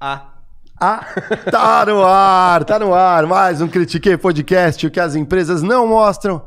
A. Ah, tá no ar, tá no ar. Mais um Critiquei Podcast, o que as empresas não mostram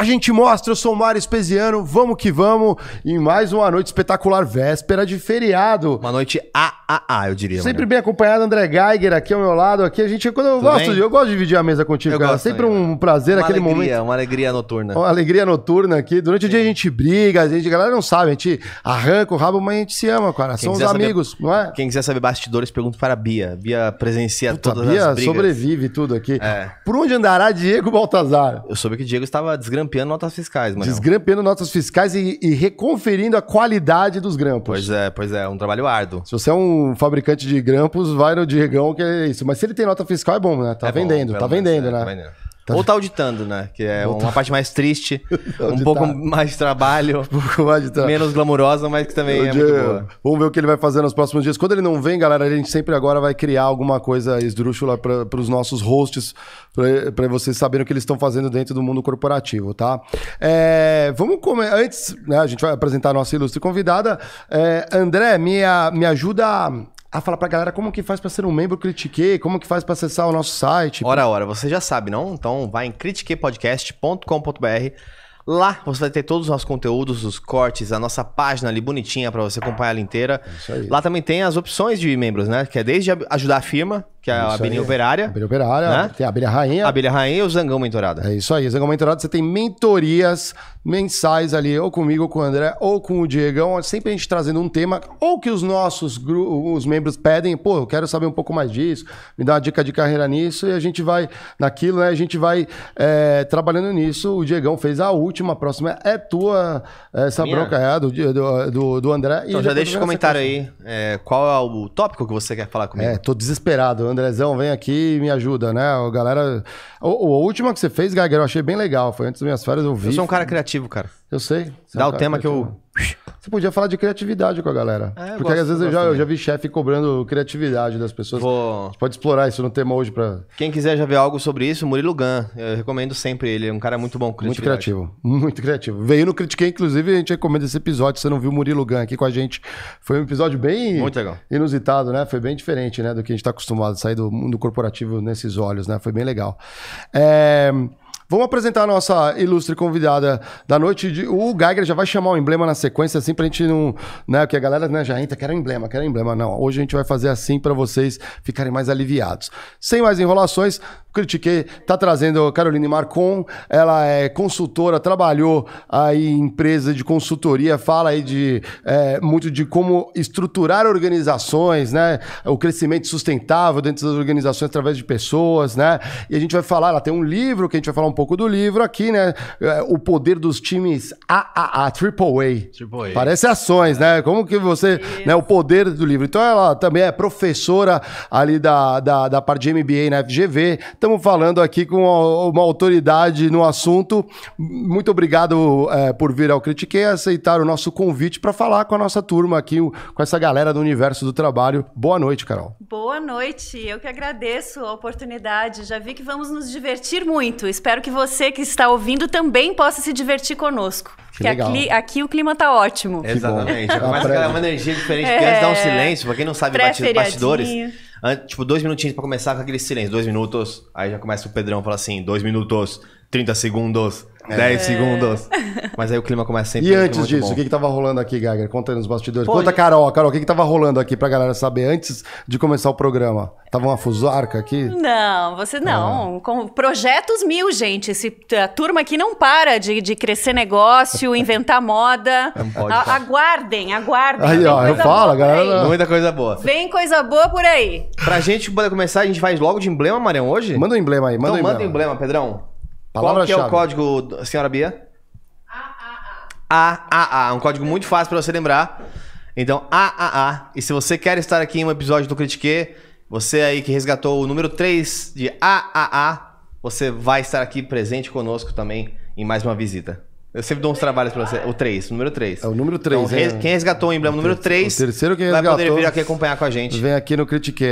a gente mostra, eu sou o Mário Espesiano, vamos que vamos, em mais uma noite espetacular, véspera de feriado. Uma noite AAA, eu diria. Sempre bem acompanhado, André Geiger aqui ao meu lado, aqui a gente, quando eu Tudo gosto, eu gosto de dividir a mesa contigo, eu cara, gosto, sempre um prazer uma aquele alegria, momento. Uma alegria noturna. Uma alegria noturna aqui, durante Sim. o dia a gente briga, a gente, a galera não sabe, a gente arranca o rabo, mas a gente se ama, cara, quem são os amigos, saber, não é? Quem quiser saber bastidores, pergunta para a Bia, Bia presencia Puta, todas Bia as brigas. sobrevive tudo aqui. É. Por onde andará Diego Baltazar? Eu soube que Diego estava desgrampado desgrampeando notas fiscais, mano. Desgrampeando notas fiscais e, e, reconferindo a qualidade dos grampos. Pois é, pois é, um trabalho árduo. Se você é um fabricante de grampos, vai no Diegão, que é isso. Mas se ele tem nota fiscal, é bom, né? Tá é vendendo, bom, tá, vendendo é, né? tá vendendo, né? Tá. Ou tá auditando, né? Que é Ou uma tá... parte mais triste, tá um pouco mais trabalho, um pouco mais menos glamurosa, mas que também é muito boa. Vamos ver o que ele vai fazer nos próximos dias. Quando ele não vem, galera, a gente sempre agora vai criar alguma coisa esdrúxula para os nossos hosts, para vocês saberem o que eles estão fazendo dentro do mundo corporativo, tá? É, vamos comer. Antes, né, a gente vai apresentar a nossa ilustre convidada. É, André, me, me ajuda a falar pra galera como que faz para ser um membro Critique, como que faz para acessar o nosso site. Ora, ora, você já sabe, não? Então vai em critiquepodcast.com.br. Lá você vai ter todos os nossos conteúdos, os cortes, a nossa página ali bonitinha para você acompanhar ela inteira. É Lá também tem as opções de membros, né? Que é desde ajudar a firma, que é isso a abelha operária. Abelha operária, né? tem a abelha rainha. Abelha rainha e o Zangão Mentorada. É isso aí. Zangão Mentorada, você tem mentorias mensais ali, ou comigo, ou com o André, ou com o Diegão. Sempre a gente trazendo um tema, ou que os nossos os membros pedem, pô, eu quero saber um pouco mais disso, me dá uma dica de carreira nisso, e a gente vai naquilo, né? A gente vai é, trabalhando nisso. O Diegão fez a última, a próxima é tua, é, essa Minha. bronca é, do, do, do, do André. Então já deixa o comentário aí, é, qual é o tópico que você quer falar comigo? É, tô desesperado, Andrezão, vem aqui e me ajuda, né? O galera. O, o, a última que você fez, Gagueiro, eu achei bem legal. Foi antes das minhas férias, eu vi. Eu sou um cara criativo, cara. Eu sei. É Dá é um o tema criativo. que eu. Você podia falar de criatividade com a galera. É, Porque gosto, às vezes eu, já, eu já vi chefe cobrando criatividade das pessoas. Vou... pode explorar isso no tema hoje para. Quem quiser já ver algo sobre isso, Murilo Gan. Eu recomendo sempre ele. É um cara muito bom com Muito criativo. Muito criativo. Veio no Critiquei, inclusive, a gente recomenda esse episódio. Se você não viu o Murilo Gan aqui com a gente, foi um episódio bem inusitado, né? Foi bem diferente né, do que a gente está acostumado a sair do mundo corporativo nesses olhos, né? Foi bem legal. É. Vamos apresentar a nossa ilustre convidada da noite. O Geiger já vai chamar o emblema na sequência, assim, pra gente não. Né, porque a galera né, já entra, quero emblema, quero emblema. Não, hoje a gente vai fazer assim para vocês ficarem mais aliviados. Sem mais enrolações, critiquei, tá trazendo a Caroline Marcon, ela é consultora, trabalhou aí em empresa de consultoria, fala aí de é, muito de como estruturar organizações, né? O crescimento sustentável dentro das organizações através de pessoas, né? E a gente vai falar, ela tem um livro que a gente vai falar um pouco do livro aqui, né? É, o poder dos times AAA, AAA, Parece ações, né? Como que você, Isso. né? O poder do livro. Então ela também é professora ali da, da, da parte de MBA na FGV, Estamos falando aqui com uma autoridade no assunto. Muito obrigado é, por vir ao Critiquei, aceitar o nosso convite para falar com a nossa turma aqui, com essa galera do universo do trabalho. Boa noite, Carol. Boa noite. Eu que agradeço a oportunidade. Já vi que vamos nos divertir muito. Espero que você que está ouvindo também possa se divertir conosco. Que aqui, aqui, o clima tá ótimo. Exatamente. Começa é uma energia diferente, porque é... antes dá um é. silêncio, pra quem não sabe bastidores tipo, dois minutinhos pra começar com aquele silêncio. Dois minutos. Aí já começa o Pedrão fala assim: dois minutos, 30 segundos, 10 é. é. segundos. Mas aí o clima começa sempre. E antes disso, bom. o que, que tava rolando aqui, Gagner Conta aí nos bastidores. Pô, Conta, Carol, Carol, o que, que tava rolando aqui pra galera saber antes de começar o programa? Tava uma fusarca aqui? Não, você ah. não. Ah. Com projetos mil, gente. Esse, a turma aqui não para de, de crescer negócio, inventar moda. pode, a, aguardem, aguardem. Aí, ó, eu falo, galera. Muita coisa boa. Vem coisa boa por aí. Pra gente poder começar, a gente faz logo de emblema, Marião, hoje? Manda um emblema aí, manda então, um emblema. manda um emblema, Pedrão. Qual que é o código, senhora Bia? AAA. Um código muito fácil para você lembrar. Então, AAA. E se você quer estar aqui em um episódio do Critique, você aí que resgatou o número 3 de AAA, você vai estar aqui presente conosco também em mais uma visita. Eu sempre dou uns trabalhos pra você. O 3, o número 3. É o número 3, então, é. Quem resgatou o emblema o número 3 o terceiro quem vai poder vir aqui acompanhar com a gente. Vem aqui no Critique.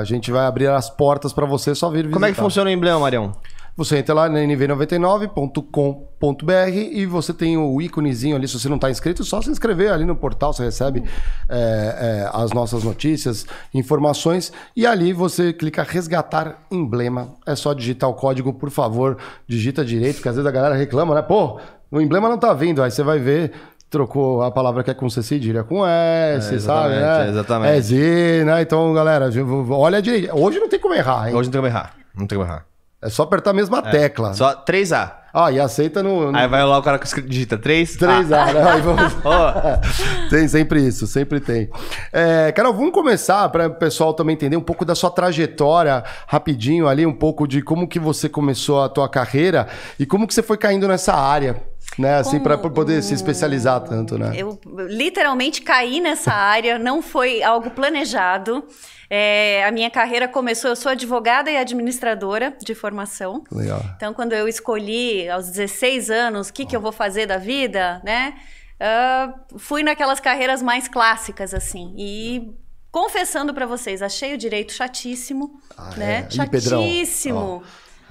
A gente vai abrir as portas para você só vir visitar. Como é que funciona o emblema, Marião? Você entra lá na nv99.com.br e você tem o íconezinho ali. Se você não está inscrito, é só se inscrever ali no portal. Você recebe é, é, as nossas notícias, informações. E ali você clica resgatar emblema. É só digitar o código, por favor. Digita direito, porque às vezes a galera reclama, né? Pô, o emblema não tá vindo. Aí você vai ver trocou a palavra que é com C cedilha com S, é, sabe? Né? É, exatamente. É Z, né? Então, galera, olha direito. Hoje não tem como errar, hein? Hoje não tem como errar. Não tem como errar. É só apertar a mesma é. tecla. Só 3A. Ah, e aceita no. no... Aí vai lá o cara que digita 3. 3A, ah. né? Aí vamos... oh. tem sempre isso, sempre tem. É, Carol, vamos começar para o pessoal também entender um pouco da sua trajetória rapidinho ali, um pouco de como que você começou a tua carreira e como que você foi caindo nessa área. Né, assim, para poder se especializar tanto, né? Eu literalmente caí nessa área, não foi algo planejado. É, a minha carreira começou, eu sou advogada e administradora de formação. Legal. Então, quando eu escolhi aos 16 anos o que, que eu vou fazer da vida, né? Uh, fui naquelas carreiras mais clássicas, assim. E confessando para vocês, achei o direito chatíssimo, ah, né? É. Chatíssimo.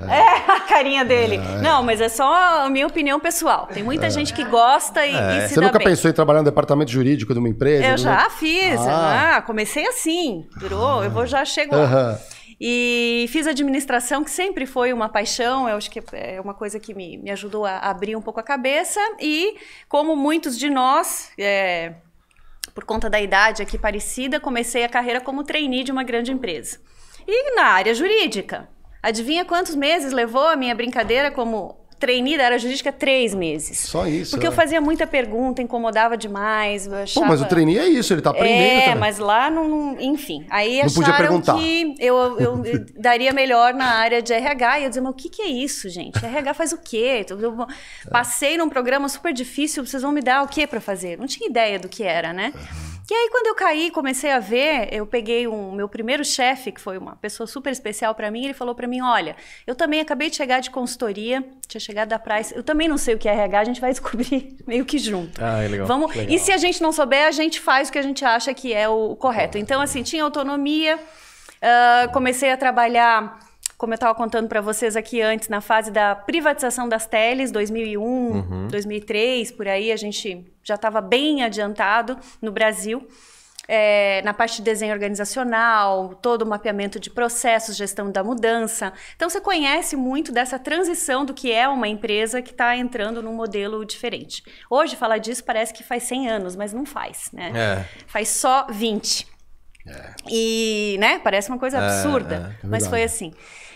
É. é, a carinha dele. É. Não, mas é só a minha opinião pessoal. Tem muita é. gente que gosta e, é. e Você nunca bem. pensou em trabalhar no departamento jurídico de uma empresa? Eu já fiz. Ah. ah. comecei assim. durou. ah. eu vou já chegou. E fiz administração, que sempre foi uma paixão, eu acho que é uma coisa que me, me ajudou a abrir um pouco a cabeça. E, como muitos de nós, é, por conta da idade aqui parecida, comecei a carreira como trainee de uma grande empresa. E na área jurídica. Adivinha quantos meses levou a minha brincadeira como treinida da área jurídica três meses. Só isso. Porque eu é. fazia muita pergunta, incomodava demais. Achava... Pô, mas o treinei é isso, ele tá aprendendo. É, também. mas lá não. Enfim. Aí não acharam podia que eu, eu, daria melhor na área de RH. E eu dizia, mas o que, que é isso, gente? RH faz o quê? Eu passei num programa super difícil, vocês vão me dar o quê para fazer? Não tinha ideia do que era, né? E aí, quando eu caí, comecei a ver, eu peguei um meu primeiro chefe, que foi uma pessoa super especial para mim, ele falou para mim: Olha, eu também acabei de chegar de consultoria, tinha chegado da Price, eu também não sei o que é RH, a gente vai descobrir meio que junto. Ah, é legal. Vamos... Legal. E se a gente não souber, a gente faz o que a gente acha que é o correto. Então, assim, tinha autonomia, uh, comecei a trabalhar como eu estava contando para vocês aqui antes, na fase da privatização das teles, 2001, uhum. 2003, por aí, a gente já estava bem adiantado no Brasil. É, na parte de desenho organizacional, todo o mapeamento de processos, gestão da mudança. Então, você conhece muito dessa transição do que é uma empresa que está entrando num modelo diferente. Hoje, falar disso parece que faz 100 anos, mas não faz, né? É. Faz só 20. É. E, né, parece uma coisa é, absurda, é, é mas foi assim.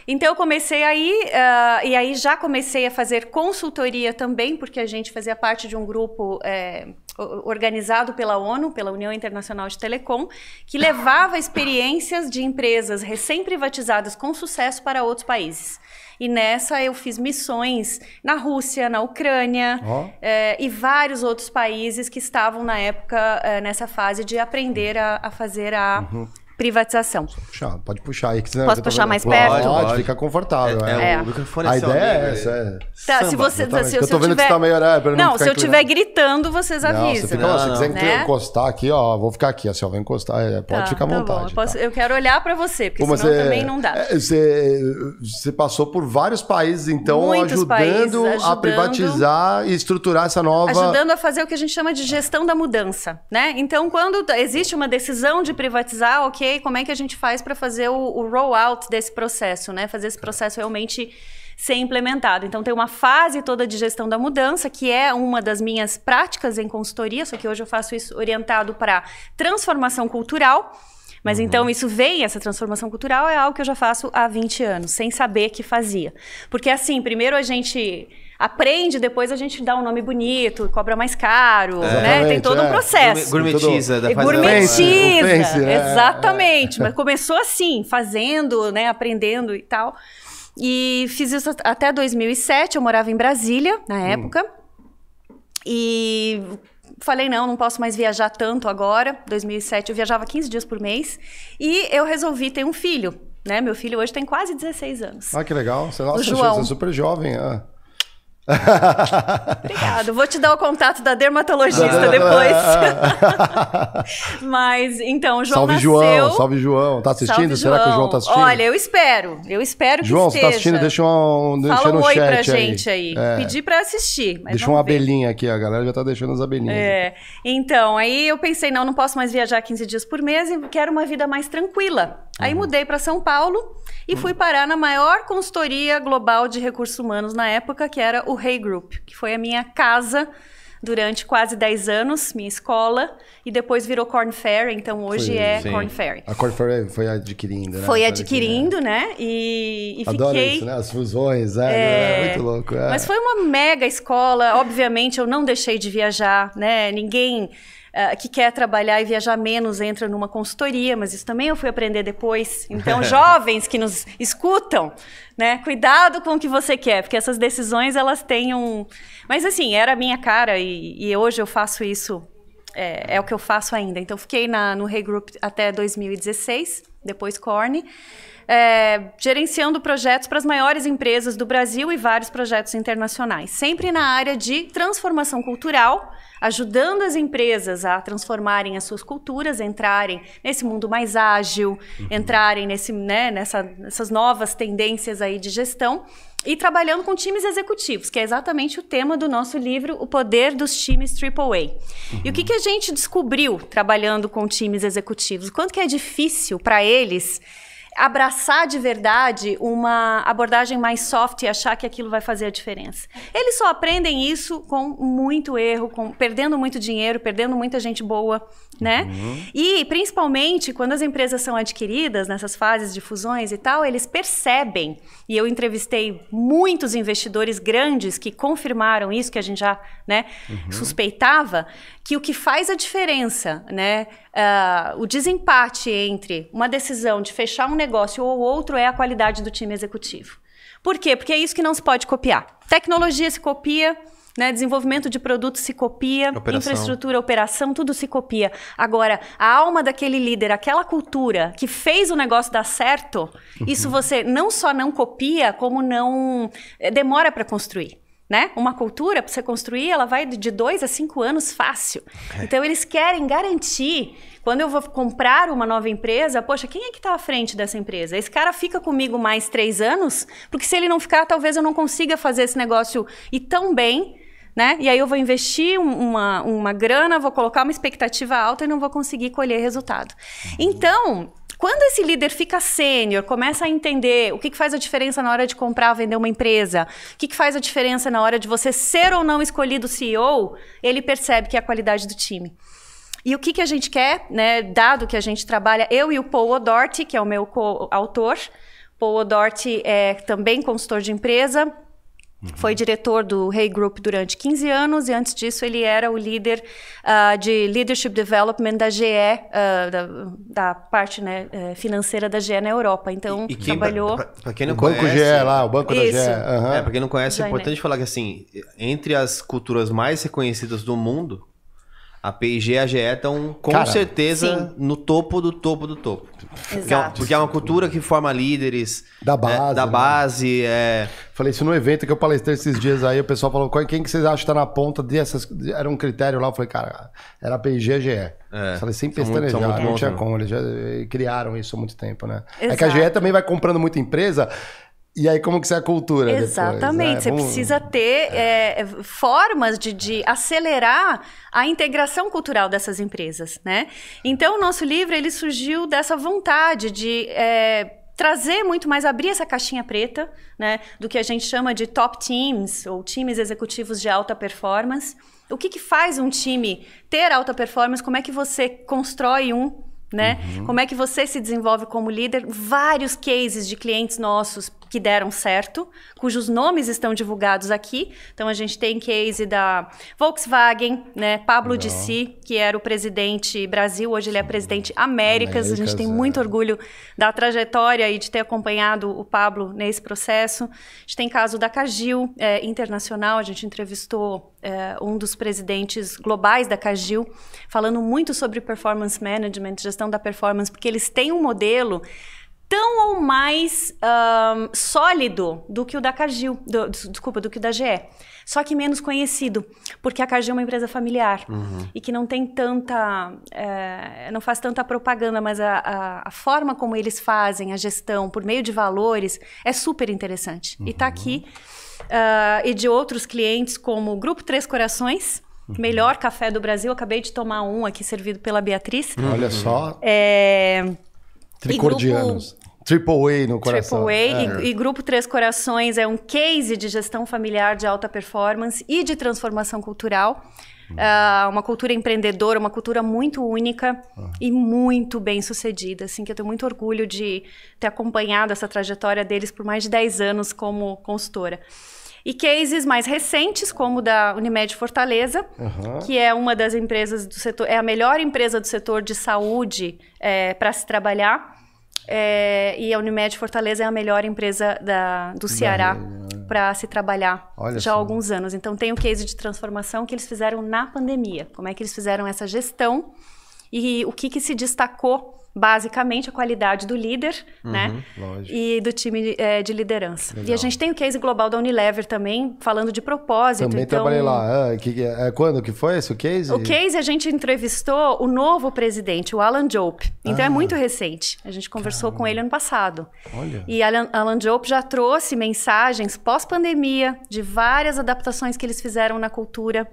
Então eu comecei aí, uh, eh, e aí já comecei a fazer consultoria também, porque a gente fazia parte de um grupo é, organizado pela ONU, pela União Internacional de Telecom, que levava experiências de empresas recém-privatizadas com sucesso para outros países. E nessa eu fiz missões na Rússia, na Ucrânia oh. eh, e vários outros países que estavam na época eh, nessa fase de aprender a, a fazer a, uhum privatização. Puxar, pode puxar aí. Que você Posso puxar mais perto? Pode, fica confortável. É, é. é. O microfone a ideia é, é essa. É. Tá, Samba, tá, se você... Se, se eu tô vendo tiver... que você tá meio... É, não, não se eu estiver é. gritando, vocês avisam. Não, você fica, não, se quiser né? encostar aqui, ó, vou ficar aqui, assim, ó, vou encostar, é, pode tá, ficar à vontade. Tá bom, eu, posso, tá. eu, quero olhar pra você, porque Como senão você, também não dá. É, você, você passou por vários países, então, ajudando, países, ajudando, a privatizar e estruturar essa nova... Ajudando a fazer o que a gente chama de gestão da mudança, né? Então, quando existe uma decisão de privatizar, ok, como é que a gente faz para fazer o, o rollout desse processo, né? Fazer esse processo realmente ser implementado. Então, tem uma fase toda de gestão da mudança, que é uma das minhas práticas em consultoria, só que hoje eu faço isso orientado para transformação cultural. Mas uhum. então isso vem, essa transformação cultural é algo que eu já faço há 20 anos, sem saber que fazia. Porque assim, primeiro a gente aprende, depois a gente dá um nome bonito, cobra mais caro, é, né? Tem todo é. um processo. Gourmetiza. Da né? gourmetiza, gourmetiza é, exatamente. Mas começou assim, fazendo, né? Aprendendo e tal. E fiz isso até 2007, eu morava em Brasília, na hum. época. Hum. E falei, não, não posso mais viajar tanto agora. 2007 eu viajava 15 dias por mês. E eu resolvi ter um filho, né? Meu filho hoje tem quase 16 anos. Ah, que legal. Você, nossa, o João. é super jovem. Ah. É. Obrigado. Vou te dar o contato da dermatologista depois. Mas então, João Salve nasceu... João, salve João. Tá assistindo? Salve, Será João. que o João tá assistindo? Olha, eu espero. Eu espero que João, tá esteja. João, tá assistindo? Deixa um, Fala um oi pra gente aí. É. Pedi pra assistir. deixa uma ver. abelhinha aqui, a galera já tá deixando as abelhinhas. É. Então, aí eu pensei, não, não posso mais viajar 15 dias por mês e quero uma vida mais tranquila. Aí uhum. mudei para São Paulo. E fui parar na maior consultoria global de recursos humanos na época, que era o Hey Group, que foi a minha casa durante quase 10 anos, minha escola, e depois virou Corn Ferry, então hoje foi, é sim. Corn Ferry. A Corn Ferry foi adquirindo, né? Foi adquirindo, né? E, e Adoro fiquei... isso, né? As fusões, é, é... Né? muito louco. É. Mas foi uma mega escola, obviamente eu não deixei de viajar, né? Ninguém... Ah, que quer trabalhar e viajar menos entra numa consultoria, mas isso também eu fui aprender depois. Então, jovens que nos escutam, né? Cuidado com o que você quer, porque essas decisões elas têm um. Mas assim, era a minha cara e, e hoje eu faço isso é, é, o que eu faço ainda. Então, fiquei na, no Rei hey Group até 2016, depois Corne, é, gerenciando projetos para as maiores empresas do Brasil e vários projetos internacionais, sempre na área de transformação cultural ajudando as empresas a transformarem as suas culturas, entrarem nesse mundo mais ágil, uhum. entrarem nesse, né, nessa, nessas novas tendências aí de gestão e trabalhando com times executivos, que é exatamente o tema do nosso livro, O Poder dos Times AAA. Uhum. E o que, uhum. que a gente descobriu trabalhando com times executivos? Quanto que é difícil para eles abraçar de verdade uma abordagem mais soft e achar que aquilo vai fazer a diferença. Eles só aprendem isso com muito erro, com perdendo muito dinheiro, perdendo muita gente boa, né? Uhum. E principalmente quando as empresas são adquiridas nessas fases de fusões e tal, eles percebem. E eu entrevistei muitos investidores grandes que confirmaram isso que a gente já, né, uhum. suspeitava, que o que faz a diferença, né, uh, o desempate entre uma decisão de fechar um negócio negócio ou outro é a qualidade do time executivo. Por quê? Porque é isso que não se pode copiar. Tecnologia se copia, né? Desenvolvimento de produtos se copia, operação. infraestrutura, operação, tudo se copia. Agora, a alma daquele líder, aquela cultura que fez o negócio dar certo, uhum. isso você não só não copia, como não eh, demora para construir. Né? Uma cultura, para você construir, ela vai de dois a cinco anos fácil. É. Então, eles querem garantir quando eu vou comprar uma nova empresa, poxa, quem é que está à frente dessa empresa? Esse cara fica comigo mais três anos? Porque se ele não ficar, talvez eu não consiga fazer esse negócio e tão bem né? E aí eu vou investir uma, uma grana, vou colocar uma expectativa alta e não vou conseguir colher resultado. Então, quando esse líder fica sênior, começa a entender o que, que faz a diferença na hora de comprar, vender uma empresa, o que, que faz a diferença na hora de você ser ou não escolhido CEO, ele percebe que é a qualidade do time. E o que, que a gente quer, né? Dado que a gente trabalha, eu e o Paul O'Doherty, que é o meu co-autor. Paul O'Doherty é também consultor de empresa, uhum. foi diretor do Hey Group durante 15 anos e antes disso ele era o líder uh, de Leadership Development da GE, uh, ah, da, da, parte né, eh, financeira da GE na Europa. Então, e, e quem, trabalhou... Para quem não o conhece... Banco GE lá, o Banco Isso. da GE. Uhum. É, para quem não conhece, é importante falar que assim, entre as culturas mais reconhecidas do mundo, a PIG e a GE estão com certeza sim. no topo do topo do topo. É Exato. Porque é uma cultura que forma líderes. Da né, base. É, da né? base. É... Falei isso no evento que eu palestrei esses dias aí, o pessoal falou: quem que vocês acham que está na ponta dessas. Era um critério lá, eu falei, cara, era PIG e GE. É, falei, sem pestanejar, muito, não tinha como. Eles já eh, criaram isso há muito tempo, né? Exato. É que a GE também vai comprando muita empresa e aí, como que é a cultura? Exatamente. Depois, né? Você Vamos... precisa ter é. é, formas de, de, acelerar a integração cultural dessas empresas, né? Então, o nosso livro, ele surgiu dessa vontade de... É, trazer muito mais, abrir essa caixinha preta, né, do que a gente chama de top teams ou times executivos de alta performance. O que, que faz um time ter alta performance? Como é que você constrói um né? Uhum. Como é que você se desenvolve como líder? Vários cases de clientes nossos que deram certo, cujos nomes estão divulgados aqui. Então a gente tem case da Volkswagen, né? Pablo de Dici, que era o presidente Brasil, hoje ele é presidente Américas. Américas a gente tem é. muito orgulho da trajetória e de ter acompanhado o Pablo nesse processo. A gente tem caso da Cagil é, Internacional, a gente entrevistou é, um dos presidentes globais da Cagil, falando muito sobre performance management, gestão da performance, porque eles têm um modelo tão ou mais um, sólido do que o da Cargill, do, desculpa, do que o da GE. Só que menos conhecido, porque a Cargill é uma empresa familiar uhum. e que não tem tanta, é, não faz tanta propaganda, mas a, a, a, forma como eles fazem a gestão por meio de valores é super interessante. Tá uhum. E está aqui, uh, e de outros clientes como o Grupo Três Corações, uhum. melhor café do Brasil, acabei de tomar um aqui servido pela Beatriz. Olha só. É... Tricordianos. Triple A no coração. Triple A é. e, e, Grupo Três Corações é um case de gestão familiar de alta performance e de transformação cultural. Uhum. Uh, uma cultura empreendedora, uma cultura muito única uhum. e muito bem sucedida. Assim, que eu tenho muito orgulho de ter acompanhado essa trajetória deles por mais de 10 anos como consultora. E cases mais recentes, como da Unimed Fortaleza, uhum. que é uma das empresas do setor, é a melhor empresa do setor de saúde é, para se trabalhar. É, e a Unimed Fortaleza é a melhor empresa da, do Ceará para se trabalhar Olha já há alguns anos. Então tem o case de transformação que eles fizeram na pandemia. Como é que eles fizeram essa gestão e o que, que se destacou basicamente a qualidade do líder, uhum, né? Lógico. E do time é, de liderança. Legal. E a gente tem o case global da Unilever também, falando de propósito. Também então... trabalhei lá. Ah, que, é, é quando que foi esse o case? O case a gente entrevistou o novo presidente, o Alan Jope. Então é ah. é muito recente. A gente conversou Caramba. com ele ano passado. Olha. E Alan, Alan Jope já trouxe mensagens pós-pandemia de várias adaptações que eles fizeram na cultura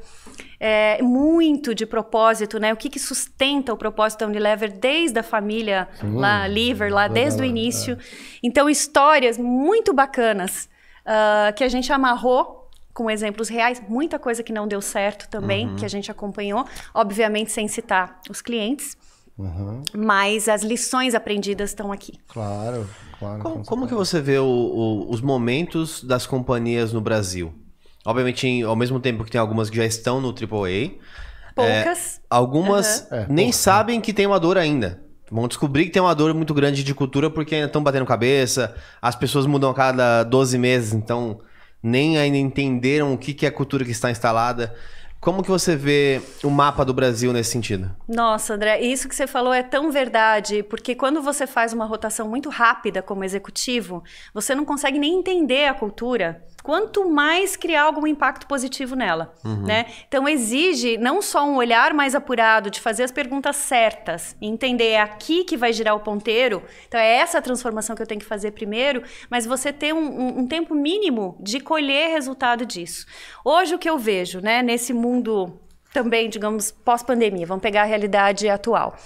é, muito de propósito, né? O que, que sustenta o propósito da Unilever desde a família Sim. lá, Liver, lá, desde o é, início. É. Então, histórias muito bacanas uh, que a gente amarrou com exemplos reais, muita coisa que não deu certo também, uhum. que a gente acompanhou, obviamente sem citar os clientes. Uhum. Mas as lições aprendidas estão aqui. Claro, claro. Como, como que você vê o, o, os momentos das companhias no Brasil? Obviamente, em, ao mesmo tempo que tem algumas que já estão no AAA. É, poucas. É, algumas uhum. nem sabem que tem uma dor ainda. Vão descobrir que tem uma dor muito grande de cultura porque ainda estão batendo cabeça. As pessoas mudam a cada 12 meses, então nem ainda entenderam o que, que é a cultura que está instalada. Como que você vê o mapa do Brasil nesse sentido? Nossa, André, isso que você falou é tão verdade, porque quando você faz uma rotação muito rápida como executivo, você não consegue nem entender a cultura quanto mais criar algum impacto positivo nela, uhum. né? Então exige não só um olhar mais apurado de fazer as perguntas certas, entender é aqui que vai girar o ponteiro, então é essa a transformação que eu tenho que fazer primeiro, mas você ter um, um, um tempo mínimo de colher resultado disso. Hoje o que eu vejo, né, nesse mundo também, digamos, pós-pandemia, vamos pegar a realidade atual.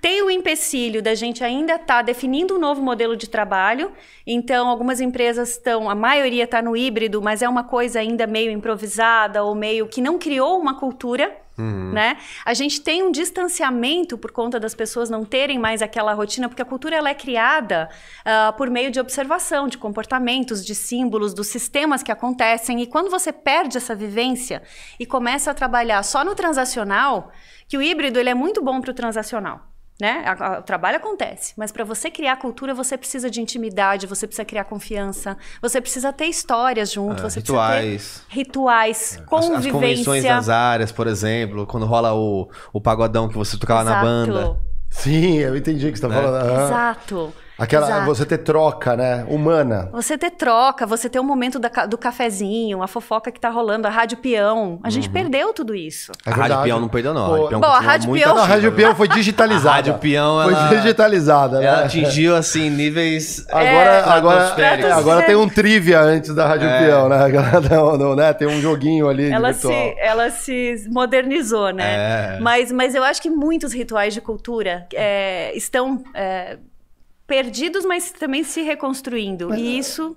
Tem o empecilho da gente ainda estar tá definindo um novo modelo de trabalho, então algumas empresas estão, a maioria está no híbrido, mas é uma coisa ainda meio improvisada ou meio que não criou uma cultura. Uhum. Né? A gente tem um distanciamento por conta das pessoas não terem mais aquela rotina, porque a cultura ela é criada uh, por meio de observação, de comportamentos, de símbolos, dos sistemas que acontecem. E quando você perde essa vivência e começa a trabalhar só no transacional, que o híbrido ele é muito bom para o transacional. Né? O trabalho acontece, mas para você criar cultura, você precisa de intimidade, você precisa criar confiança, você precisa ter histórias junto, ah, você rituais. precisa ter rituais, é. convivência. As, as convenções nas áreas, por exemplo, quando rola o, o pagodão que você tocava Exato. na banda. Sim, eu entendi o que você está né? falando. Exato. Aquela Exato. você ter troca, né? Humana. Você ter troca, você ter o um momento da, do cafezinho, a fofoca que tá rolando, a rádio peão. A gente uhum. perdeu tudo isso. É a rádio peão não perdeu, não. Pô, a rádio peão Bom, a rádio peão... Não, a rádio peão foi digitalizada. A rádio peão ela... foi digitalizada. Né? Ela atingiu assim níveis. Agora, é, agora, agora tem um trivia antes da rádio é. peão, né? Não, não, né? Tem um joguinho ali. Ela se, ela se modernizou, né? É. Mas, mas eu acho que muitos rituais de cultura é, estão é, perdidos, mas também se reconstruindo. Mas, e isso.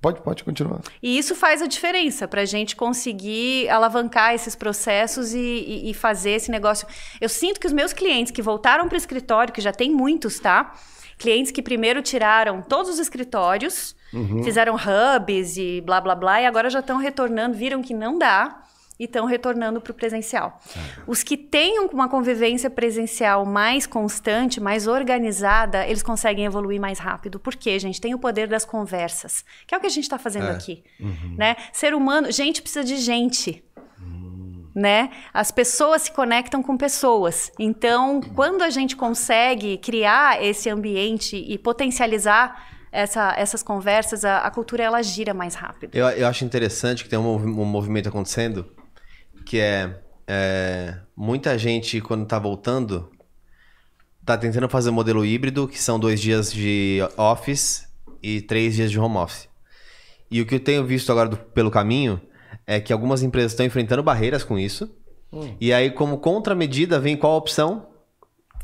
Pode, pode continuar. E isso faz a diferença para a gente conseguir alavancar esses processos e, e, e, fazer esse negócio. Eu sinto que os meus clientes que voltaram para o escritório, que já tem muitos, tá? Clientes que primeiro tiraram todos os escritórios, uhum. fizeram hubs e blá blá blá, e agora já estão retornando, viram que não dá e estão retornando para o presencial. Os que tenham uma convivência presencial mais constante, mais organizada, eles conseguem evoluir mais rápido. Porque, gente, tem o poder das conversas, que é o que a gente está fazendo é. aqui. Uhum. Né? Ser humano, gente precisa de gente. Hum. Né? As pessoas se conectam com pessoas. Então, quando a gente consegue criar esse ambiente e potencializar essa, essas conversas, a, a, cultura ela gira mais rápido. Eu, eu acho interessante que tem um, um movimento acontecendo que é, é muita gente quando tá voltando tá tentando fazer modelo híbrido, que são dois dias de office e três dias de home office. E o que eu tenho visto agora do, pelo caminho é que algumas empresas estão enfrentando barreiras com isso. Hum. E aí, como contramedida, vem qual a opção?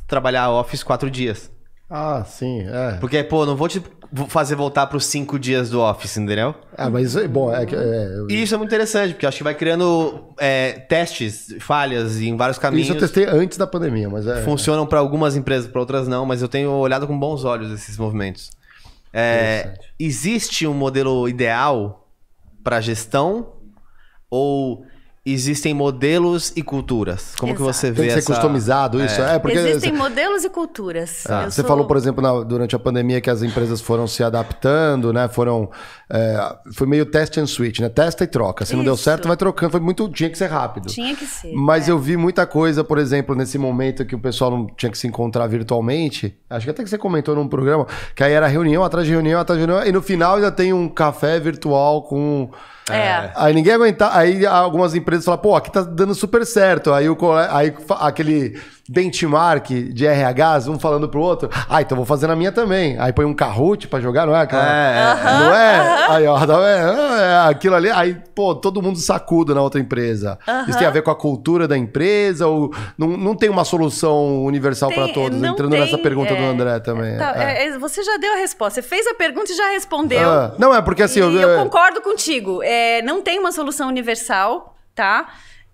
Trabalhar office quatro dias. Ah, sim, é. Porque, pô, não vou te fazer voltar para os cinco dias do office, entendeu? Ah, mas é, bom, é, é, eu... isso é muito interessante, porque acho que vai criando é, testes, falhas em vários caminhos. Isso eu testei antes da pandemia, mas é. Funcionam para algumas empresas, para outras não, mas eu tenho olhado com bons olhos esses movimentos. É, existe um modelo ideal para gestão ou existem modelos e culturas. Como Exato. que você vê Tem que essa... ser customizado isso? É. é. porque existem modelos e culturas. Ah. Você sou... falou, por exemplo, na, durante a pandemia que as empresas foram se adaptando, né? Foram... É, foi meio test and switch, né? Testa e troca. Se isso. não deu certo, vai trocando. Foi muito... Tinha que ser rápido. Tinha que ser. Mas é. eu vi muita coisa, por exemplo, nesse momento que o pessoal não tinha que se encontrar virtualmente. Acho que até que você comentou num programa que aí era reunião atrás de reunião atrás de reunião. E no final ainda tem um café virtual com... É. é. Aí ninguém aguentar. Aí algumas empresas falam, pô, aqui tá dando super certo. Aí, o, aí aquele benchmark de RHs, um falando pro outro, ah, então vou fazer na minha também. Aí põe um Kahoot pra jogar, não é? Aquela, é, é, é. não é? Aí, ó, tá é, aquilo ali, aí, pô, todo mundo sacuda na outra empresa. Uhum. Isso tem a ver com a cultura da empresa ou não, não tem uma solução universal para todos? Entrando tem, nessa pergunta é, do André também. Tá, é. você já deu a resposta, você fez a pergunta e já respondeu. Ah, não, é porque assim... Eu, eu, concordo contigo, não tem uma solução universal, tá?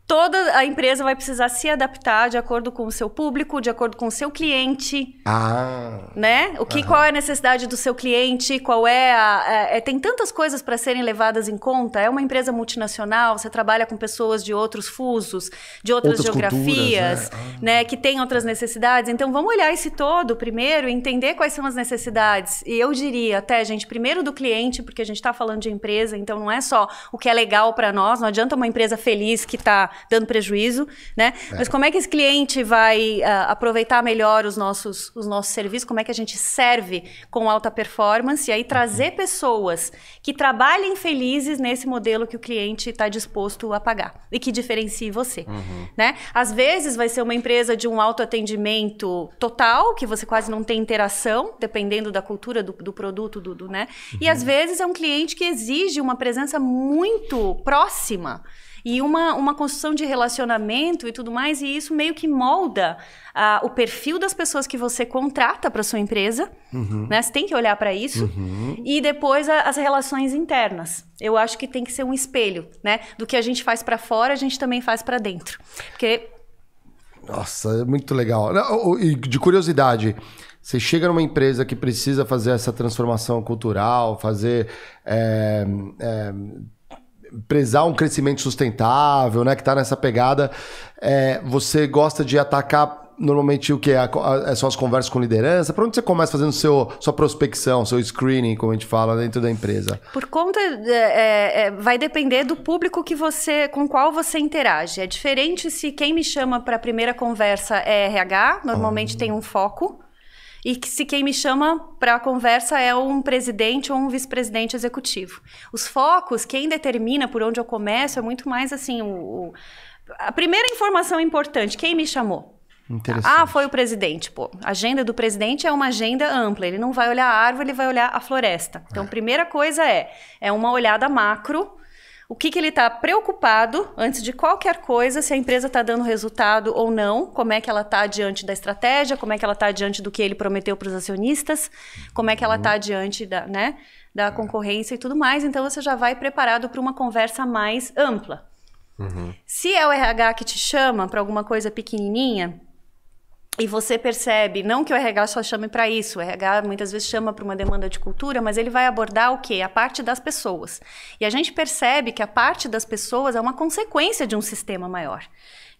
toda a empresa vai precisar se adaptar de acordo com o seu público, de acordo com o seu cliente. Ah. Né? O que, qual é a necessidade do seu cliente? Qual é a, a, é, é, tem tantas coisas para serem levadas em conta. É uma empresa multinacional, você trabalha com pessoas de outros fusos, de outras, outras geografias, culturas, né? Ah. né? Que tem outras necessidades. Então vamos olhar esse todo primeiro e entender quais são as necessidades. E eu diria até, gente, primeiro do cliente, porque a gente está falando de empresa, então não é só o que é legal para nós. Não adianta uma empresa feliz que está dando prejuízo, né? É. Mas como é que esse cliente vai uh, aproveitar melhor os nossos, os nossos serviços? Como é que a gente serve com alta performance? E aí trazer uhum. pessoas que trabalhem felizes nesse modelo que o cliente está disposto a pagar e que diferencie você, uhum. né? Às vezes vai ser uma empresa de um autoatendimento total, que você quase não tem interação, dependendo da cultura do, do produto, do, do né? Uhum. E às uhum. vezes é um cliente que exige uma presença muito próxima e uma, uma construção de relacionamento e tudo mais, e isso meio que molda uh, o perfil das pessoas que você contrata para sua empresa. Uhum. Né? Você tem que olhar para isso. Uhum. E depois a, as relações internas. Eu acho que tem que ser um espelho, né? Do que a gente faz para fora, a gente também faz para dentro. Porque. Nossa, é muito legal. E de curiosidade, você chega numa empresa que precisa fazer essa transformação cultural, fazer é, é, prezar um crescimento sustentável, né? Que está nessa pegada. É, você gosta de atacar normalmente o que? É, só as conversas com liderança? Para onde você começa fazendo seu, sua prospecção, seu screening, como a gente fala, dentro da empresa? Por conta. É, é, é vai depender do público que você. com qual você interage. É diferente se quem me chama para a primeira conversa é RH, normalmente ah. tem um foco e que se quem me chama para a conversa é um presidente ou um vice-presidente executivo. Os focos, quem determina por onde eu começo é muito mais assim o, o a primeira informação importante, quem me chamou? Ah, foi o presidente. Pô, a agenda do presidente é uma agenda ampla. Ele não vai olhar a árvore, ele vai olhar a floresta. Então, a é. primeira coisa é, é uma olhada macro o que, que ele está preocupado antes de qualquer coisa, se a empresa está dando resultado ou não, como é que ela está diante da estratégia, como é que ela está diante do que ele prometeu para os acionistas, como é que ela está uhum. diante da, né, da é. concorrência e tudo mais. Então você já vai preparado para uma conversa mais ampla. Uhum. Se é o RH que te chama para alguma coisa pequenininha, e você percebe, não que o RH só chame para isso, o RH muitas vezes chama para uma demanda de cultura, mas ele vai abordar o quê? A parte das pessoas. E a gente percebe que a parte das pessoas é uma consequência de um sistema maior.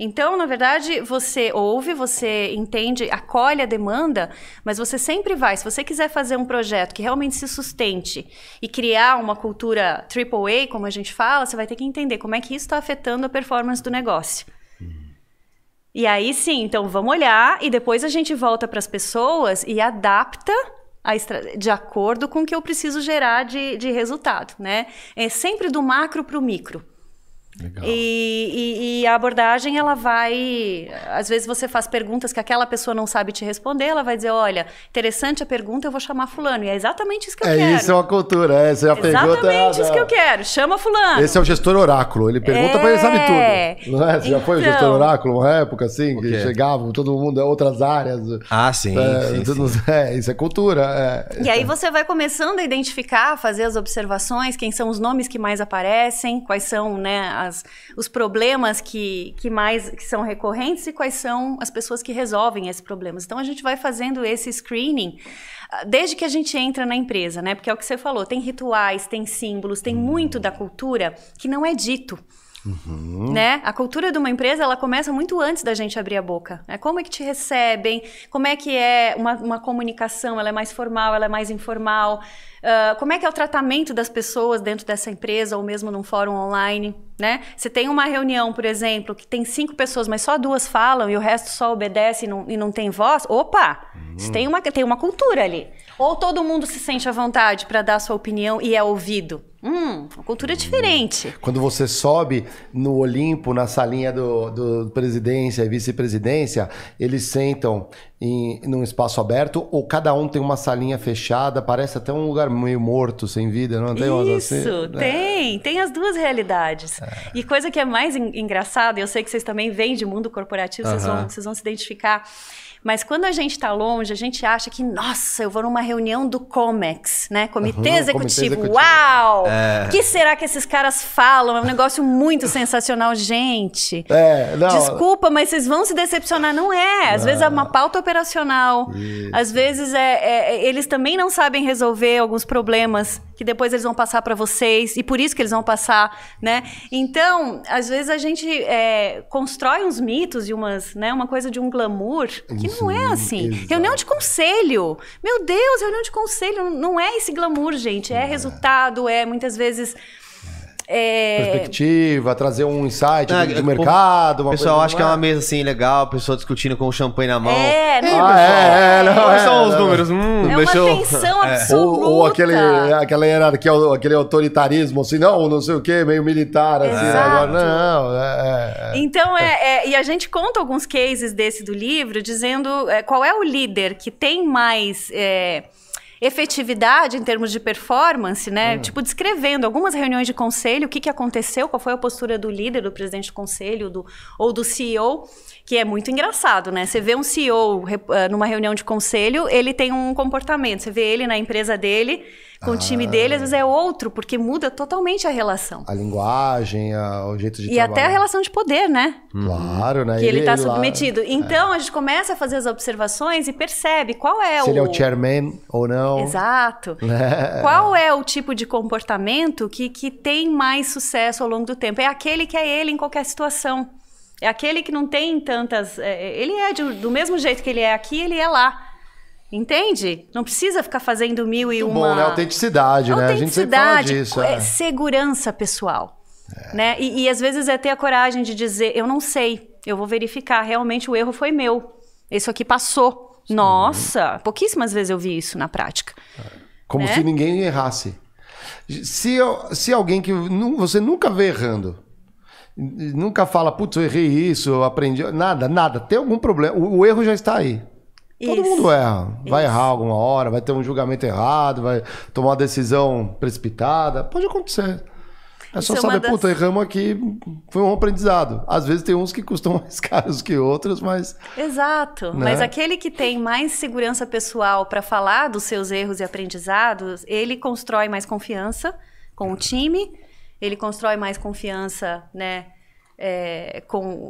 Então, na verdade, você ouve, você entende, acolhe a demanda, mas você sempre vai. Se você quiser fazer um projeto que realmente se sustente e criar uma cultura AAA, como a gente fala, você vai ter que entender como é que isso está afetando a performance do negócio. E aí sim, então vamos olhar e depois a gente volta para as pessoas e adapta de acordo com o que eu preciso gerar de, de resultado, né? É sempre do macro para o micro. E, e, e, a abordagem, ela vai. Às vezes você faz perguntas que aquela pessoa não sabe te responder, ela vai dizer: olha, interessante a pergunta, eu vou chamar Fulano. E é exatamente isso que eu é quero. Isso é uma cultura, é. Você já exatamente tá, Exatamente isso tá. que eu quero, chama Fulano. Esse é o gestor oráculo, ele pergunta, é... mas ele sabe tudo. É. Não é? Você então... já foi o gestor então. oráculo uma época assim, que chegavam todo mundo, é outras áreas. Ah, sim. É, sim, tudo, sim. é isso é cultura. É. E aí você vai começando a identificar, fazer as observações, quem são os nomes que mais aparecem, quais são, né? as, os problemas que, que mais que são recorrentes e quais são as pessoas que resolvem esses problemas. Então a gente vai fazendo esse screening ah, desde que a gente entra na empresa, né? Porque é o que você falou, tem rituais, tem símbolos, tem muito da cultura que não é dito. Uhum. Né? A cultura de uma empresa ela começa muito antes da gente abrir a boca. Né? Como é que te recebem? Como é que é uma, uma comunicação? Ela é mais formal? Ela é mais informal? Uh, como é que é o tratamento das pessoas dentro dessa empresa ou mesmo num fórum online? Né? Você tem uma reunião, por exemplo, que tem cinco pessoas, mas só duas falam e o resto só obedece e não, e não tem voz. Opa! Uhum. Tem, uma, tem uma cultura ali. Ou todo mundo se sente à vontade para dar a sua opinião e é ouvido. Hum, a cultura é diferente. Quando você sobe no Olimpo, na salinha do, do presidência e vice-presidência, eles sentam em, num espaço aberto ou cada um tem uma salinha fechada, parece até um lugar meio morto, sem vida, não é? tem assim? Isso, assim? tem, tem as duas realidades. É. E coisa que é mais en engraçada, eu sei que vocês também vêm de mundo corporativo, vocês, vão, vocês vão se identificar mas quando a gente está longe, a gente acha que, nossa, eu vou numa reunião do COMEX, né? Comitê, uhum, executivo. Comitê executivo. Uau! É. que será que esses caras falam? É um negócio muito sensacional, gente. É, não. Desculpa, mas vocês vão se decepcionar. Não é. Às não. vezes é uma pauta operacional. Isso. Às vezes é, é, é, eles também não sabem resolver alguns problemas que depois eles vão passar para vocês e por isso que eles vão passar, né? Então, às vezes a gente é, constrói uns mitos e umas, né, uma coisa de um glamour que isso, não é assim. Exato. Reunião de conselho. Meu Deus, reunião de conselho. Não é esse glamour, gente. É, é. resultado, é muitas vezes é... Perspectiva, trazer um insight ah, do, do é, mercado. Uma pessoal, acho que é uma mesa assim legal, pessoa discutindo com o champanhe na mão. É, ah, não, ah, é, é, não, Quais é são os números? Hum, é deixou... uma tensão absoluta. Ou, ou, aquele, aquela hierarquia, aquele autoritarismo, assim, não, não sei o quê, meio militar, assim, agora, não. Então, é, e a gente conta alguns cases desse do livro, dizendo qual é o líder que tem mais efetividade em termos de performance, né? Hum. Tipo, descrevendo algumas reuniões de conselho, o que, que aconteceu, qual foi a postura do líder, do presidente do conselho, do, ou do CEO que é muito engraçado, né? Você vê um CEO ah, numa reunião de conselho, ele tem um comportamento. Você vê ele na empresa dele, com ah. o time dele, às ah. vezes é outro, porque muda totalmente a relação. A linguagem, a, o jeito de e trabalhar. E até a relação de poder, né? Uhum. Claro, né? Que ele está submetido. Lá... É. Então, é. a gente começa a fazer as observações e percebe qual é Se o... Se ele é o chairman ou não. Exato. É. Qual é o tipo de comportamento que, que tem mais sucesso ao longo do tempo? É aquele que é ele em qualquer situação. É aquele que não tem tantas. É, é, ele é de, do mesmo jeito que ele é aqui, ele é lá. Entende? Não precisa ficar fazendo mil e Muito uma. Bom, né? Autenticidade, né? Autenticidade, disso, é, é. segurança pessoal. É. Né? E, e às vezes é ter a coragem de dizer: eu não sei, eu vou verificar, realmente o erro foi meu. Isso aqui passou. Sim. Nossa, pouquíssimas vezes eu vi isso na prática. Como né? se ninguém errasse. Se, se alguém que você nunca vê errando, Nunca fala, putz, eu errei isso, eu aprendi. Nada, nada. Tem algum problema. O, o erro já está aí. Isso. Todo mundo erra. Vai errar alguma hora, vai ter um julgamento errado, vai tomar uma decisão precipitada. Pode acontecer. É só isso é saber, é das... puta, erramos aqui, foi um aprendizado. Às vezes tem uns que custam mais caros que outros, mas. Exato. Né? Mas aquele que tem mais segurança pessoal para falar dos seus erros e aprendizados, ele constrói mais confiança com o time ele constrói mais confiança, né? É,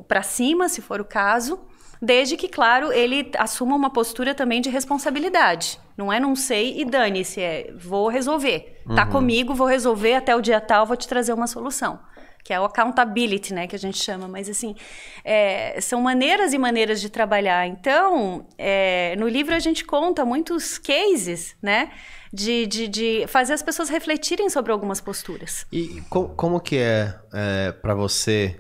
para cima, se for o caso, desde que, claro, ele assuma uma postura também de responsabilidade. Não é não sei e dane-se, é vou resolver. Tá uhum. comigo, vou resolver até o dia tal, vou te trazer uma solução. Que é o accountability, né, que a gente chama. Mas, assim, é, são maneiras e maneiras de trabalhar. Então, é, no livro a gente conta muitos cases, né? de, de, de fazer as pessoas refletirem sobre algumas posturas. E co como que é, é para você,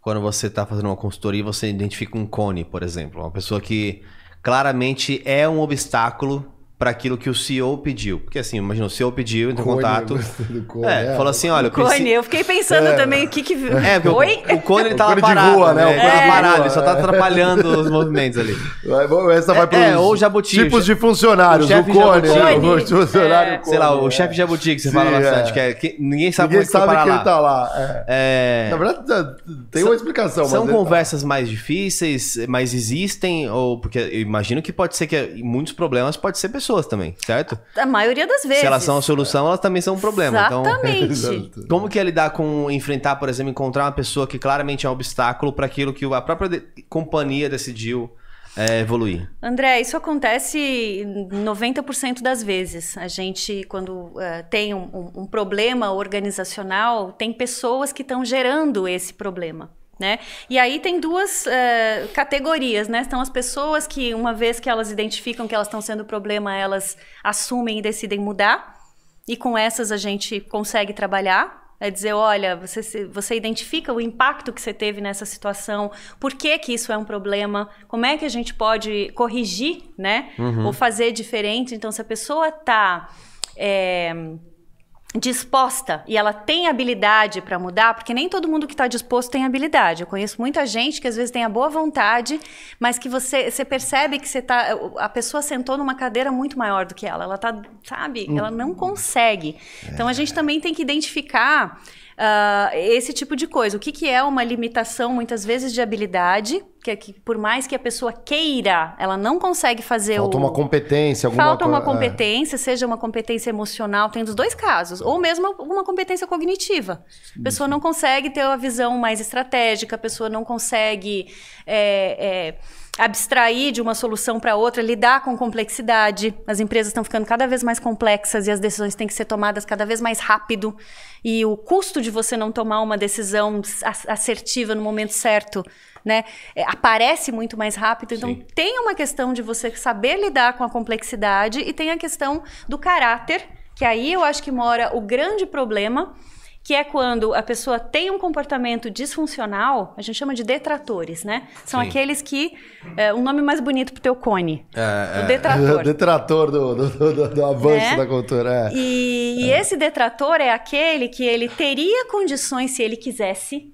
quando você está fazendo uma consultoria e você identifica um cone, por exemplo? Uma pessoa que claramente é um obstáculo para aquilo que o CEO pediu. Porque assim, imagina, o CEO pediu, entrou em contato. Cone, é, é, falou assim: olha, o Cone, preci... eu fiquei pensando é. também o que que. É, Oi? O, o Cone ele tava tá parado. Rua, né? né? O Cone é. parado, ele só tá é. atrapalhando os movimentos ali. Essa vai tá é, para é, ou jabuti, tipos de funcionários. O, o Cone, Cone. o funcionário. Sei lá, o chefe jabuti que você fala bastante, que, é, que ninguém sabe ninguém sabe que, que ele tá lá. Na verdade, tem uma explicação. São conversas mais difíceis, mas existem, ou porque eu imagino que pode ser que muitos problemas pode ser pessoas pessoas também, certo? A maioria das vezes. Se elas são a solução, elas também são um problema. Então- Exatamente. Então, como que é lidar com enfrentar, por exemplo, encontrar uma pessoa que claramente é um obstáculo para aquilo que a própria companhia decidiu é, evoluir? André, isso acontece 90% das vezes. A gente, quando uh, tem um, um problema organizacional, tem pessoas que estão gerando esse problema. Né? E aí tem duas uh, categorias, né? Estão as pessoas que, uma vez que elas identificam que elas estão sendo problema, elas assumem e decidem mudar. E com essas a gente consegue trabalhar, é dizer, olha, você, você identifica o impacto que você teve nessa situação, por que, que isso é um problema, como é que a gente pode corrigir, né? Uhum. Ou fazer diferente. Então, se a pessoa está é, eh, disposta e ela tem habilidade para mudar, porque nem todo mundo que está disposto tem habilidade. Eu conheço muita gente que às vezes tem a boa vontade, mas que você, você percebe que você tá, a pessoa sentou numa cadeira muito maior do que ela. Ela tá, sabe? Hum. Ela não consegue. Então a gente também tem que identificar Uh, esse tipo de coisa. O que, que é uma limitação, muitas vezes, de habilidade? Que, é que por mais que a pessoa queira, ela não consegue fazer Falta o... uma competência, alguma Falta uma é. competência, é. seja uma competência emocional, tem dos dois casos. Ou mesmo uma competência cognitiva. A pessoa não consegue ter uma visão mais estratégica, a pessoa não consegue... É, é abstrair de uma solução para outra, lidar com complexidade. As empresas estão ficando cada vez mais complexas e as decisões têm que ser tomadas cada vez mais rápido. E o custo de você não tomar uma decisão assertiva no momento certo, né, é, aparece muito mais rápido. Então, Sim. tem uma questão de você saber lidar com a complexidade e tem a questão do caráter, que aí eu acho que mora o grande problema que é quando a pessoa tem um comportamento disfuncional, a gente chama de detratores, né? São Sim. aqueles que. É, um nome mais bonito pro teu cone. É, o é. detrator. É, detrator do, do, do, do avanço né? da cultura. É. E, e é. esse detrator é aquele que ele teria condições, se ele quisesse,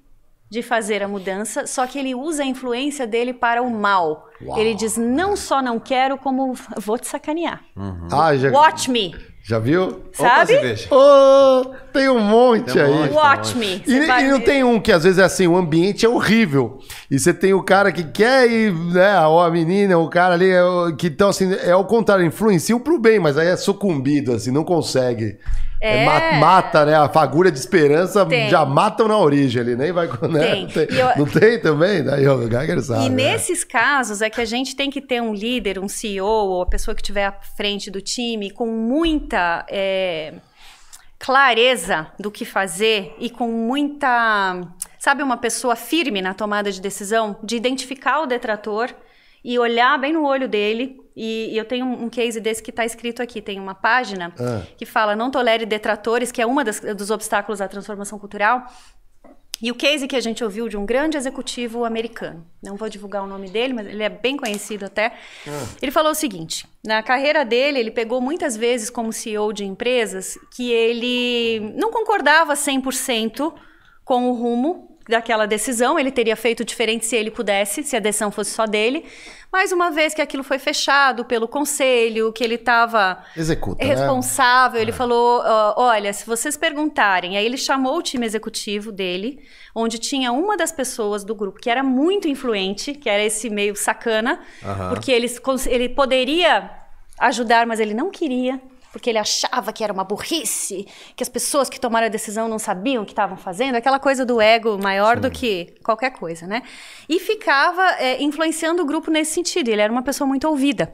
de fazer a mudança, só que ele usa a influência dele para o mal. Uau. Ele diz: não só não quero, como vou te sacanear. Uhum. Ah, já... Watch me. Já viu? Sabe? Oh, tem um monte tem um aí. Watch me. E, e não ver. tem um que às vezes é assim, o ambiente é horrível. E você tem o cara que quer e, né, ou a menina, ou o cara ali, é que então assim, é ao contrário, influenciam pro bem, mas aí é sucumbido, assim, não consegue. É, é. mata, né? A fagulha de esperança tem. já matam na origem, ele nem vai. Né? Tem. Tem. Eu... Não tem também? Daí o Geiger sabe. E né? nesses é. casos é que a gente tem que ter um líder, um CEO, ou a pessoa que estiver à frente do time, com muita é, clareza do que fazer e com muita. Sabe, uma pessoa firme na tomada de decisão, de identificar o detrator e olhar bem no olho dele e, e, eu tenho um case desse que está escrito aqui, tem uma página ah. que fala não tolere detratores, que é um dos obstáculos à transformação cultural. E o case que a gente ouviu de um grande executivo americano, não vou divulgar o nome dele, mas ele é bem conhecido até. Ah. Ele falou o seguinte: na carreira dele, ele pegou muitas vezes como CEO de empresas que ele não concordava 100% com o rumo daquela decisão, ele teria feito diferente se ele pudesse, se a decisão fosse só dele. Mas uma vez que aquilo foi fechado pelo conselho, que ele estava né? responsável, né? ele é. falou: olha, se vocês perguntarem, aí ele chamou o time executivo dele, onde tinha uma das pessoas do grupo que era muito influente, que era esse meio sacana, porque ele, ele poderia ajudar, mas ele não queria porque ele achava que era uma burrice, que as pessoas que tomaram a decisão não sabiam o que estavam fazendo, aquela coisa do ego maior Sim. do que qualquer coisa, né? E ficava é, influenciando o grupo nesse sentido. Ele era uma pessoa muito ouvida.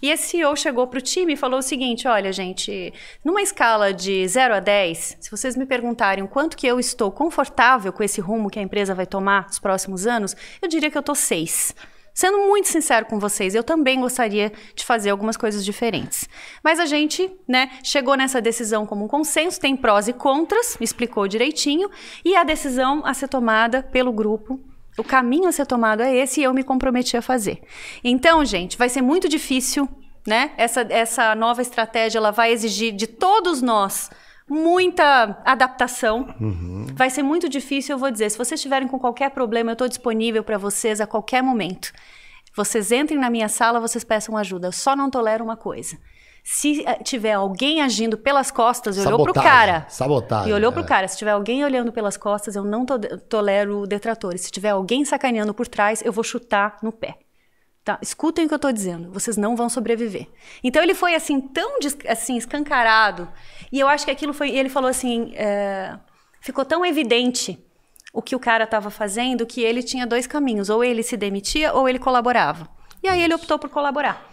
E esse CEO chegou para o time e falou o seguinte: olha, gente, numa escala de 0 a 10, se vocês me perguntarem o quanto que eu estou confortável com esse rumo que a empresa vai tomar nos próximos anos, eu diria que eu estou 6. Sendo muito sincero com vocês, eu também gostaria de fazer algumas coisas diferentes. Mas a gente, né, chegou nessa decisão como um consenso, tem prós e contras, explicou direitinho, e a decisão a ser tomada pelo grupo o caminho a ser tomado é esse e eu me comprometi a fazer. Então, gente, vai ser muito difícil, né? Essa, essa nova estratégia ela vai exigir de todos nós muita adaptação. Uhum. Vai ser muito difícil, eu vou dizer. Se vocês estiverem com qualquer problema, eu estou disponível para vocês a qualquer momento. Vocês entrem na minha sala, vocês peçam ajuda. Eu só não tolero uma coisa. Se eh, tiver alguém agindo pelas costas, eu olhou pro cara. Sabotagem. E olhou é. pro cara. Se tiver alguém olhando pelas costas, eu não to tolero detratores. Se tiver alguém sacaneando por trás, eu vou chutar no pé. Tá? Escutem o que eu estou dizendo, vocês não vão sobreviver. Então ele foi assim tão assim escancarado e eu acho que aquilo foi. Ele falou assim, é, ficou tão evidente o que o cara estava fazendo que ele tinha dois caminhos, ou ele se demitia ou ele colaborava. E aí ele optou por colaborar.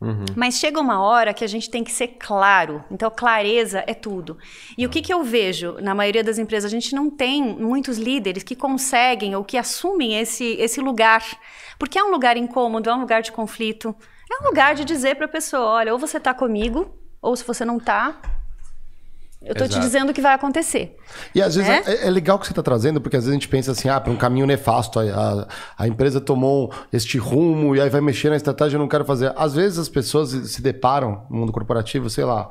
Uhum. Mas chega uma hora que a gente tem que ser claro. Então, clareza é tudo. E o que, uhum. que eu vejo na maioria das empresas? A gente não tem muitos líderes que conseguem ou que assumem esse, esse lugar porque é um lugar incômodo, é um lugar de conflito. É um lugar de dizer para a pessoa: olha, ou você está comigo, ou se você não está, eu estou te dizendo o que vai acontecer. E às vezes é, é, é legal que você está trazendo, porque às vezes a gente pensa assim, ah, para um caminho nefasto, a, a, a, empresa tomou este rumo e aí vai mexer na estratégia, eu não quero fazer. Às vezes as pessoas se deparam no mundo corporativo, sei lá,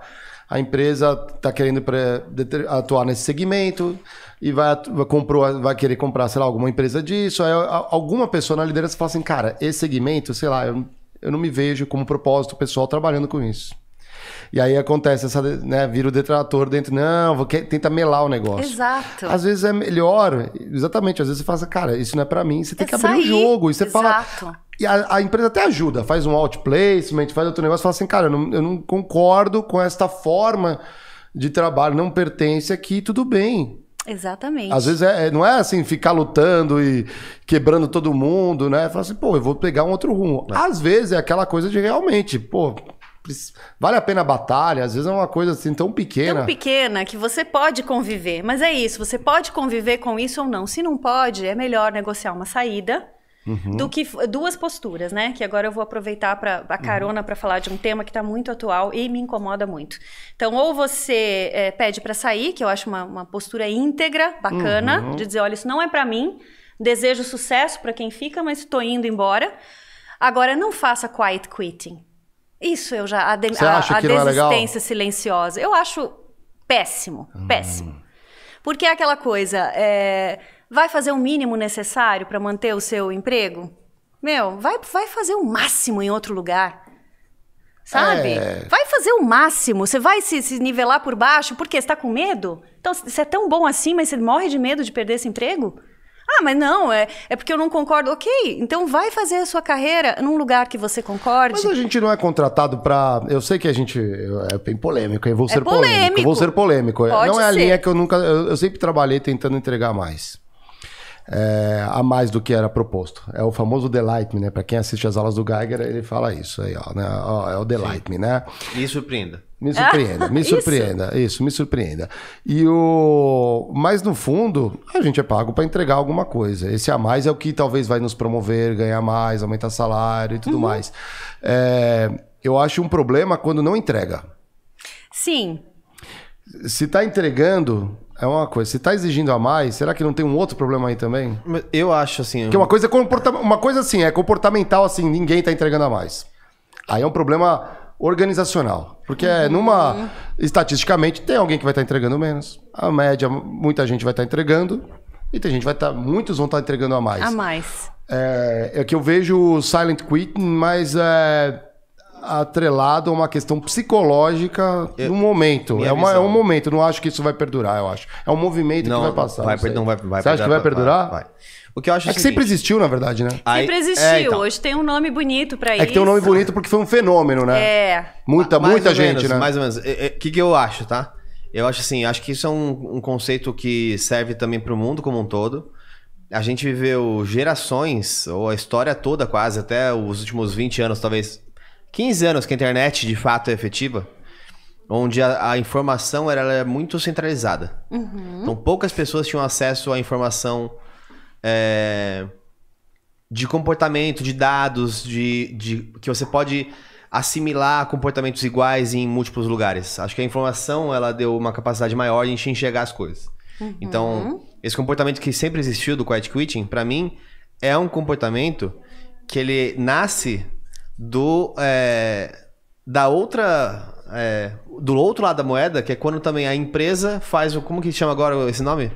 a empresa está querendo atuar nesse segmento, e vai, comprou, vai querer comprar, sei lá, alguma empresa disso. Aí alguma pessoa na liderança fala assim, cara, esse segmento, sei lá, eu, eu não me vejo como propósito pessoal trabalhando com isso. E aí acontece essa, né, vira o detrator dentro, não, vou, tenta melar o negócio. Exato. Às vezes é melhor, exatamente, às vezes você fala, assim, cara, isso não é para mim, você tem é que abrir o um jogo. E você Exato. fala. E a, a, empresa até ajuda, faz um outplacement, faz outro negócio, fala assim, cara, eu não, eu não concordo com esta forma de trabalho, não pertence aqui, tudo bem. Exatamente. Às vezes é, é, não é assim ficar lutando e quebrando todo mundo, né? Fala assim, pô, eu vou pegar um outro rumo. É. Às vezes é aquela coisa de realmente, pô, vale a pena a batalha, às vezes é uma coisa assim tão pequena. Tão pequena que você pode conviver. Mas é isso, você pode conviver com isso ou não. Se não pode, é melhor negociar uma saída Uhum. Do que duas posturas, né? Que agora eu vou aproveitar para a uhum. carona uhum. para falar de um tema que está muito atual e me incomoda muito. Então, ou você é, pede para sair, que eu acho uma, uma postura íntegra, bacana, uhum. de dizer, olha, isso não é para mim. Desejo sucesso para quem fica, mas estou indo embora. Agora, não faça quiet quitting. Isso eu já a, de, a, a é desistência é silenciosa. Eu acho péssimo, hum. péssimo. Porque é aquela coisa. É vai fazer o mínimo necessário para manter o seu emprego? Meu, vai, vai fazer o máximo em outro lugar. Sabe? É... Vai fazer o máximo. Você vai se, se nivelar por baixo porque está com medo? Então, você é tão bom assim, mas você morre de medo de perder esse emprego? Ah, mas não, é, é porque eu não concordo. Ok, então vai fazer a sua carreira num lugar que você concorde. Mas a gente não é contratado para. Eu sei que a gente. É, é bem polêmico, eu vou é ser polêmico. polêmico. Eu vou ser polêmico. Pode não é a linha que eu nunca. Eu, eu sempre trabalhei tentando entregar mais é, a mais do que era proposto. É o famoso delight me, né? Para quem assiste as aulas do Geiger, ele fala isso aí, ó, né? ó é o delight me, né? Me surpreenda. Me surpreenda, me surpreenda, isso. isso, me surpreenda. E o. Mas no fundo, a gente é pago para entregar alguma coisa. Esse a mais é o que talvez vai nos promover, ganhar mais, aumentar salário e tudo uhum. mais. É... Eu acho um problema quando não entrega. Sim. Se está entregando, é uma coisa. Se está exigindo a mais, será que não tem um outro problema aí também? Eu acho assim. Porque uma coisa é comporta... uma coisa assim, é comportamental assim, ninguém está entregando a mais. Aí é um problema organizacional. Porque é uhum. é numa. Estatisticamente, tem alguém que vai estar tá entregando menos. A média, muita gente vai estar tá entregando. E tem gente que vai estar. Tá... Muitos vão estar tá entregando a mais. A mais. É, é que eu vejo o Silent Quit, mas é, atrelado a uma questão psicológica eu, do momento. É, uma, é, um momento, não acho que isso vai perdurar, eu acho. É um movimento não, que vai passar. Vai, não, não vai, vai Você acha que vai perdurar? Vai. O que eu acho é, é que seguinte, sempre existiu, na verdade, né? Aí, sempre é, existiu. É, então. Hoje tem um nome bonito para isso. É que tem um nome bonito porque foi um fenômeno, né? É. Muita, mais muita gente, menos, né? Mais ou menos. O que, que eu acho, tá? Eu acho assim, acho que isso é um, um conceito que serve também para o mundo como um todo. A gente viveu gerações, ou a história toda quase, até os últimos 20 anos, talvez 15 anos que a internet de fato é efetiva, onde a, a informação era, é muito centralizada. Uhum. Então poucas pessoas tinham acesso à informação é, de comportamento, de dados, de, de que você pode assimilar comportamentos iguais em múltiplos lugares. Acho que a informação ela deu uma capacidade maior de enxergar as coisas. Uhum. Então, esse comportamento que sempre existiu do quiet quitting, para mim, é um comportamento que ele nasce do é, da outra é, do outro lado da moeda, que é quando também a empresa faz o como que chama agora esse nome?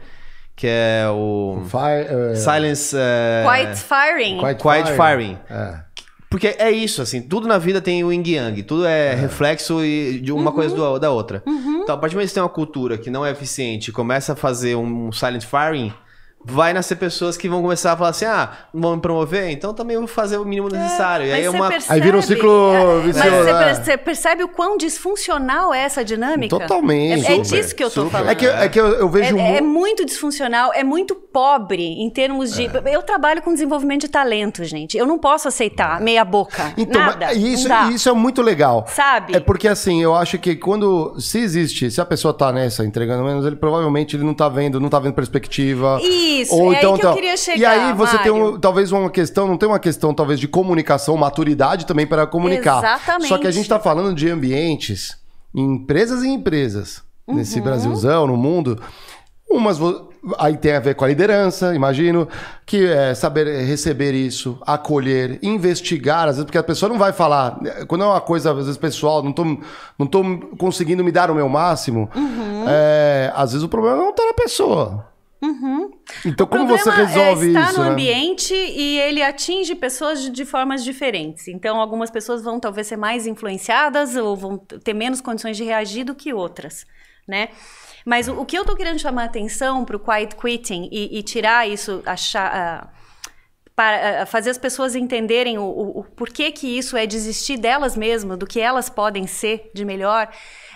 Que é o Fire, uh... Silence é, Quiet Firing. Quiet, Quiet Firing. É. Porque é isso, assim, tudo na vida tem o yin yang, tudo é, é. reflexo de uma uhum. coisa da outra. Uhum. Então, a partir do momento que você tem uma cultura que não é eficiente e começa a fazer um silent firing, vai nascer pessoas que vão começar a falar assim: ah, vão me promover, então também vou fazer o mínimo é, necessário. É, e aí, é uma... Percebe, aí vira um ciclo vicioso. Mas né? você percebe o quão disfuncional é essa dinâmica? Totalmente. É, é super, é disso que eu tô falando. É que, é que eu, eu vejo. É, um... é, muito disfuncional, é muito pobre em termos de. É. Eu trabalho com desenvolvimento de talento, gente. Eu não posso aceitar meia boca. Então, nada. Isso, isso é muito legal. Sabe? É porque assim, eu acho que quando. Se existe, se a pessoa tá nessa entregando menos, ele provavelmente ele não tá vendo, não tá vendo perspectiva. E isso, Ou é então, aí que eu então, queria chegar. E aí você Mário. tem um, talvez uma questão, não tem uma questão talvez de comunicação, maturidade também para comunicar. Exatamente. Só que a gente está falando de ambientes, empresas e empresas, uhum. nesse Brasilzão, no mundo. Umas aí tem a ver com a liderança, imagino, que é saber receber isso, acolher, investigar, às vezes, porque a pessoa não vai falar. Né, quando é uma coisa, às vezes, pessoal, não tô, não tô conseguindo me dar o meu máximo, uhum. é, às vezes o problema não tá na pessoa. Uhum. Então, o como você é resolve é estar isso? Está no né? ambiente e ele atinge pessoas de, de, formas diferentes. Então, algumas pessoas vão talvez ser mais influenciadas ou vão ter menos condições de reagir do que outras, né? Mas o, o que eu estou querendo chamar a atenção para o quiet quitting e, e tirar isso, achar, uh, para uh, fazer as pessoas entenderem o, o, o porquê que isso é desistir delas mesmas, do que elas podem ser de melhor,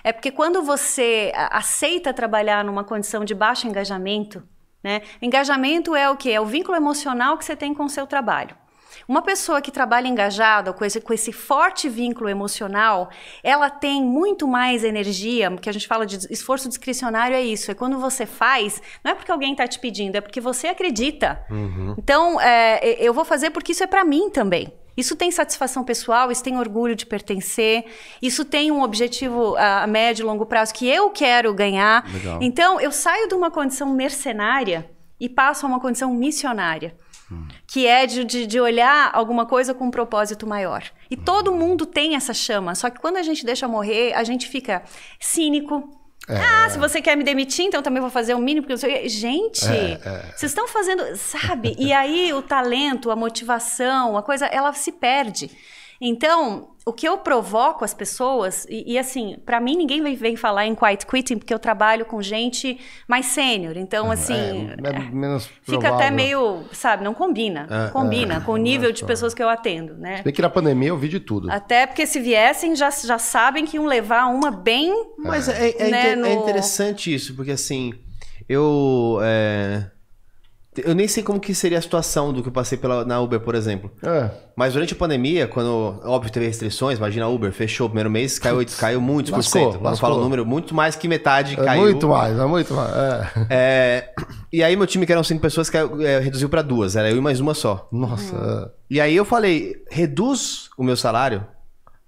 é porque quando você aceita trabalhar numa condição de baixo engajamento, né? Engajamento é o que? É o vínculo emocional que você tem com o seu trabalho. Uma pessoa que trabalha engajada, com esse, com esse forte vínculo emocional, ela tem muito mais energia, que a gente fala de esforço discricionário, é isso. É quando você faz, não é porque alguém está te pedindo, é porque você acredita. Uhum. Então, é, eu vou fazer porque isso é para mim também. Isso tem satisfação pessoal, isso tem orgulho de pertencer, isso tem um objetivo a, ah, a médio e longo prazo que eu quero ganhar. Legal. Então, eu saio de uma condição mercenária e passo a uma condição missionária. Hum. Que é de, de, de, olhar alguma coisa com um propósito maior. E hum. todo mundo tem essa chama, só que quando a gente deixa morrer, a gente fica cínico, é. Ah, se você quer me demitir, então também vou fazer o mínimo, porque eu Gente, é, é. vocês estão fazendo, sabe? E aí o talento, a motivação, a coisa, ela se perde. Então, o que eu provoco as pessoas, e, e assim, para mim ninguém vem, vem, falar em quiet quitting, porque eu trabalho com gente mais sênior. Então, assim. É, é, é menos fica até meio, sabe, não combina. É, combina é, com o nível é de pessoas que eu atendo, né? Se bem que na pandemia eu vi de tudo. Até porque se viessem, já, já sabem que iam levar uma bem. Mas né, inter, no... é, interessante isso, porque assim, eu. É eu nem sei como que seria a situação do que eu passei pela, na Uber, por exemplo. É. Mas durante a pandemia, quando, óbvio, teve restrições, imagina a Uber, fechou o primeiro mês, caiu, caiu muitos lascou, por cento. Não falo o número, muito mais que metade é caiu. Muito mais, é muito mais. É. é. e aí meu time, que eram cinco pessoas, caiu, é, reduziu para duas, era eu e mais uma só. Nossa. Hum. É. E aí eu falei, reduz o meu salário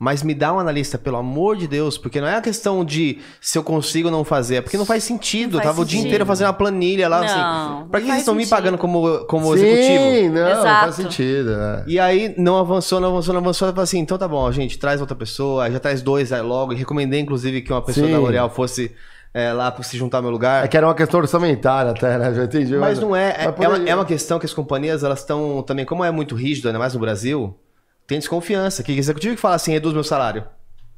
mas me dá um analista, pelo amor de Deus, porque não é a questão de se eu consigo ou não fazer, é porque não faz sentido. Não faz Tava sentido. o dia inteiro fazendo uma planilha lá, assim. não, assim. Pra que vocês estão me pagando como, como Sim, executivo? Não, Exato. não faz sentido. Né? E aí não avançou, não avançou, não avançou. Eu falei assim, então tá bom, gente, traz outra pessoa, já traz dois aí logo. E recomendei, inclusive, que uma pessoa Sim. da L'Oréal fosse é, lá para se juntar ao meu lugar. É que era uma questão orçamentária até, né? Já entendi. Mas, mas não é. É, é, uma, é, uma, questão que as companhias, elas estão também, como é muito rígido, ainda mais no Brasil, tem desconfiança. Que executivo que fala assim, reduz meu salário.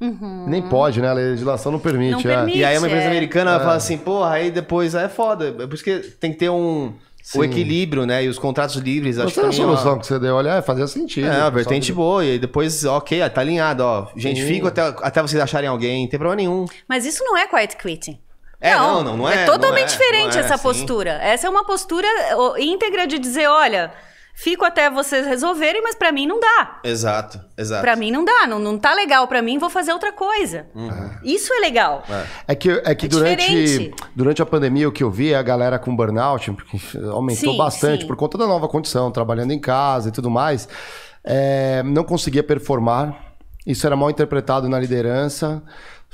Uhum. Nem pode, né? A legislação não permite. Não é. permite e aí uma empresa é. americana fala é. assim, porra, aí depois é foda. É por isso que tem que ter um... Sim. O equilíbrio, né? E os contratos livres. Mas acho que a solução que você deu, olha, é, fazer sentido. É, a vertente boa. E depois, ok, tá alinhado, ó. Gente, Sim. fico até, até vocês acharem alguém, não tem problema nenhum. Mas isso não é quiet quitting. É, não, não, não, não é. É totalmente é, diferente é, essa postura. Essa é uma postura íntegra de dizer, olha, fico até vocês resolverem, mas para mim não dá. Exato, exato. Para mim não dá, não, não tá legal para mim, vou fazer outra coisa. Uhum. É. Isso é legal. É, é que, é que é durante, durante a pandemia o que eu vi é a galera com burnout, porque aumentou sim, bastante sim. por conta da nova condição, trabalhando em casa e tudo mais, é, não conseguia performar. Isso era mal interpretado na liderança.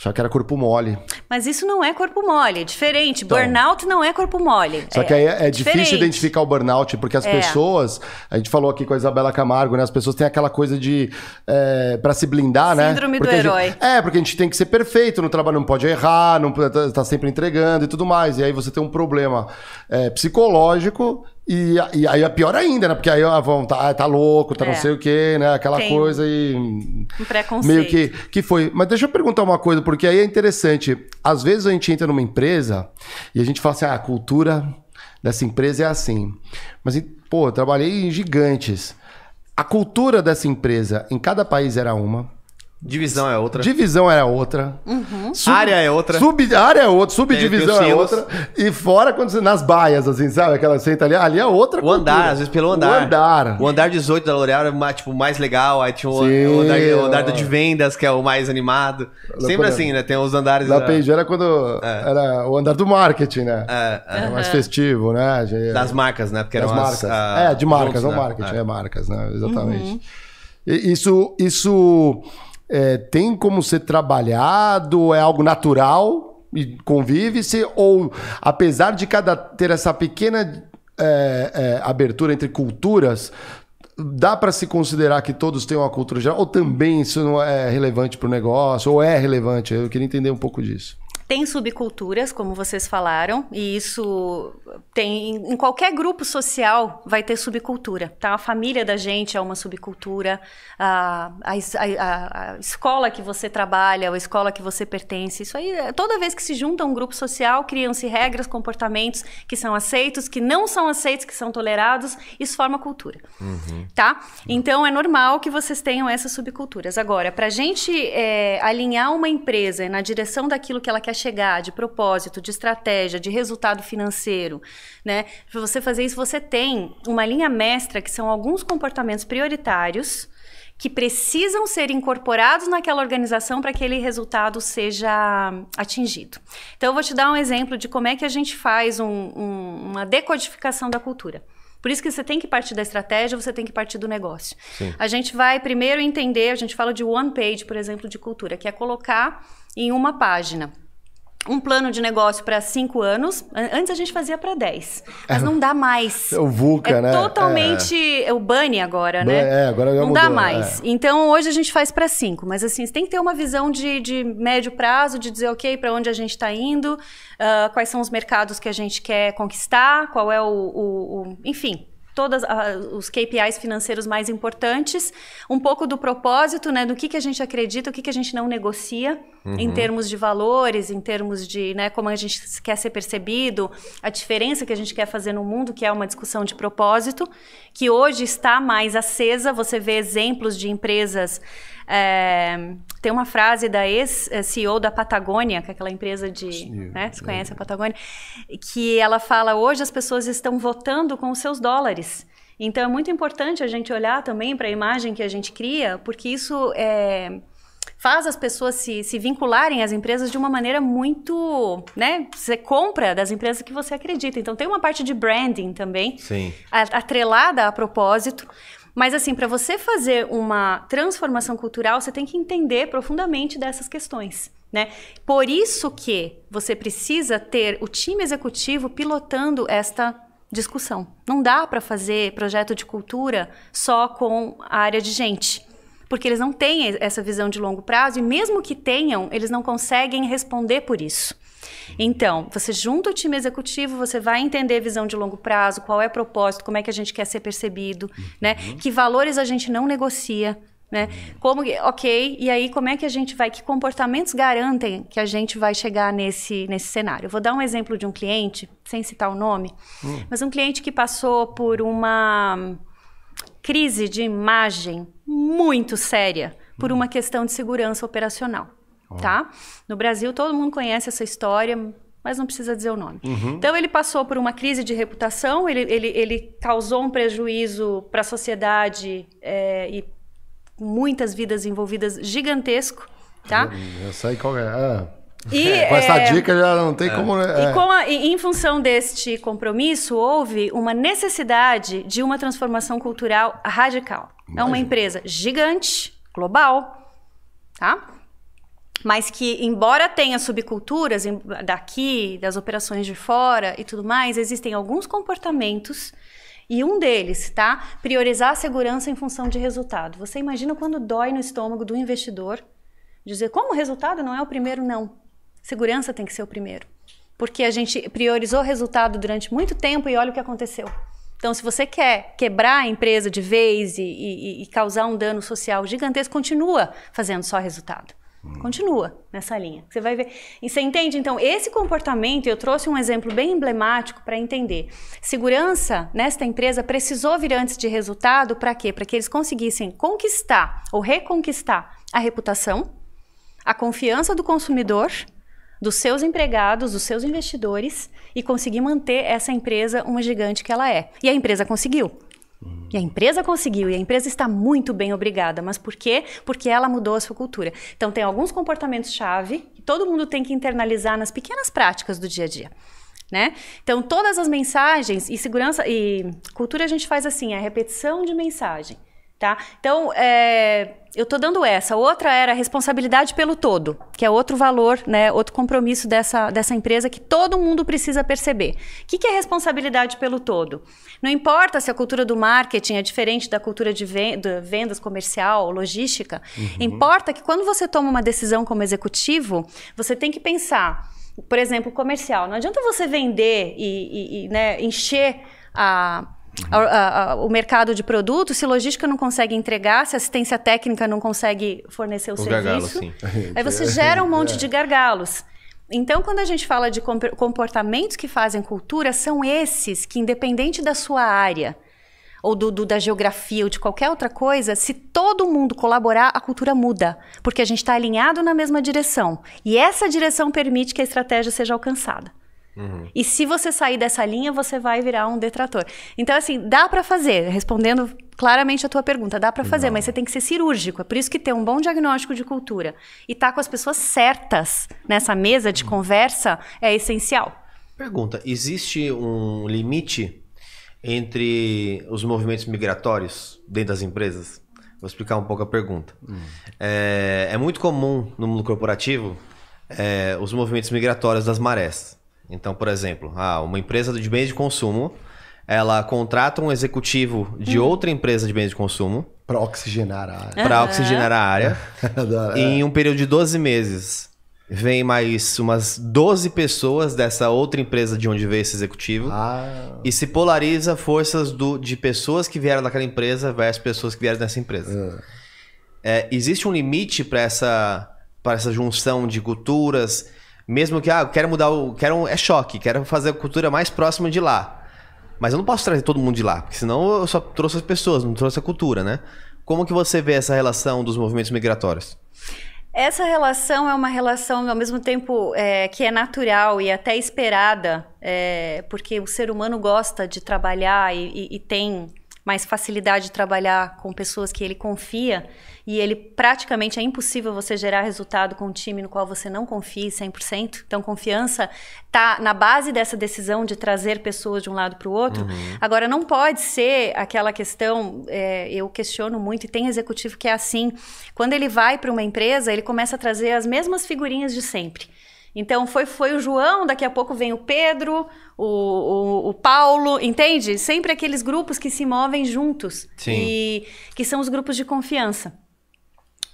Só que era corpo mole. Mas isso não é corpo mole, é diferente. Então, burnout não é corpo mole. Só que aí é, é, é difícil identificar o burnout, porque as é. pessoas. A gente falou aqui com a Isabela Camargo, né? As pessoas têm aquela coisa de. É, para se blindar, Síndrome né? Síndrome do herói. Gente, é, porque a gente tem que ser perfeito no trabalho, não pode errar, não tá, tá sempre entregando e tudo mais. E aí você tem um problema é, psicológico e, e, aí é pior ainda, né? Porque aí ah, vão, tá, tá louco, tá é. não sei o quê, né? Aquela Tem coisa e. Um preconceito. Meio que, que foi. Mas deixa eu perguntar uma coisa, porque aí é interessante. Às vezes a gente entra numa empresa e a gente fala assim: ah, a cultura dessa empresa é assim. Mas, pô, eu trabalhei em gigantes. A cultura dessa empresa em cada país era uma. Divisão é outra. Divisão é outra. Uhum. Sub, área é outra. Sub, área é outra, subdivisão é outra. E fora quando você, nas baias, assim, sabe? Aquela senta ali, ali é outra. O cultura. andar, às vezes pelo andar. O andar. O andar 18 da L'Oréal é mais, tipo, mais legal. Aí tinha o, o andar, o andar de vendas, que é o mais animado. Lá Sempre assim, né? Tem os andares. Da PG era quando. É. Era o andar do marketing, né? É, é. Era mais festivo, né? Das marcas, né? Porque eram marcas. As, é, de marcas, juntos, não né? marketing, é. é. marcas, né? Exatamente. Uhum. Isso. isso é, tem como ser trabalhado? É algo natural e convive-se? Ou, apesar de cada ter essa pequena é, é, abertura entre culturas, dá para se considerar que todos têm uma cultura geral? Ou também isso não é relevante para o negócio? Ou é relevante? Eu queria entender um pouco disso. Tem subculturas, como vocês falaram, e isso tem em qualquer grupo social vai ter subcultura. Tá? A família da gente é uma subcultura, a, a, a, a escola que você trabalha, a escola que você pertence, isso aí, é, toda vez que se junta um grupo social, criam-se regras, comportamentos que são aceitos, que não são aceitos, que são tolerados, isso forma cultura. Uhum. Tá? Então é normal que vocês tenham essas subculturas. Agora, para a gente é, alinhar uma empresa na direção daquilo que ela quer chegar, de propósito, de estratégia, de resultado financeiro, né? Para você fazer isso, você tem uma linha mestra que são alguns comportamentos prioritários que precisam ser incorporados naquela organização para que aquele resultado seja atingido. Então, eu vou te dar um exemplo de como é que a gente faz um, um, uma decodificação da cultura. Por isso que você tem que partir da estratégia, você tem que partir do negócio. Sim. A gente vai primeiro entender, a gente fala de one page, por exemplo, de cultura, que é colocar em uma página um plano de negócio para cinco anos. Antes a gente fazia para 10, mas é. não dá mais. é o VUCA, é né? Totalmente é. o Bunny agora, né? É, agora já é Não mudou, dá é. mais. É. Então hoje a gente faz para cinco, mas assim, você tem que ter uma visão de, de médio prazo, de dizer, ok, para onde a gente está indo, uh, quais são os mercados que a gente quer conquistar, qual é o, o, o enfim, todos ah, os KPIs financeiros mais importantes, um pouco do propósito, né, do que, que a gente acredita, o que, que a gente não negocia uhum. em termos de valores, em termos de né, como a gente quer ser percebido, a diferença que a gente quer fazer no mundo, que é uma discussão de propósito, que hoje está mais acesa, você vê exemplos de empresas é, tem uma frase da ex-CEO da Patagônia, que é aquela empresa de. Sim, né, você conhece a Patagônia? Que ela fala: hoje as pessoas estão votando com os seus dólares. Então é muito importante a gente olhar também para a imagem que a gente cria, porque isso é, faz as pessoas se, se vincularem às empresas de uma maneira muito, né? Você compra das empresas que você acredita. Então tem uma parte de branding também, Sim. atrelada a propósito. Mas assim, para você fazer uma transformação cultural, você tem que entender profundamente dessas questões. Né? Por isso que você precisa ter o time executivo pilotando esta discussão. Não dá para fazer projeto de cultura só com a área de gente, porque eles não têm essa visão de longo prazo e mesmo que tenham, eles não conseguem responder por isso. Então, você junta o time executivo, você vai entender visão de longo prazo, qual é o propósito, como é que a gente quer ser percebido, né? uhum. né? Que valores a gente não negocia. Né? Uhum. Como, ok, e aí como é que a gente vai, que comportamentos garantem que a gente vai chegar nesse, nesse cenário? Eu vou dar um exemplo de um cliente, sem citar o nome, hum. mas um cliente que passou por uma crise de imagem muito séria por hum. uma questão de segurança operacional tá? No Brasil, todo mundo conhece essa história, mas não precisa dizer o nome. Uhum. Então ele passou por uma crise de reputação, ele, ele, ele causou um prejuízo para a sociedade é, e muitas vidas envolvidas gigantesco, tá? Eu, sei qual é. é. E, com é, essa dica já não tem é. como. Né? É. E, com a, e em função deste compromisso, houve uma necessidade de uma transformação cultural radical. Imagina. É uma empresa gigante, global, tá? mas que, embora tenha subculturas daqui, das operações de fora e tudo mais, existem alguns comportamentos. E um deles, tá? Priorizar a segurança em função de resultado. Você imagina quando dói no estômago do investidor dizer como o resultado não é o primeiro, não. Segurança tem que ser o primeiro. Porque a gente priorizou o resultado durante muito tempo e olha o que aconteceu. Então, se você quer quebrar a empresa de vez e, e, e causar um dano social gigantesco, continua fazendo só resultado. Continua nessa linha. Você vai ver. E você entende? Então, esse comportamento, eu trouxe um exemplo bem emblemático para entender. Segurança nesta né, empresa precisou vir antes de resultado para quê? Para que eles conseguissem conquistar ou reconquistar a reputação, a confiança do consumidor, dos seus empregados, dos seus investidores e conseguir manter essa empresa uma gigante que ela é. E a empresa conseguiu. E a empresa conseguiu, e a empresa está muito bem obrigada. Mas por quê? Porque ela mudou a sua cultura. Então, tem alguns comportamentos-chave que todo mundo tem que internalizar nas pequenas práticas do dia a dia. Né? Então, todas as mensagens e segurança e cultura a gente faz assim, a é repetição de mensagem. Tá? Então, é, eu tô dando essa. Outra era responsabilidade pelo todo, que é outro valor, né, outro compromisso dessa, dessa empresa que todo mundo precisa perceber. O que, que é responsabilidade pelo todo? Não importa se a cultura do marketing é diferente da cultura de vendas comercial, logística, uhum. importa que quando você toma uma decisão como executivo, você tem que pensar, por exemplo, comercial. Não adianta você vender e, e, e né, encher a a, a, o mercado de produtos, se logística não consegue entregar, se assistência técnica não consegue fornecer o, o serviço, gargalo, aí você é. gera um monte é. de gargalos. Então, quando a gente fala de comportamentos que fazem cultura, são esses que, independente da sua área, ou do, do, da geografia, ou de qualquer outra coisa, se todo mundo colaborar, a cultura muda, porque a gente está alinhado na mesma direção. E essa direção permite que a estratégia seja alcançada. Uhum. E se você sair dessa linha, você vai virar um detrator. Então, assim, dá para fazer, respondendo claramente a tua pergunta, dá para fazer, Não. mas você tem que ser cirúrgico. É por isso que ter um bom diagnóstico de cultura e estar tá com as pessoas certas nessa mesa de uhum. conversa é essencial. Pergunta: existe um limite entre os movimentos migratórios dentro das empresas? Vou explicar um pouco a pergunta. Hum. É, é, muito comum no mundo corporativo é, os movimentos migratórios das marés. Então, por exemplo, ah, uma empresa de bens de consumo, ela contrata um executivo de hum. outra empresa de bens de consumo. Para oxigenar a área. Para oxigenar a área. É. em um período de 12 meses, vem mais umas 12 pessoas dessa outra empresa de onde veio esse executivo. Ah. E se polariza forças do, de pessoas que vieram daquela empresa versus pessoas que vieram dessa empresa. Ah. É, existe um limite para essa, essa junção de culturas, mesmo que, ah, quero mudar o. Quero, é choque, quero fazer a cultura mais próxima de lá. Mas eu não posso trazer todo mundo de lá, porque senão eu só trouxe as pessoas, não trouxe a cultura, né? Como que você vê essa relação dos movimentos migratórios? Essa relação é uma relação, ao mesmo tempo, é, que é natural e até esperada, é, porque o ser humano gosta de trabalhar e, e, e tem mais facilidade de trabalhar com pessoas que ele confia e ele praticamente é impossível você gerar resultado com um time no qual você não confie 100%. Então, confiança está na base dessa decisão de trazer pessoas de um lado para o outro. Uhum. Agora, não pode ser aquela questão, é, eu questiono muito, e tem executivo que é assim. Quando ele vai para uma empresa, ele começa a trazer as mesmas figurinhas de sempre. Então foi, foi o João, daqui a pouco vem o Pedro, o, o, o Paulo, entende? Sempre aqueles grupos que se movem juntos e que são os grupos de confiança.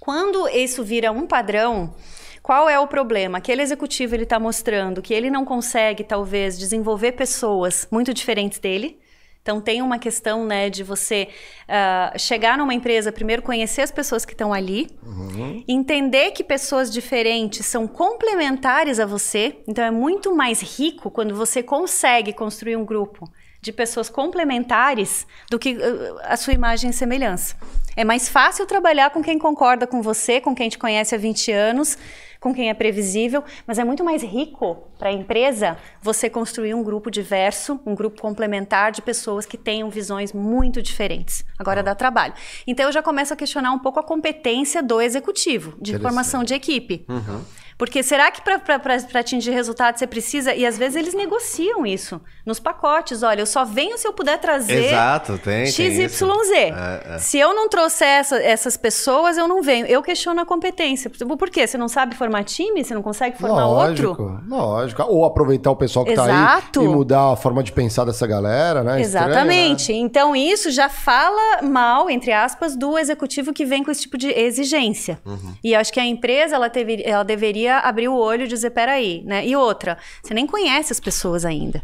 Quando isso vira um padrão, qual é o problema? Aquele executivo ele está mostrando que ele não consegue, talvez, desenvolver pessoas muito diferentes dele. Então tem uma questão né, de você uh, chegar numa empresa, primeiro conhecer as pessoas que estão ali, uhum. entender que pessoas diferentes são complementares a você. Então é muito mais rico quando você consegue construir um grupo de pessoas complementares do que uh, a sua imagem e semelhança. É mais fácil trabalhar com quem concorda com você, com quem te conhece há 20 anos, com quem é previsível, mas é muito mais rico para a empresa você construir um grupo diverso, um grupo complementar de pessoas que tenham visões muito diferentes. Agora ah. dá trabalho. Então eu já começo a questionar um pouco a competência do executivo, de formação de equipe. Uhum. Porque será que para atingir resultado você precisa. E às vezes eles negociam isso nos pacotes. Olha, eu só venho se eu puder trazer. Exato, tem. XYZ. Tem é, é. Se eu não trouxer essa, essas pessoas, eu não venho. Eu questiono a competência. Por quê? Você não sabe formar time? Você não consegue formar lógico, outro? Lógico. Ou aproveitar o pessoal que está aí e mudar a forma de pensar dessa galera, né? Exatamente. Estranho, né? Então isso já fala mal, entre aspas, do executivo que vem com esse tipo de exigência. Uhum. E acho que a empresa ela, teve, ela deveria abrir o olho e dizer, peraí, né? E outra, você nem conhece as pessoas ainda.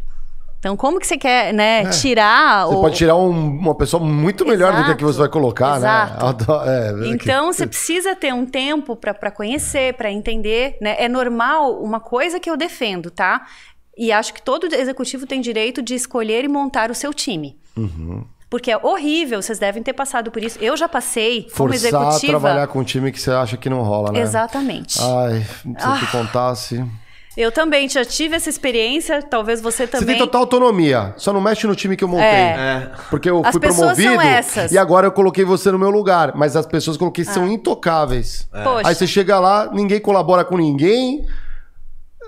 Então, como que você quer, né, é. tirar... Você o... pode tirar um, uma pessoa muito melhor Exato. do que a que você vai colocar, né? Exato. né? É, é então, que... você precisa ter um tempo para conhecer, para entender, né? É normal, uma coisa que eu defendo, tá? E acho que todo executivo tem direito de escolher e montar o seu time. Uhum. Porque é horrível, vocês devem ter passado por isso. Eu já passei Forçar como executiva. trabalhar com um time que você acha que não rola, né? Exatamente. Ai, se ah. eu te ah. contasse... Eu também já tive essa experiência, talvez você também. Você tem total autonomia, só não mexe no time que eu montei. É. é. Porque eu as fui promovido e agora eu coloquei você no meu lugar, mas as pessoas que eu coloquei ah. são intocáveis. É. Aí você chega lá, ninguém colabora com ninguém.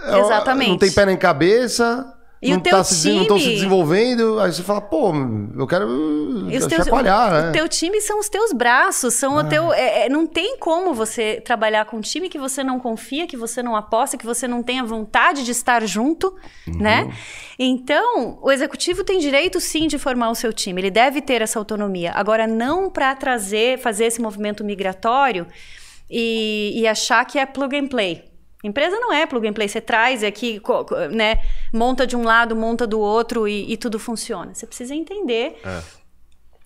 É Exatamente. Não tem pé nem cabeça. E não o tá teu tá se, time... Não estão se desenvolvendo, aí você fala, pô, eu quero e teus, o, né? O teu time são os teus braços, são ah. o teu... É, é, não tem como você trabalhar com um time que você não confia, que você não aposta, que você não tenha vontade de estar junto, uhum. né? Então, o executivo tem direito, sim, de formar o seu time. Ele deve ter essa autonomia. Agora, não para trazer, fazer esse movimento migratório e, e achar que é plug and play. Empresa não é plug and play, você traz aqui, né, monta de um lado, monta do outro e, e tudo funciona. Você precisa entender é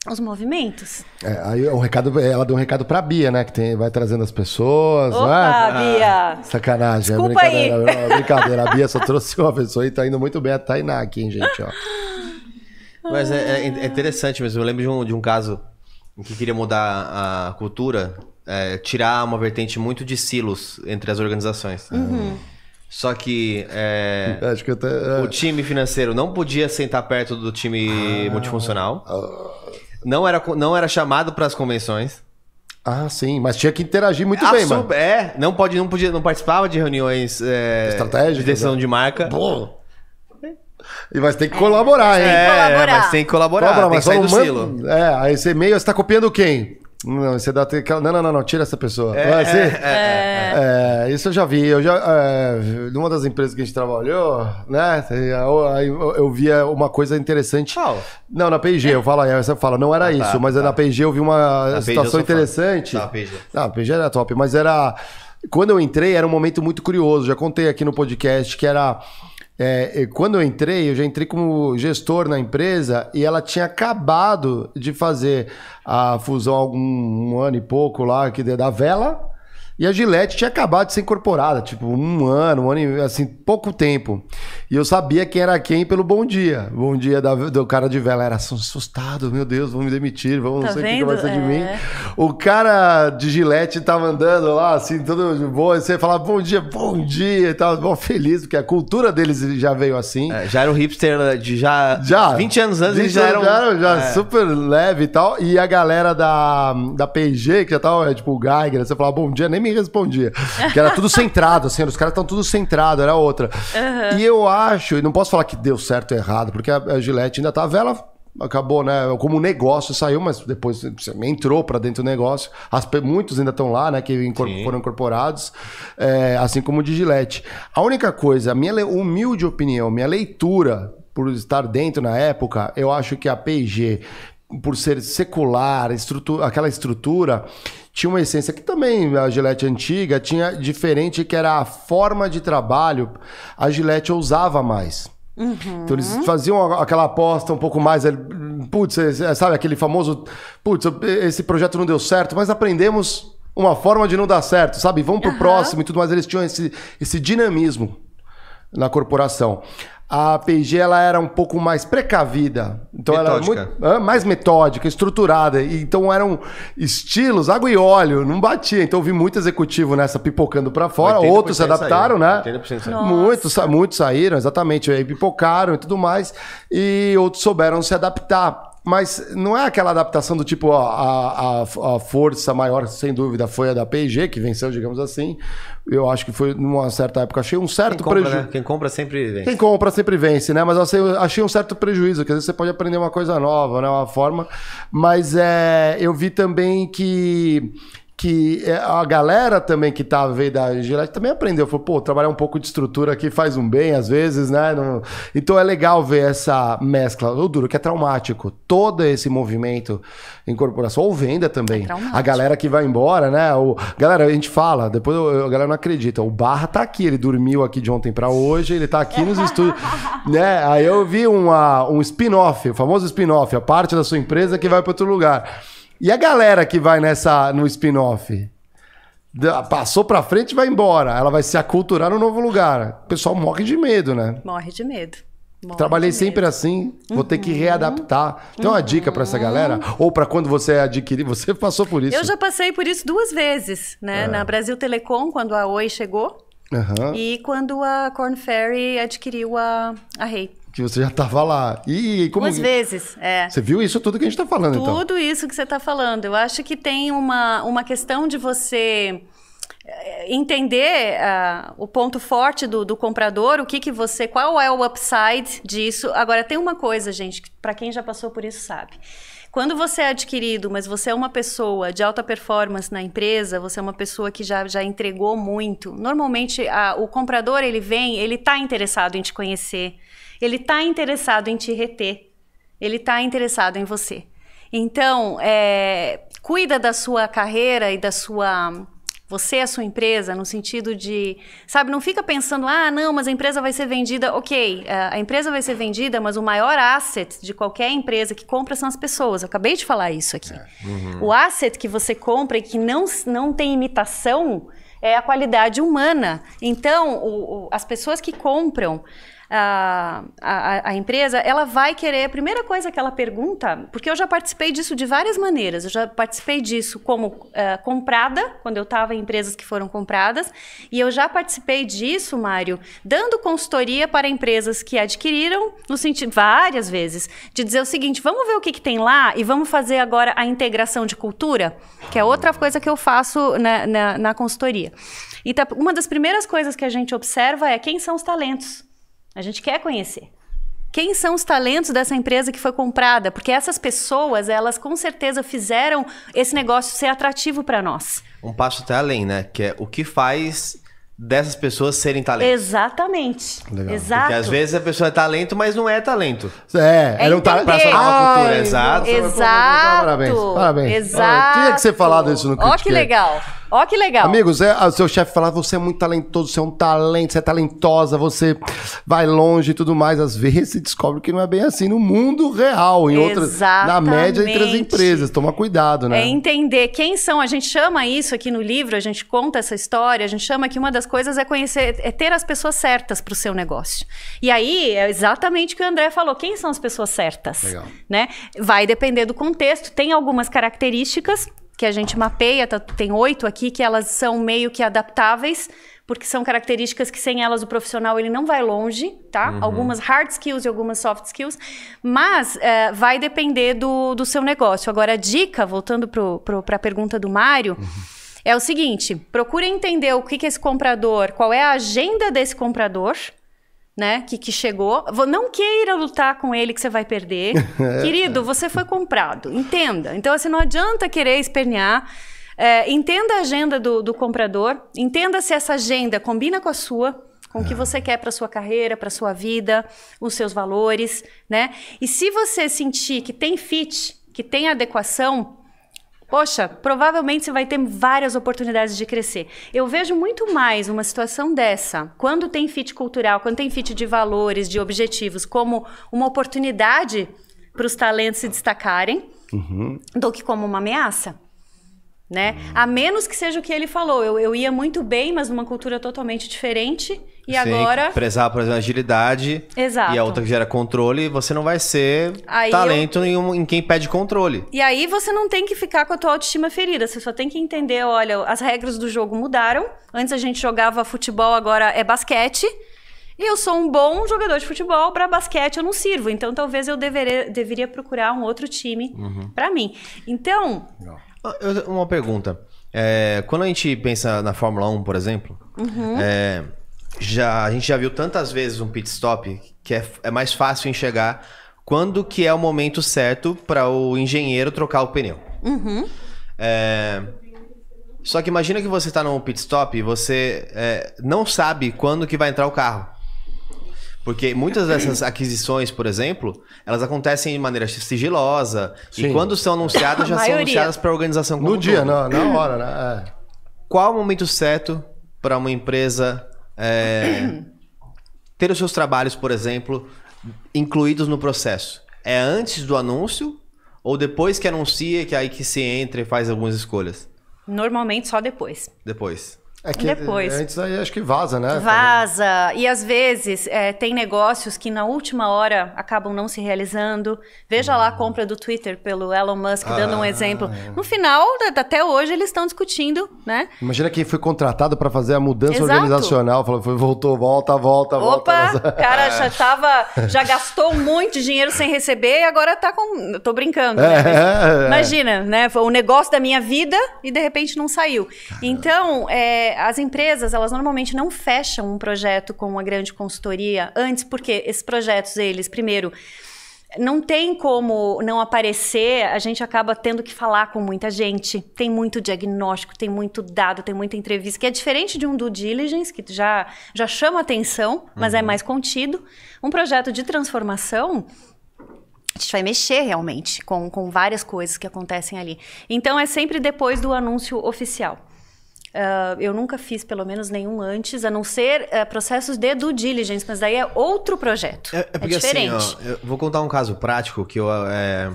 os movimentos. É, aí o é recado, é, ela deu um recado pra Bia, né? Que tem, vai trazendo as pessoas. Opa, ah, Bia! Sacanagem, é Desculpa é brincadeira. Aí. brincadeira, a Bia só trouxe uma pessoa e tá indo muito bem a Tainá aqui, hein, gente, ó. Mas é, é, interessante mesmo. Eu lembro de um, de um caso em que queria mudar a cultura é, tirar uma vertente muito de silos entre as organizações. Uhum. uhum. Só que, é, Acho que até, é. o time financeiro não podia sentar perto do time ah, multifuncional. Ah. não, era, não era chamado para as convenções. Ah, sim, mas tinha que interagir muito bem, mano. É, não, pode, não, podia, não participava de reuniões é, de decisão né? de marca. Pô. E vai ter que colaborar, hein? É, colaborar. mas tem que colaborar, é, colaborar tem que sair do man... silo. É, aí você meio, você tá copiando quem? Não, você dá aquela. Não, não, não, não, tira essa pessoa. É, é, é, é, é, isso eu já vi. Eu já. É, numa das empresas que a gente trabalhou, né? Eu, eu via uma coisa interessante. Oh. Não, na PG, eu falo, você fala, não era ah, tá, isso, tá, mas tá. na PG eu vi uma na situação interessante. Na Tá, PG. Na PG era top, mas era. Quando eu entrei, era um momento muito curioso. Já contei aqui no podcast que era é, quando eu entrei, eu já entrei como gestor na empresa e ela tinha acabado de fazer a fusão há algum um ano e pouco lá que da Vela e a Gillette tinha acabado de ser incorporada, tipo, um ano, um ano e assim, pouco tempo. E eu sabia quem era quem pelo bom dia. Bom dia da, do cara de vela. Era assustado, meu Deus, vão me demitir, vão, tá não sei o que vai ser é. de mim. O cara de Gillette tava andando lá, assim, todo de boa. E você falava, bom dia, bom dia e tal. Bom, feliz, porque a cultura deles já veio assim. É, já era um hipster né, de já, já 20 anos antes, eles já eram. Já, eram, já é. super leve e tal. E a galera da, da P&G, que já tava, tipo, o Geiger, você falava, bom dia, nem me nem respondia. Que era tudo centrado, assim, os caras estão tudo centrado, era outra. Uhum. E eu acho, e não posso falar que deu certo ou errado, porque a Gillette ainda tá vela acabou, né? Como negócio saiu, mas depois entrou para dentro do negócio. As, muitos ainda estão lá, né? Que foram incorporados, é, assim como o de Gillette. A única coisa, a minha humilde opinião, minha leitura por estar dentro na época, eu acho que a P&G por ser secular, estrutura, aquela estrutura, tinha uma essência que também a Gillette antiga tinha diferente, que era a forma de trabalho, a Gillette usava mais. Uhum. Então eles faziam aquela aposta um pouco mais, eh, putz, eh, eh, sabe aquele famoso, putz, esse projeto não deu certo, mas aprendemos uma forma de não dar certo, sabe? Vamos pro uhum. próximo e tudo mais. Eles tinham esse, esse dinamismo na corporação. A P&G ela era um pouco mais precavida, então metódica. ela era muito, mais metódica, estruturada, então eram estilos água e óleo, não batia. Então eu vi muito executivo nessa pipocando para fora, outros se adaptaram, saíram. né? Muitos, muitos saíram, exatamente, aí pipocaram e tudo mais, e outros souberam se adaptar mas não é aquela adaptação do tipo a, a, a força maior, sem dúvida, foi a da P&G, que venceu, digamos assim, eu acho que foi numa certa época, achei um certo prejuízo. Né? Quem compra sempre vence. Quem compra sempre vence, né? Mas eu achei um certo prejuízo, que às vezes você pode aprender uma coisa nova, né? Uma forma. Mas é, eu vi também que que é, a galera também que tá veio da Gillette também aprendeu. Falou, pô, trabalhar um pouco de estrutura aqui faz um bem às vezes, né? Não... Então é legal ver essa mescla. O duro que é traumático. Todo esse movimento incorporação ou venda também. É a galera que vai embora, né? O, galera, a gente fala, depois eu, a galera não acredita. O Barra tá aqui, ele dormiu aqui de ontem para hoje, ele tá aqui nos estúdios. né? Aí eu vi uma, um spin-off, o famoso spin-off, a parte da sua empresa que vai para outro lugar. E a galera que vai nessa no spin-off? Passou pra frente e vai embora. Ela vai se aculturar no novo lugar. O pessoal morre de medo, né? Morre de medo. Morre Trabalhei de sempre medo. assim, vou uhum. ter que uhum. readaptar. Tem uhum. uma dica para essa uhum. galera? Ou para quando você adquirir? Você passou por isso? Eu já passei por isso duas vezes, né? É. Na Brasil Telecom, quando a Oi chegou. Uhum. E quando a Corn Ferry adquiriu a, a Rei que você já estava lá. E como... vezes, é. Você viu isso tudo que a gente está falando, tudo então? Tudo isso que você está falando. Eu acho que tem uma, uma questão de você eh, entender uh, o ponto forte do, do, comprador, o que que você, qual é o upside disso. Agora tem uma coisa, gente, que para quem já passou por isso sabe. Quando você é adquirido, mas você é uma pessoa de alta performance na empresa, você é uma pessoa que já, já entregou muito. Normalmente a, o comprador ele vem, ele está interessado em te conhecer ele está interessado em te reter. Ele está interessado em você. Então, é, cuida da sua carreira e da sua você a sua empresa no sentido de, sabe, não fica pensando, ah, não, mas a empresa vai ser vendida, ok, é, a empresa vai ser vendida, mas o maior asset de qualquer empresa que compra são as pessoas. Eu acabei de falar isso aqui. É. Uhum. O asset que você compra e que não, não tem imitação é a qualidade humana. Então, o, o, as pessoas que compram a, a, empresa, ela vai querer, a primeira coisa que ela pergunta, porque eu já participei disso de várias maneiras, eu já participei disso como uh, comprada, quando eu estava em empresas que foram compradas, e eu já participei disso, Mário, dando consultoria para empresas que adquiriram, no sentido, várias vezes, de dizer o seguinte: vamos ver o que, que tem lá e vamos fazer agora a integração de cultura, que é outra coisa que eu faço na, na, na consultoria. Então, uma das primeiras coisas que a gente observa é quem são os talentos. A gente quer conhecer. Quem são os talentos dessa empresa que foi comprada? Porque essas pessoas, elas com certeza fizeram esse negócio ser atrativo para nós. Um passo até além, né? Que é o que faz dessas pessoas serem talentos. Exatamente. Legal. Exato. Porque às vezes a pessoa é talento, mas não é talento. É, é era um talento. Pra cultura, exato. Exato. Parabéns. Parabéns. Exato. Tinha que ser falado isso no Ó, oh, que legal. Ó, que legal. Amigos, é, o ah, seu chefe falar, você é muito talentoso, você é um talento, você é talentosa, você vai longe e tudo mais. Às vezes se descobre que não é bem assim no mundo real, em outras, na média entre as empresas. Toma cuidado, né? É entender quem são. A gente chama isso aqui no livro, a gente conta essa história, a gente chama que uma das coisas é conhecer, é ter as pessoas certas para o seu negócio. E aí, é exatamente o que o André falou. Quem são as pessoas certas? Legal. Né? Vai depender do contexto. Tem algumas características que a gente mapeia, tá, tem oito aqui, que elas são meio que adaptáveis, porque são características que sem elas o profissional ele não vai longe, tá? Uhum. Algumas hard skills e algumas soft skills, mas é, vai depender do, do seu negócio. Agora, a dica, voltando para a pergunta do Mário. Uhum. É o seguinte, procure entender o que, que esse comprador, qual é a agenda desse comprador, né, que, que chegou. Não queira lutar com ele que você vai perder. É. Querido, você foi comprado. Entenda. Então, assim, não adianta querer espernear. É, entenda a agenda do, do comprador. Entenda se essa agenda combina com a sua com o que é. você quer para sua carreira, para sua vida, os seus valores, né? E se você sentir que tem fit, que tem adequação, poxa, provavelmente você vai ter várias oportunidades de crescer. Eu vejo muito mais uma situação dessa, quando tem fit cultural, quando tem fit de valores, de objetivos, como uma oportunidade para os talentos se destacarem, uhum. do que como uma ameaça né? A menos que seja o que ele falou. Eu, eu ia muito bem, mas numa cultura totalmente diferente. E Sim, agora. Prezar, por exemplo, agilidade. Exato. E a outra que gera controle, você não vai ser aí talento eu... em, um, em, quem pede controle. E aí você não tem que ficar com a tua autoestima ferida. Você só tem que entender: olha, as regras do jogo mudaram. Antes a gente jogava futebol, agora é basquete. E eu sou um bom jogador de futebol, para basquete eu não sirvo. Então talvez eu deveria, deveria procurar um outro time uhum. para mim. Então. Uma pergunta. É, quando a gente pensa na Fórmula 1, por exemplo, uhum. é, já, a gente já viu tantas vezes um pit stop que é, é mais fácil enxergar quando que é o momento certo para o engenheiro trocar o pneu. Uhum. É, só que imagina que você está num pit stop e você é, não sabe quando que vai entrar o carro. Porque muitas dessas aquisições, por exemplo, elas acontecem de maneira sigilosa. Sim. E quando são anunciadas, já são anunciadas para a organização como No dia, na, na hora, né? É. Qual o momento certo para uma empresa é, ter os seus trabalhos, por exemplo, incluídos no processo? É antes do anúncio ou depois que anuncia, que é aí que se entra e faz algumas escolhas? Normalmente só depois. Depois. É que depois. Antes aí acho que vaza, né? Vaza. E às vezes é, tem negócios que na última hora acabam não se realizando. Veja hum. lá a hum. compra do Twitter pelo Elon Musk, ah, dando um ah. exemplo. No final, até hoje, eles estão discutindo, né? Imagina quem foi contratado para fazer a mudança Exato. organizacional. Falou, foi, voltou, volta, volta, Opa, volta. Opa, cara já tava, já gastou muito dinheiro sem receber e agora tá com. tô brincando. Né? É, é, é. imagina, né? Foi o negócio da minha vida e de repente não saiu. Caramba. Então, é é, as empresas, elas normalmente não fecham um projeto com uma grande consultoria antes, porque esses projetos, eles, primeiro, não tem como não aparecer, a gente acaba tendo que falar com muita gente. Tem muito diagnóstico, tem muito dado, tem muita entrevista, que é diferente de um due diligence, que já, já chama atenção, mas é uhum. é mais contido. Um projeto de transformação, a gente vai mexer realmente com, com várias coisas que acontecem ali. Então é sempre depois do anúncio oficial. Uh, eu nunca fiz, pelo menos, nenhum antes, a não ser uh, processos de due diligence, mas daí é outro projeto. É, é, é diferente. Assim, ó, eu vou contar um caso prático que eu. É,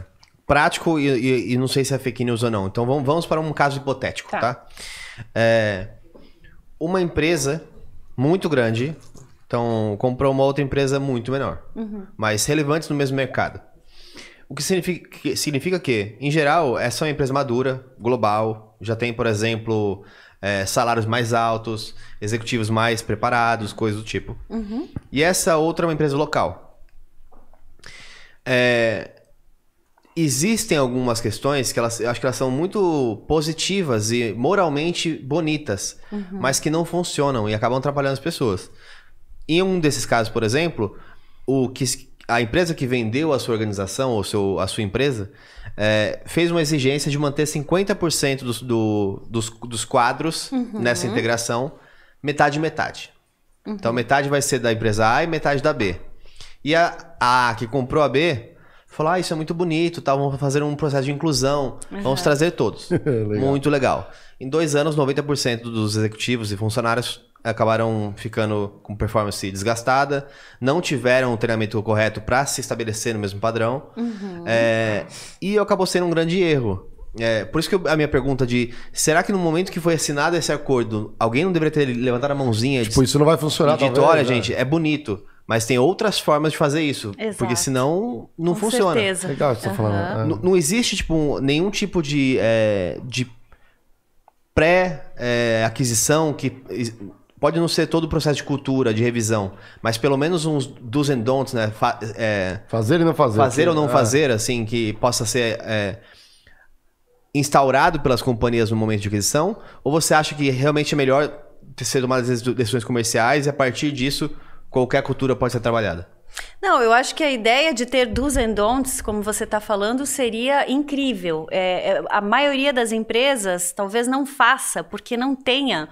prático e, e, e, não sei se é fake news ou não. Então vamos, vamos para um caso hipotético, tá? tá? Eh, uma empresa muito grande, então comprou uma outra empresa muito menor, uhum. mas relevantes no mesmo mercado. O que significa que, significa que, em geral, essa é uma empresa madura, global, já tem, por exemplo, é, salários mais altos, executivos mais preparados, coisas do tipo. Uhum. E essa outra é uma empresa local. É, existem algumas questões que elas, eu acho que elas são muito positivas e moralmente bonitas, uhum. mas que não funcionam e acabam atrapalhando as pessoas. Em um desses casos, por exemplo, o que, a empresa que vendeu a sua organização ou seu, a sua empresa é, fez uma exigência de manter 50% dos, do, dos, dos quadros uhum. nessa integração, metade metade. Então, uhum. Então metade vai ser da empresa A e metade da B. E a A que comprou a B falou: ah, isso é muito bonito, tá, vamos fazer um processo de inclusão, uhum. vamos trazer todos. legal. Muito legal. Em dois anos, 90% dos executivos e funcionários acabaram ficando com performance desgastada, não tiveram o treinamento correto para se estabelecer no mesmo padrão, uhum. é, e acabou sendo um grande erro. É, por isso que eu, a minha pergunta de será que no momento que foi assinado esse acordo, alguém não deveria ter levantado a mãozinha? Tipo, de, isso não vai funcionar. Dito, olha, né? gente, é bonito. Mas tem outras formas de fazer isso. Exato. Porque senão não Com funciona. Certeza. Legal o que você uhum. tá falando. É. Não, existe, tipo, nenhum tipo de, é, de pré-aquisição é, que Pode não ser todo o processo de cultura, de revisão, mas pelo menos uns dos and don'ts, né? Fa é, fazer e não fazer. Fazer ou não é. fazer, assim, que possa ser é, instaurado pelas companhias no momento de aquisição? Ou você acha que realmente é melhor ser das decisões comerciais e a partir disso qualquer cultura pode ser trabalhada? Não, eu acho que a ideia de ter dos and don'ts, como você está falando, seria incrível. É, é, a maioria das empresas talvez não faça, porque não tenha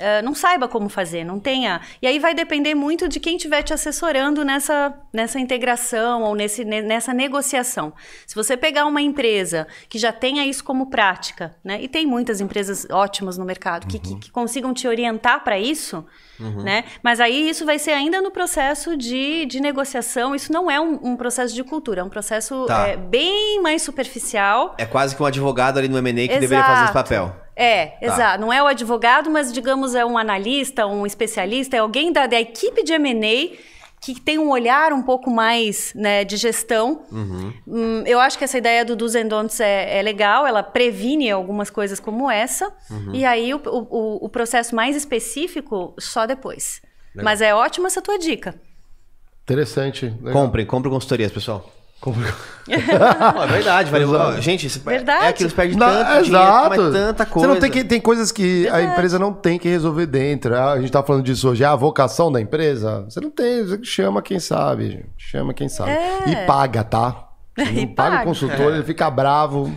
uh, não saiba como fazer, não tenha. E aí vai depender muito de quem estiver te assessorando nessa, nessa integração ou nesse, nessa negociação. Se você pegar uma empresa que já tenha isso como prática, né? E tem muitas empresas ótimas no mercado que, uhum. que, que consigam te orientar para isso, uhum. né? Mas aí isso vai ser ainda no processo de, de negociação. Isso não é um, um processo de cultura, é um processo tá. é, bem mais superficial. É quase que um advogado ali no MNE que Exato. deveria fazer esse papel. É, tá. exato. Não é o advogado, mas digamos é um analista, um especialista, é alguém da, da equipe de M&A que tem um olhar um pouco mais né, de gestão. Uhum. Hum, eu acho que essa ideia do dos and é, é legal, ela previne algumas coisas como essa. Uhum. E aí o, o, o, processo mais específico só depois. Legal. Mas é ótima essa tua dica. Interessante. Legal. Compre, compre consultorias, pessoal. Como... é verdade, valeu. Gente, é verdade. é que eles perdem tanta tanto é exato. Dinheiro, tanta coisa. Você não tem, que, tem coisas que a empresa não tem que resolver dentro. Ah, a gente está falando disso hoje, é a vocação da empresa. Você não tem, você chama quem sabe, Chama quem sabe. É. E paga, tá? E paga. paga o consultor, ele fica bravo.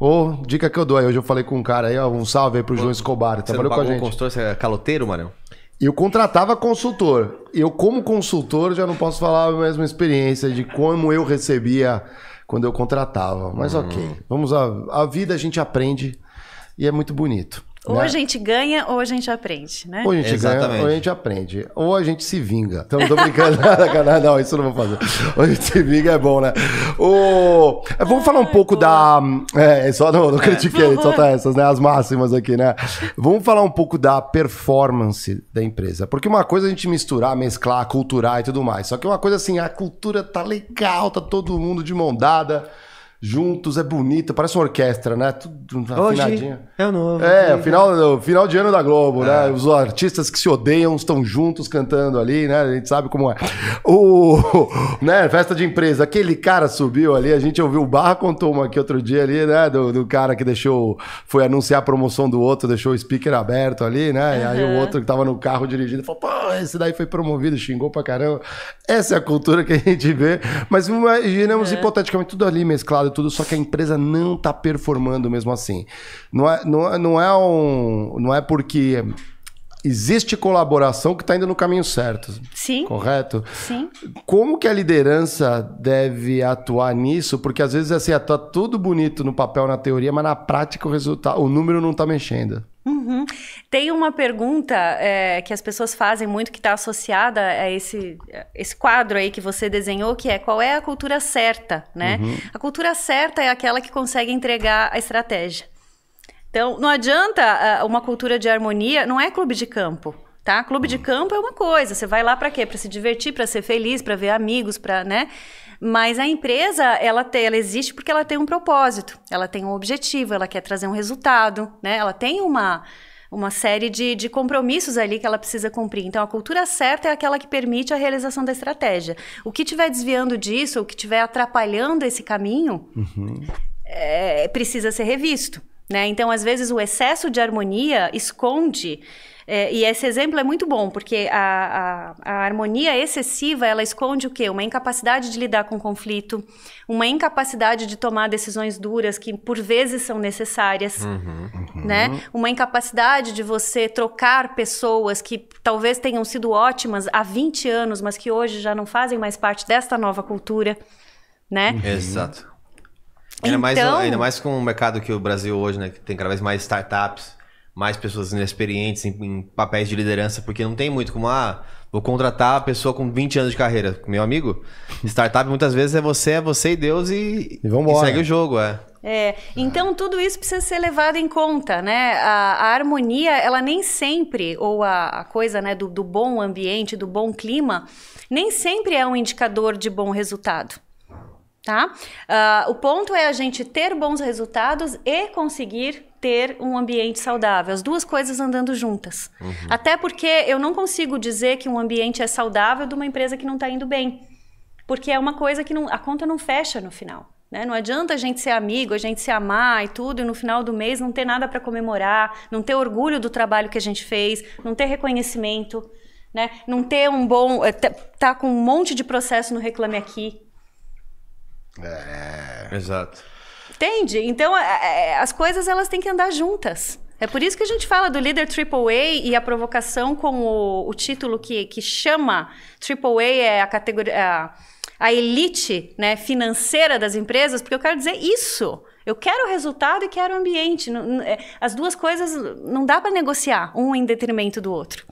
Ô, oh, dica que eu dou aí. Hoje eu falei com um cara aí, um salve aí pro João Escobar. Você trabalhou com a gente. Um consultor, você é caloteiro, Marão? Eu contratava consultor. Eu, como consultor, já não posso falar a mesma experiência de como eu recebia quando eu contratava. Mas hum. ok. Vamos a, a vida a gente aprende e é muito bonito. Ou né? a gente ganha ou a gente aprende, né? Ou a gente Exatamente. ganha ou a gente aprende. Ou a gente se vinga. Então, não tô brincando, não, não, isso eu não vou fazer. Ou a gente se vinga é bom, né? Ou... É, vamos ah, falar um pouco boa. da... É, é, só não, não é. critiquei, só tá essas, né? As máximas aqui, né? Vamos falar um pouco da performance da empresa. Porque uma coisa é a gente misturar, mesclar, culturar e tudo mais. Só que uma coisa assim, a cultura tá legal, tá todo mundo de mão dada juntos, é bonita, parece uma orquestra, né? Tudo Hoje afinadinho. É o novo. É, o final, o final de ano da Globo, né? é. né? Os artistas que se odeiam estão juntos cantando ali, né? A gente sabe como é. O, né? Festa de empresa. Aquele cara subiu ali, a gente ouviu o Barra contou uma aqui outro dia ali, né? Do, do cara que deixou, foi anunciar a promoção do outro, deixou o speaker aberto ali, né? E aí o outro que tava no carro dirigindo falou, pô, esse daí foi promovido, xingou pra caramba. Essa é a cultura que a gente vê, mas imaginamos é. hipoteticamente tudo ali mesclado tudo, só que a empresa não está performando mesmo assim. Não é, não, é, não é um. Não é porque existe colaboração que está indo no caminho certo. Sim. Correto? Sim. Como que a liderança deve atuar nisso? Porque às vezes assim, tá tudo bonito no papel, na teoria, mas na prática o resultado, o número não está mexendo. Uhum. Tem uma pergunta é, que as pessoas fazem muito que está associada a esse, esse quadro aí que você desenhou, que é qual é a cultura certa, né? Uhum. A cultura certa é aquela que consegue entregar a estratégia. Então, não adianta ah, uma cultura de harmonia, não é clube de campo. Tá? Clube de uhum. campo é uma coisa, você vai lá para quê? Para se divertir, para ser feliz, para ver amigos, para, né? Mas a empresa, ela, tem, ela existe porque ela tem um propósito, ela tem um objetivo, ela quer trazer um resultado, né? Ela tem uma uma série de, de compromissos ali que ela precisa cumprir. Então, a cultura certa é aquela que permite a realização da estratégia. O que estiver desviando disso, o que estiver atrapalhando esse caminho, uhum. é, precisa ser revisto. Né? Então, às vezes, o excesso de harmonia esconde é, e esse exemplo é muito bom, porque a, a, a, harmonia excessiva, ela esconde o quê? Uma incapacidade de lidar com conflito, uma incapacidade de tomar decisões duras que, por vezes, são necessárias, uhum, né? uhum. né? Uma incapacidade de você trocar pessoas que talvez tenham sido ótimas há 20 anos, mas que hoje já não fazem mais parte desta nova cultura, né? Uhum. Exato. Ainda, então... mais, ainda mais com o mercado que o Brasil hoje, né? Que tem cada vez mais startups mais pessoas inexperientes em, em, papéis de liderança, porque não tem muito como, ah, vou contratar a pessoa com 20 anos de carreira. Meu amigo, startup muitas vezes é você, é você e Deus e, e, vambora. e segue né? o jogo, é. É, então tudo isso precisa ser levado em conta, né? A, a harmonia, ela nem sempre, ou a, a coisa né, do, do bom ambiente, do bom clima, nem sempre é um indicador de bom resultado tá? Uh, o ponto é a gente ter bons resultados e conseguir ter um ambiente saudável. As duas coisas andando juntas. Uhum. Até porque eu não consigo dizer que um ambiente é saudável de uma empresa que não está indo bem. Porque é uma coisa que não, a conta não fecha no final. Né? Não adianta a gente ser amigo, a gente se amar e tudo, e no final do mês não ter nada para comemorar, não ter orgulho do trabalho que a gente fez, não ter reconhecimento, né? não ter um bom. Eh, tá, tá com um monte de processo no Reclame Aqui. É. Exato. Entende? Então, é, é, as coisas elas têm que andar juntas. É por isso que a gente fala do líder AAA e a provocação com o, o título que, que chama AAA é a categoria. A, a elite né, financeira das empresas, porque eu quero dizer isso. Eu quero o resultado e quero o ambiente. É, as duas coisas não dá para negociar, um em detrimento do outro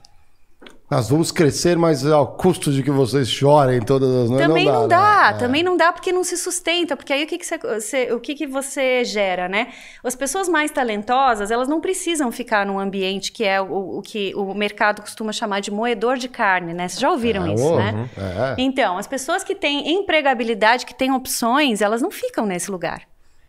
nós vamos crescer, mas ao custo de que vocês chorem todas as noites. Também não dá, não né? dá né? também é. não dá porque não se sustenta, porque aí o que, que você, o que, que você gera, né? As pessoas mais talentosas, elas não precisam ficar num ambiente que é o, o que o mercado costuma chamar de moedor de carne, né? Vocês já ouviram é, isso, né? É. Então, as pessoas que têm empregabilidade, que têm opções, elas não ficam nesse lugar.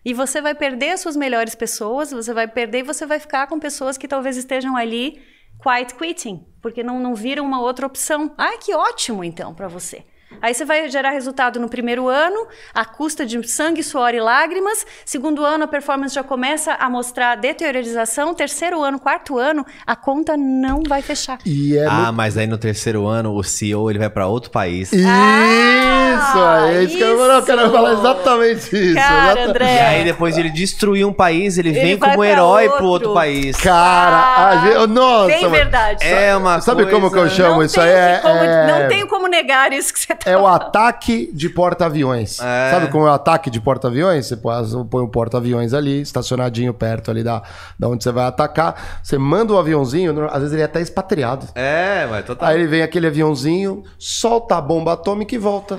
E você vai perder as suas melhores pessoas, você vai perder e você vai ficar com pessoas que talvez estejam ali quiet quitting, porque não, não vira uma outra opção. Ah, que ótimo então para você. Aí você vai gerar resultado no primeiro ano, à custa de sangue, suor e lágrimas. Segundo ano, a performance já começa a mostrar deteriorização. Terceiro ano, quarto ano, a conta não vai fechar. É ah, no... mas aí no terceiro ano, o CEO ele vai para outro país. Isso! Ah, é isso, isso. Que eu, quero falar exatamente isso. Cara, exatamente. André. E aí depois ele destruir um país, ele, ele vem como um herói outro. pro outro país. Cara, ah, nossa. Tem verdade. É uma Sabe coisa... como que eu chamo não isso aí? É, é... Não tenho como negar isso que você é o ataque de porta-aviões. É. Sabe como é o ataque de porta-aviões? Você põe o porta-aviões ali, estacionadinho perto ali da, da onde você vai atacar. Você manda o um aviãozinho, às vezes ele é até expatriado. É, vai total. Aí ele vem aquele aviãozinho, solta a bomba atômica e volta.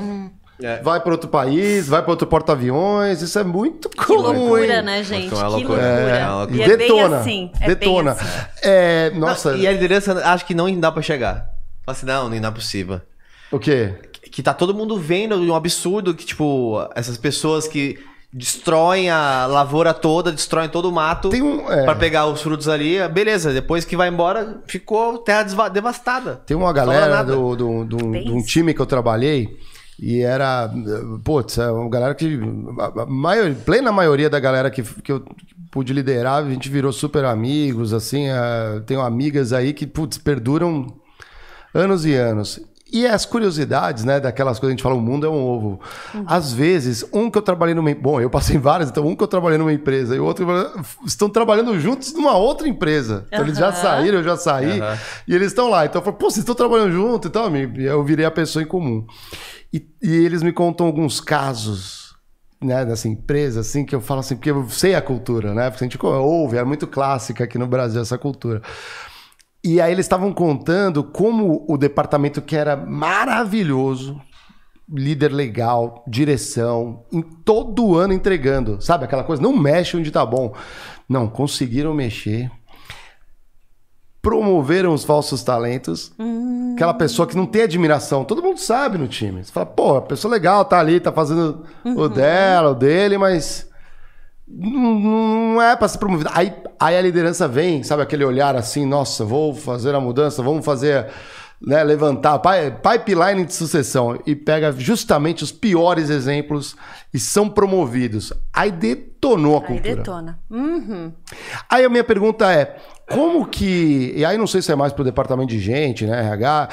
É. Vai para outro país, vai para outro porta-aviões. Isso é muito que comum. Né, que loucura, né, gente? Que é loucura. É, é. loucura. É, detona. Assim, é detona. Assim. É, nossa. Não, e a liderança acho que não dá para chegar. Fala assim, não, não é possível. O quê? que tá todo mundo vendo um absurdo que, tipo, essas pessoas que destroem a lavoura toda, destroem todo o mato um, é... para pegar os frutos ali. Beleza, depois que vai embora, ficou terra devastada. Tem uma galera do, do, do, de um time que eu trabalhei e era, putz, é uma galera que, a maior, plena maioria da galera que, que eu pude liderar, a gente virou super amigos, assim, a, é, tenho amigas aí que, putz, perduram anos e anos. E as curiosidades, né? Daquelas coisas que a gente fala, o mundo é um ovo. Uhum. Às vezes, um que eu trabalhei numa. Bom, eu passei várias, então um que eu trabalhei numa empresa e o outro. Estão trabalhando juntos numa outra empresa. Então uhum. eles já saíram, eu já saí. Uhum. E eles estão lá. Então eu falo, pô, vocês estão trabalhando junto e então, Eu virei a pessoa em comum. E, e eles me contam alguns casos né, dessa empresa, assim, que eu falo assim, porque eu sei a cultura, né? Porque a gente ouve, é muito clássica aqui no Brasil essa cultura. E aí eles estavam contando como o departamento que era maravilhoso, líder legal, direção, em todo ano entregando, sabe aquela coisa, não mexe onde tá bom. Não, conseguiram mexer. Promoveram os falsos talentos. Hum. Aquela pessoa que não tem admiração. Todo mundo sabe no time. Você fala, pô, a pessoa legal tá ali, tá fazendo uhum. o dela, o dele, mas não, não é para ser promovida. Aí, aí a liderança vem, sabe, aquele olhar assim, nossa, vou fazer a mudança, vamos fazer, né, levantar, pipeline de sucessão. E pega justamente os piores exemplos e são promovidos. Aí detonou a cultura. Aí detona. Uhum. Aí a minha pergunta é, como que... E aí não sei se é mais pro departamento de gente, né, RH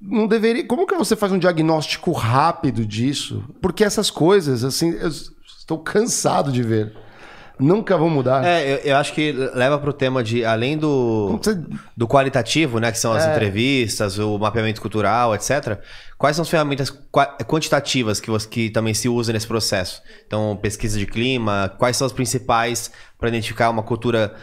não deveria. Como que você faz um diagnóstico rápido disso? Porque essas coisas, assim, eu estou cansado de ver nunca vão mudar. É, eu, eu acho que leva para o tema de, além do, você... do qualitativo, né? Que são as é. entrevistas, o mapeamento cultural, etc. Quais são as ferramentas quantitativas que, você, que também se usam nesse processo? Então, pesquisa de clima, quais são as principais para identificar uma cultura...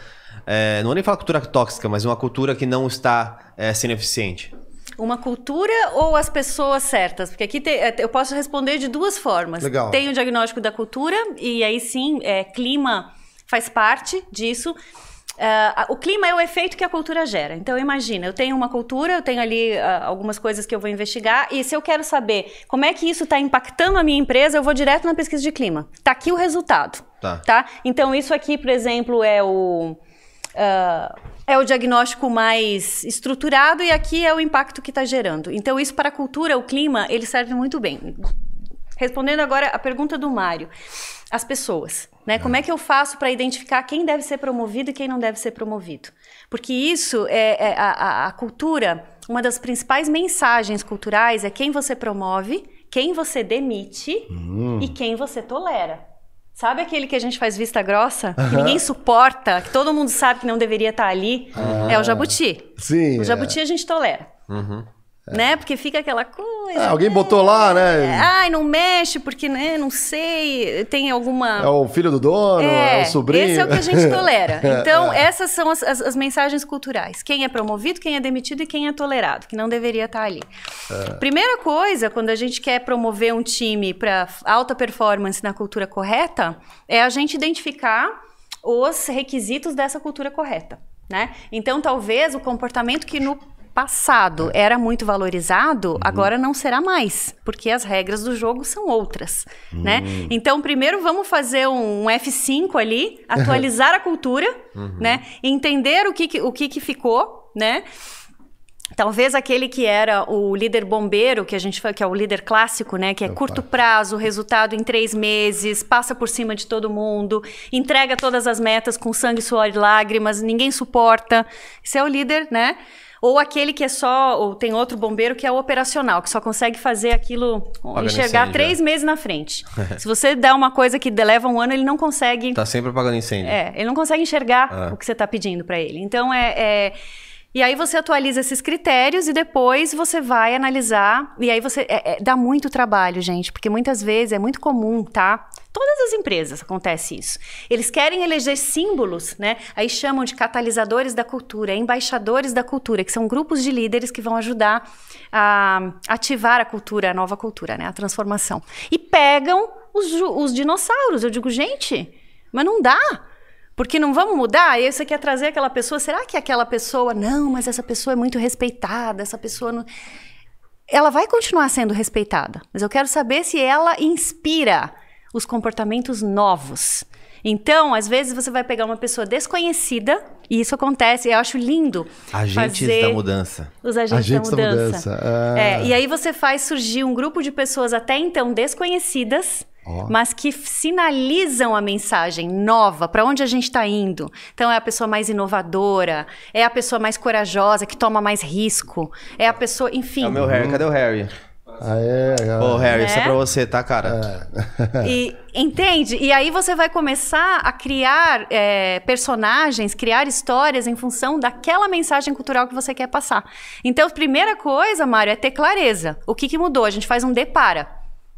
É, não vou nem falar cultura tóxica, mas uma cultura que não está é, sendo eficiente uma cultura ou as pessoas certas? Porque aqui te, é, eu posso responder de duas formas. Legal. Tem o diagnóstico da cultura, e aí sim, é, clima faz parte disso. Uh, o clima é o efeito que a cultura gera. Então, imagina, eu tenho uma cultura, eu tenho ali uh, algumas coisas que eu vou investigar, e se eu quero saber como é que isso está impactando a minha empresa, eu vou direto na pesquisa de clima. Está aqui o resultado. Tá. tá. Então, isso aqui, por exemplo, é o. Uh, é o diagnóstico mais estruturado e aqui é o impacto que está gerando. Então, isso para a cultura, o clima, ele serve muito bem. Respondendo agora a pergunta do Mário, as pessoas, né? Como é que eu faço para identificar quem deve ser promovido e quem não deve ser promovido? Porque isso é, é a, a cultura, uma das principais mensagens culturais é quem você promove, quem você demite hum. e quem você tolera. Sabe aquele que a gente faz vista grossa? Que ninguém suporta, que todo mundo sabe que não deveria estar ali? Ah. É o jabuti. Sim. O jabuti é. a gente tolera. Uhum. É. Né? Porque fica aquela coisa. É, alguém botou lá, né? É, ai, não mexe, porque né, não sei, tem alguma. É o filho do dono, é, é o sobrinho. Esse é o que a gente tolera. Então, é. essas são as, as, as, mensagens culturais. Quem é promovido, quem é demitido e quem é tolerado, que não deveria estar tá ali. Primeira coisa, quando a gente quer promover um time para alta performance na cultura correta, é a gente identificar os requisitos dessa cultura correta. Né? Então, talvez o comportamento que no passado é. era muito valorizado, uhum. agora não será mais, porque as regras do jogo são outras, né? uhum. né? Então, primeiro vamos fazer um F5 ali, atualizar a cultura, uhum. né? Entender o que, que o que, que ficou, né? Talvez aquele que era o líder bombeiro, que a gente que é o líder clássico, né? Que é Opa. curto prazo, resultado em três meses, passa por cima de todo mundo, entrega todas as metas com sangue, suor e lágrimas, ninguém suporta. Esse é o líder, né? Ou aquele que é só, ou tem outro bombeiro que é operacional, que só consegue fazer aquilo, Paga enxergar três meses na frente. É. Se você der uma coisa que leva um ano, ele não consegue. Tá sempre apagando incêndio. É, ele não consegue enxergar ah. o que você está pedindo para ele. Então é, é e aí você atualiza esses critérios e depois você vai analisar. E aí você é, é, dá muito trabalho, gente, porque muitas vezes é muito comum, tá? Todas as empresas acontece isso. Eles querem eleger símbolos, né? Aí chamam de catalisadores da cultura, embaixadores da cultura, que são grupos de líderes que vão ajudar a ativar a cultura, a nova cultura, né? A transformação. E pegam os, os dinossauros. Eu digo, gente, mas não dá. Porque não vamos mudar, e você quer trazer aquela pessoa, será que aquela pessoa, não, mas essa pessoa é muito respeitada, essa pessoa não... Ela vai continuar sendo respeitada, mas eu quero saber se ela inspira os comportamentos novos. Então, às vezes você vai pegar uma pessoa desconhecida e isso acontece, eu acho lindo. Agentes da mudança. Os agentes, agentes da mudança. Da mudança. Ah. É, e aí você faz surgir um grupo de pessoas até então desconhecidas. Oh. mas que sinalizam a mensagem nova, para onde a gente está indo. Então, é a pessoa mais inovadora, é a pessoa mais corajosa, que toma mais risco, é a pessoa, enfim. É o meu Harry, uhum. cadê o Harry? Aê, ah, é. Pô, Harry, isso é né? pra você, tá, cara? É. E, entende? E aí você vai começar a criar é, personagens, criar histórias em função daquela mensagem cultural que você quer passar. Então, a primeira coisa, Mário, é ter clareza. O que, que mudou? A gente faz um depara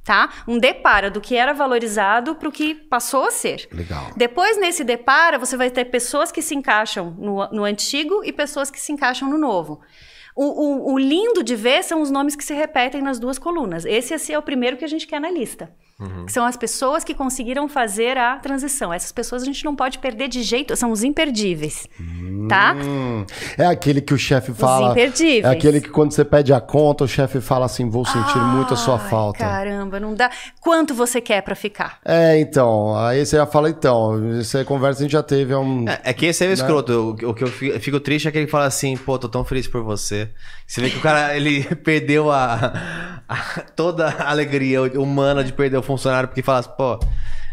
tá? Um depara do que era valorizado para o que passou a ser. Legal. Depois, nesse depara, você vai ter pessoas que se encaixam no, no antigo e pessoas que se encaixam no novo. O, o, o lindo de ver são os nomes que se repetem nas duas colunas. Esse, esse assim, é o primeiro que a gente quer na lista. Uhum. Que são as pessoas que conseguiram fazer a transição. Essas pessoas a gente não pode perder de jeito, são os imperdíveis, hum, tá? É aquele que o chefe fala. Os imperdíveis. É aquele que quando você pede a conta, o chefe fala assim: vou sentir ah, muito a sua falta. Caramba, não dá. Quanto você quer para ficar? É, então. Aí você já fala, então. Essa conversa a gente já teve. É, um, é, é que esse é o né? escroto. O, o que eu fico, fico triste é que ele fala assim: pô, tô tão feliz por você. Você vê que o cara, ele perdeu a, a toda a alegria humana de perder o funcionário porque fala assim, pô.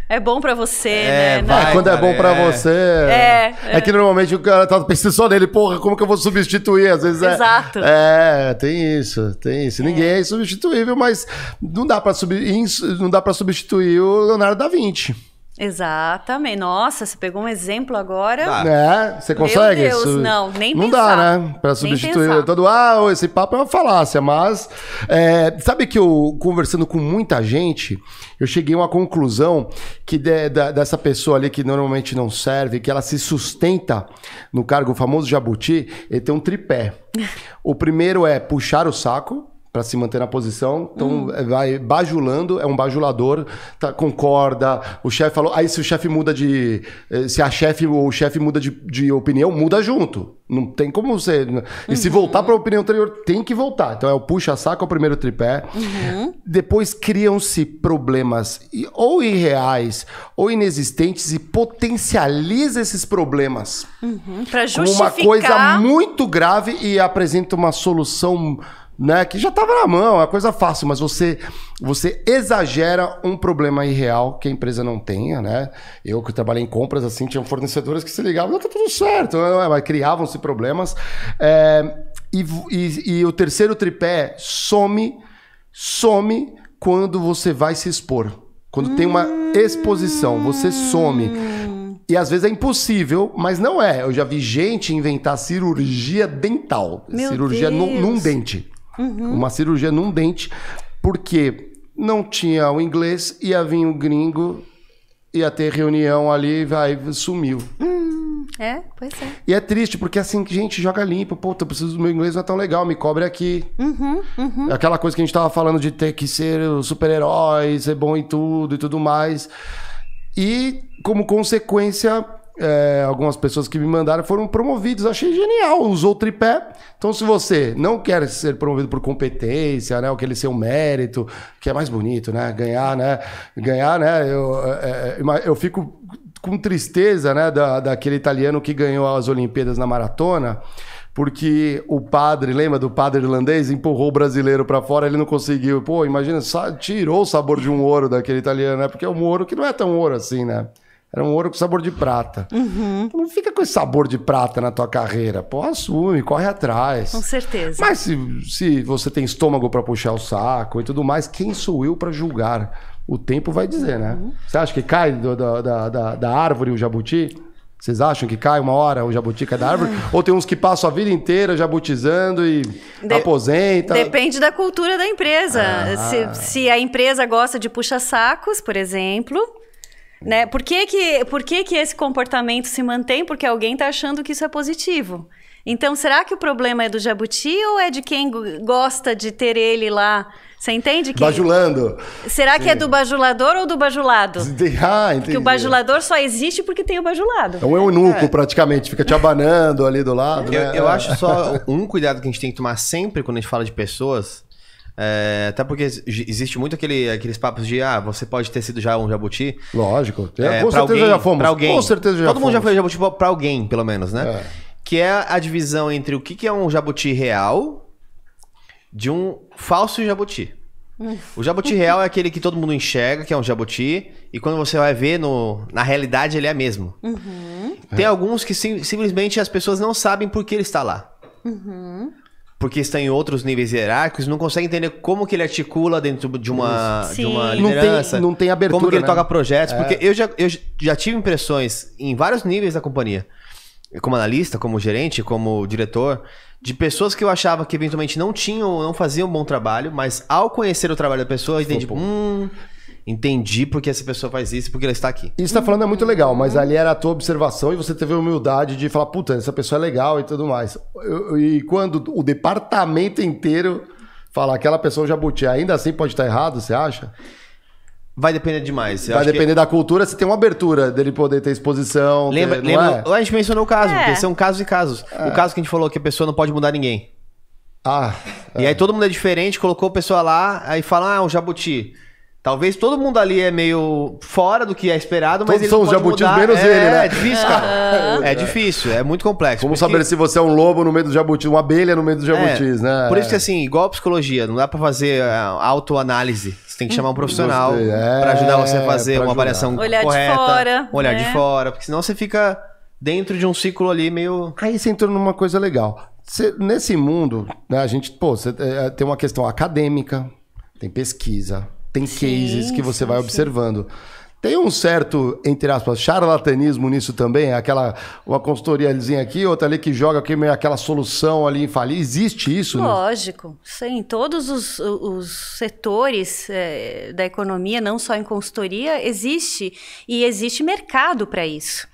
É bom para você, é, né? Vai, quando é cara, é bom para é. você. É, é, é, que normalmente o cara tá pensando só nele, porra, como que eu vou substituir? Às vezes é. Exato. É, tem isso, tem isso. É. Ninguém é insubstituível, mas não dá para substituir, não dá para substituir o Leonardo da Vinci. Exatamente. Nossa, você pegou um exemplo agora. né você consegue? Meu Deus, Su... não, nem Não pensar. dá, né? Para substituir todo. Ah, esse papo é uma falácia, mas. É, sabe que eu, conversando com muita gente, eu cheguei a uma conclusão que de, de, dessa pessoa ali que normalmente não serve, que ela se sustenta no cargo famoso jabuti, ele tem um tripé. o primeiro é puxar o saco para se manter na posição. Então hum. É, vai bajulando, é um bajulador, tá, concorda. O chefe falou. Aí se o chefe muda de. Eh, se a chefe ou o chefe muda de, de, opinião, muda junto. Não tem como você. Uhum. E se uhum. voltar para a opinião anterior, tem que voltar. Então é o puxa-saco, é o primeiro tripé. Uhum. Depois criam-se problemas ou irreais ou inexistentes e potencializa esses problemas. Uhum. Para justificar. Uma coisa muito grave e apresenta uma solução né? Que já estava na mão, é coisa fácil, mas você você exagera um problema irreal que a empresa não tenha, né? Eu que trabalhei em compras, assim, tinham fornecedoras que se ligavam, tá tudo certo, né, né, mas criavam-se problemas. É, e, e, e o terceiro tripé some, some quando você vai se expor. Quando hum. tem uma exposição, você some. E às vezes é impossível, mas não é. Eu já vi gente inventar cirurgia dental. Meu cirurgia num dente. Uhum. Uma cirurgia num dente, porque não tinha o inglês, ia vir o gringo, ia ter reunião ali, vai, sumiu. Hum, é, pois é. E é triste, porque é assim, gente, joga limpo. Pô, eu preciso do meu inglês, não é tão legal, me cobre aqui. Uhum, uhum. Aquela coisa que a gente tava falando de ter que ser super-herói, ser bom em tudo e tudo mais. E, como consequência, é, algumas pessoas que me mandaram foram promovidos. Achei genial, usou o tripé. Então, se você não quer ser promovido por competência, né, que aquele seu mérito, que é mais bonito, né, ganhar, né, ganhar, né, eu, é, é, é eu fico com tristeza, né, da, daquele italiano que ganhou as Olimpíadas na maratona, porque o padre, lembra do padre irlandês, empurrou o brasileiro para fora, ele não conseguiu. Pô, imagina, tirou o sabor de um ouro daquele italiano, né? Porque é um ouro que não é tão ouro assim, né? Era um ouro com sabor de prata. Uhum. não fica com esse sabor de prata na tua carreira. Pô, assume, corre atrás. Com certeza. Mas se, se você tem estômago para puxar o saco e tudo mais, quem sou eu para julgar? O tempo vai dizer, né? Uhum. Você acha que cai do, do, da, da, da árvore o jabuti? Vocês acham que cai uma hora o jabuti cai da árvore? Ou tem uns que passam a vida inteira jabutizando e de aposenta? Depende da cultura da empresa. Ah. Se, se a empresa gosta de puxa-sacos, por exemplo, né? Por, que, que, por que, que esse comportamento se mantém? Porque alguém está achando que isso é positivo. Então, será que o problema é do jabuti ou é de quem gosta de ter ele lá? Você entende que. Bajulando. Será que é do bajulador ou do bajulado? Ah, entendi. Que o bajulador só existe porque tem o bajulado. É um eunuco, é. praticamente, fica te abanando ali do lado. Eu, né? eu é. acho só um cuidado que a gente tem que tomar sempre quando a gente fala de pessoas é, até porque existe muito aquele, aqueles papos de ah, você pode ter sido já um jabuti. Lógico. É, é com certeza alguém, já fomos. alguém. Com certeza já Todo fomos. mundo já foi jabuti para alguém, pelo menos, né? É. Que é a divisão entre o que, é um jabuti real de um falso jabuti. Hum. O jabuti real é aquele que todo mundo enxerga, que é um jabuti, e quando você vai ver no, na realidade, ele é mesmo. Uhum. Tem alguns que sim, simplesmente as pessoas não sabem por que ele está lá. Uhum porque está em outros níveis hierárquicos, não consegue entender como que ele articula dentro de uma, de uma liderança. Não tem, não tem abertura. Como que ele né? toca projetos. É. Porque eu já, eu já tive impressões em vários níveis da companhia. Como analista, como gerente, como diretor, de pessoas que eu achava que eventualmente não tinham, não faziam um bom trabalho, mas ao conhecer o trabalho da pessoa, eu entendi, tipo, hum, entendi porque essa pessoa faz isso, porque ela está aqui. Isso está falando é muito legal, mas ali era a tua observação e você teve a humildade de falar, puta, essa pessoa é legal e tudo mais. E quando o departamento inteiro fala, aquela pessoa é jabuti, ainda assim pode estar errado, você acha? Vai depender demais. Eu vai depender que... da cultura, se tem uma abertura dele poder ter exposição. Lembra, ter, lembra... É? a gente mencionou o caso, é. porque são casos e casos. É. O caso que a gente falou que a pessoa não pode mudar ninguém. Ah. E é. aí todo mundo é diferente, colocou a pessoa lá, aí fala, ah, é um jabuti. Talvez todo mundo ali é meio fora do que é esperado, mas Todos são os jabutis mudar. menos é, ele, né? É difícil, cara. É difícil, é muito complexo. Como porque... saber se você é um lobo no meio do jabutis, uma abelha no meio do é, jabutis, é, né? Por isso que é. assim, igual a psicologia, não dá pra fazer é, autoanálise. Você tem que chamar um profissional é, para ajudar você a fazer uma avaliação olhar correta, de fora, olhar né? de fora, porque senão você fica dentro de um ciclo ali meio Aí você entrou numa coisa legal. Você, nesse mundo, né, a gente, pô, você, tem uma questão acadêmica, tem pesquisa, tem Sim, cases que você vai observando. Tem um certo, entre aspas, charlatanismo nisso também, aquela uma consultoriazinha aqui, outra ali que joga aqui, aquela solução ali em falir. Existe isso? Lógico, né? sim. Todos os, os setores é, da economia, não só em consultoria, existe e existe mercado para isso.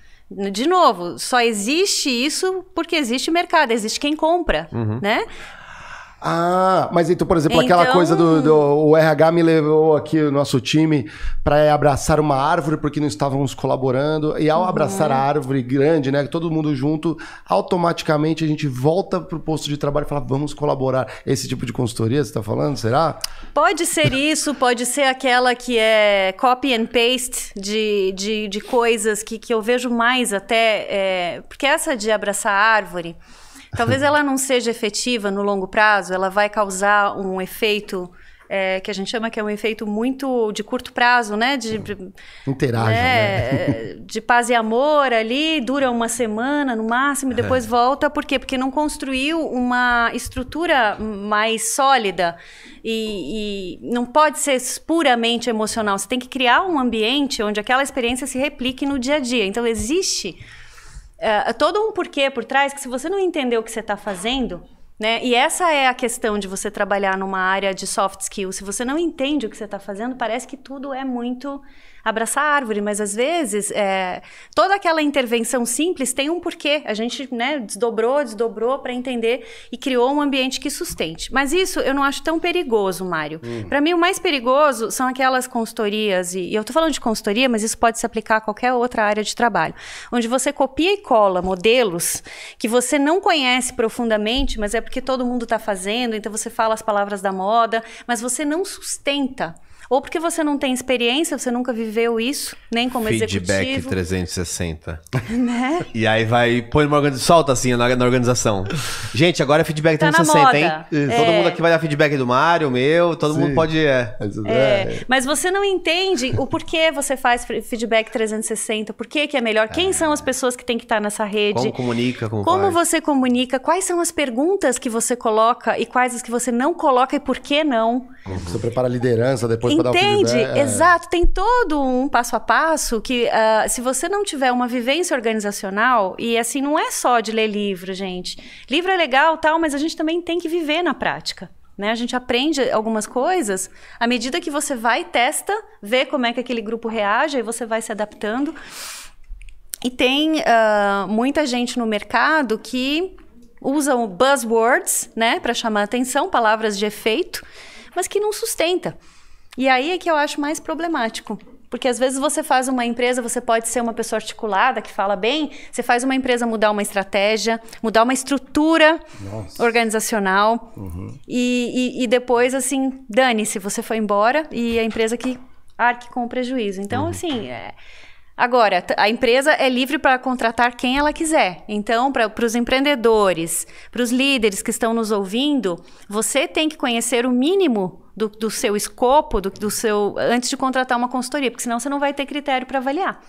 De novo, só existe isso porque existe mercado, existe quem compra, uhum. né? Ah, mas então, por exemplo, então... aquela coisa do, do, O RH me levou aqui, o nosso time, para abraçar uma árvore, porque não estávamos colaborando. E ao uhum. abraçar a árvore grande, né? Todo mundo junto, automaticamente a gente volta pro posto de trabalho e fala: vamos colaborar. Esse tipo de consultoria, você está falando? Será? Pode ser isso, pode ser aquela que é copy and paste de, de, de coisas que, que eu vejo mais até. É... porque essa de abraçar a árvore. Talvez ela não seja efetiva no longo prazo, ela vai causar um efeito é, que a gente chama que é um efeito muito de curto prazo, né? De, Interage, né? né? de paz e amor ali, dura uma semana no máximo e é. depois é. volta. Por quê? Porque não construiu uma estrutura mais sólida e, e, não pode ser puramente emocional. Você tem que criar um ambiente onde aquela experiência se replique no dia a dia. Então, existe é, todo um porquê por trás que se você não entender o que você está fazendo, né? E essa é a questão de você trabalhar numa área de soft skill. Se você não entende o que você está fazendo, parece que tudo é muito abraçar a árvore, mas às vezes é, toda aquela intervenção simples tem um porquê. A gente né, desdobrou, desdobrou para entender e criou um ambiente que sustente. Mas isso eu não acho tão perigoso, Mário. Hum. Para mim, o mais perigoso são aquelas consultorias, e, e eu estou falando de consultoria, mas isso pode se aplicar a qualquer outra área de trabalho, onde você copia e cola modelos que você não conhece profundamente, mas é porque todo mundo está fazendo, então você fala as palavras da moda, mas você não sustenta ou porque você não tem experiência, você nunca viveu isso, nem como Feedback executivo. Feedback 360. Né? E aí vai, põe uma organização, solta assim na, na, organização. Gente, agora é Feedback tá 360, hein? Isso. Todo é. mundo aqui vai dar feedback do Mário, meu, todo Sim. mundo pode... É. É, é. é. Mas você não entende o porquê você faz feedback 360, por que que é melhor, quem são as pessoas que tem que estar tá nessa rede. Como comunica, como, como você comunica, quais são as perguntas que você coloca e quais as que você não coloca e por que não. Você prepara a liderança depois Entende? dar é. o Exato, tem todo um passo a passo que uh, se você não tiver uma vivência organizacional, e assim, não é só de ler livro, gente. Livro é legal, tal, mas a gente também tem que viver na prática. Né? A gente aprende algumas coisas à medida que você vai testa, vê como é que aquele grupo reage, aí você vai se adaptando. E tem uh, muita gente no mercado que usa buzzwords, né, para chamar atenção, palavras de efeito, mas que não sustenta. E aí é que eu acho mais problemático. Porque às vezes você faz uma empresa, você pode ser uma pessoa articulada que fala bem, você faz uma empresa mudar uma estratégia, mudar uma estrutura Nossa. organizacional uhum. e, e, e, depois, assim, dane-se, você foi embora e a empresa que arque com o prejuízo. Então, uhum. assim, é... Agora, a empresa é livre para contratar quem ela quiser. Então, para os empreendedores, para os líderes que estão nos ouvindo, você tem que conhecer o mínimo do, do seu escopo, do, do seu antes de contratar uma consultoria, porque senão você não vai ter critério para avaliar.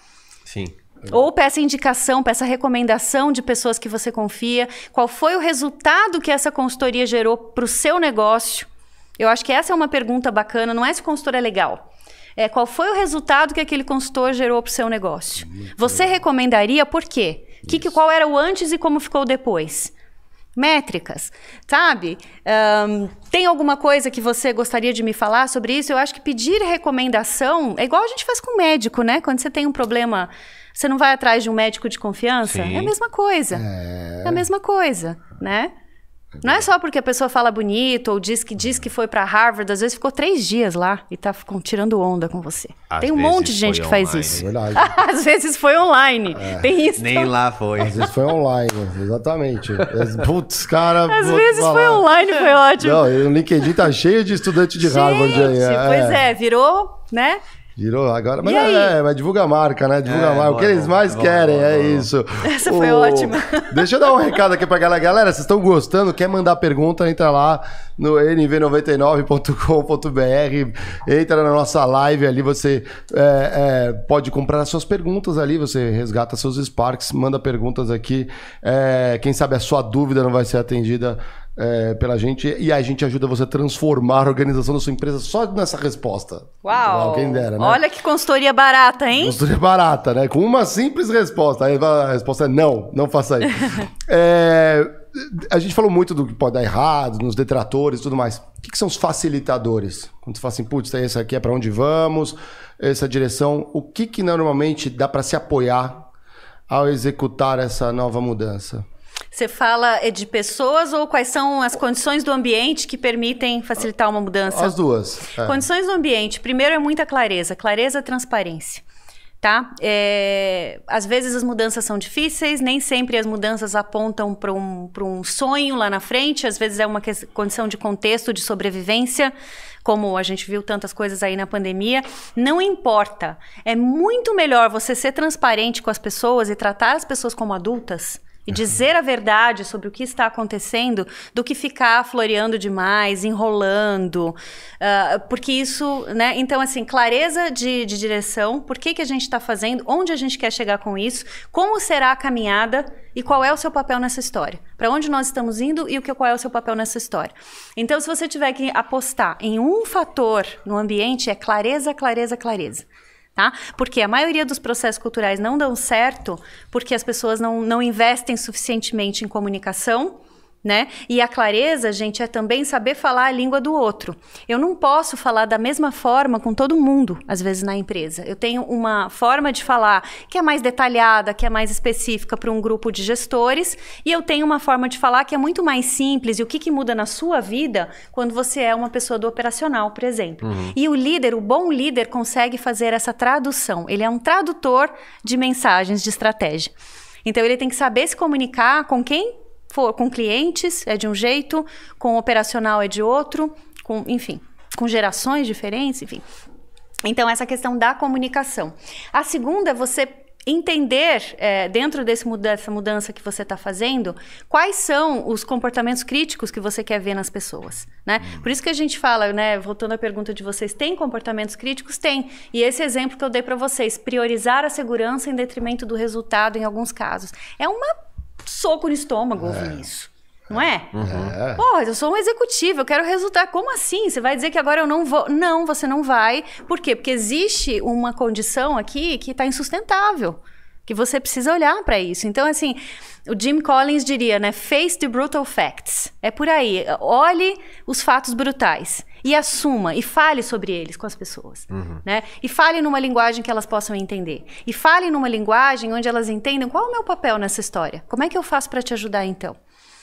Sim. Ou peça indicação, peça recomendação de pessoas que você confia. Qual foi o resultado que essa consultoria gerou para o seu negócio? Eu acho que essa é uma pergunta bacana, não é se o consultor é legal. É qual foi o resultado que aquele consultor gerou para o seu negócio? Muito você legal. recomendaria por quê? Que, que, qual era o antes e como ficou depois? métricas, sabe? Um, tem alguma coisa que você gostaria de me falar sobre isso? Eu acho que pedir recomendação é igual a gente faz com o médico, né? Quando você tem um problema, você não vai atrás de um médico de confiança? Sim. É a mesma coisa. É... é a mesma coisa, né? Não é só porque a pessoa fala bonito ou diz que diz que foi para Harvard, às vezes ficou três dias lá e tá tirando onda com você. Às Tem um monte de gente que online. faz isso. É às vezes foi online. É. Tem isso. Nem lá foi. Às vezes foi online, exatamente. Putz, cara. Às vezes falar. foi online, foi ótimo. Não, o LinkedIn tá cheio de estudante de gente, Harvard aí. É. Pois é, virou, né? Virou agora. Mas, é, é, mas divulga a marca, né? Divulga é, a marca. o que eles mais querem, é isso. Essa foi ótima. Deixa eu dar um recado aqui pra galera. Galera, vocês estão gostando? Quer mandar pergunta? Entra lá no nv99.com.br. Entra na nossa live ali. Você é, é, pode comprar as suas perguntas ali. Você resgata seus Sparks, manda perguntas aqui. É, quem sabe a sua dúvida não vai ser atendida é, pela gente e a gente ajuda você a transformar a organização da sua empresa só nessa resposta. Uau! Então, quem dera, né? Olha que consultoria barata, hein? Consultoria barata, né? Com uma simples resposta. Aí a resposta é não, não faça isso. é, a gente falou muito do que pode dar errado, nos detratores e tudo mais. O que, que, são os facilitadores? Quando você fala assim, putz, essa aqui é para onde vamos, essa direção. O que, que normalmente dá para se apoiar ao executar essa nova mudança? Você fala é de pessoas ou quais são as condições do ambiente que permitem facilitar uma mudança? As duas. É. Condições do ambiente. Primeiro é muita clareza, clareza, transparência tá? É, às vezes as mudanças são difíceis, nem sempre as mudanças apontam para um, um sonho lá na frente, às vezes é uma que, condição de contexto, de sobrevivência, como a gente viu tantas coisas aí na pandemia. Não importa, é muito melhor você ser transparente com as pessoas e tratar as pessoas como adultas e dizer a verdade sobre o que está acontecendo do que ficar floreando demais, enrolando, uh, porque isso, né? Então, assim, clareza de, de direção, por que, que a gente está fazendo, onde a gente quer chegar com isso, como será a caminhada e qual é o seu papel nessa história, para onde nós estamos indo e o que, qual é o seu papel nessa história. Então, se você tiver que apostar em um fator no ambiente, é clareza, clareza, clareza tá? Porque a maioria dos processos culturais não dão certo porque as pessoas não, não investem suficientemente em comunicação né? E a clareza, gente, é também saber falar a língua do outro. Eu não posso falar da mesma forma com todo mundo, às vezes na empresa. Eu tenho uma forma de falar que é mais detalhada, que é mais específica para um grupo de gestores, e eu tenho uma forma de falar que é muito mais simples. E o que, que muda na sua vida quando você é uma pessoa do operacional, por exemplo? Uhum. E o líder, o bom líder, consegue fazer essa tradução. Ele é um tradutor de mensagens de estratégia. Então ele tem que saber se comunicar com quem for com clientes é de um jeito, com operacional é de outro, com, enfim, com gerações diferentes, enfim. Então, essa questão da comunicação. A segunda é você entender, é, dentro desse dessa mudança que você está fazendo, quais são os comportamentos críticos que você quer ver nas pessoas, né? Hum. Por isso que a gente fala, né, voltando à pergunta de vocês, tem comportamentos críticos? Tem. E esse exemplo que eu dei para vocês, priorizar a segurança em detrimento do resultado em alguns casos. É uma soco no estômago ouvir é. isso. Não é? Uhum. É. Porra, eu sou um executivo, eu quero resultar. Como assim? Você vai dizer que agora eu não vou? Não, você não vai. Por quê? Porque existe uma condição aqui que está insustentável. Que você precisa olhar para isso. Então, assim, o Jim Collins diria, né? Face the brutal facts. É por aí. Olhe os fatos brutais e assuma e fale sobre eles com as pessoas, uhum. né? E fale numa linguagem que elas possam entender. E fale numa linguagem onde elas entendam qual é o meu papel nessa história. Como é que eu faço para te ajudar então?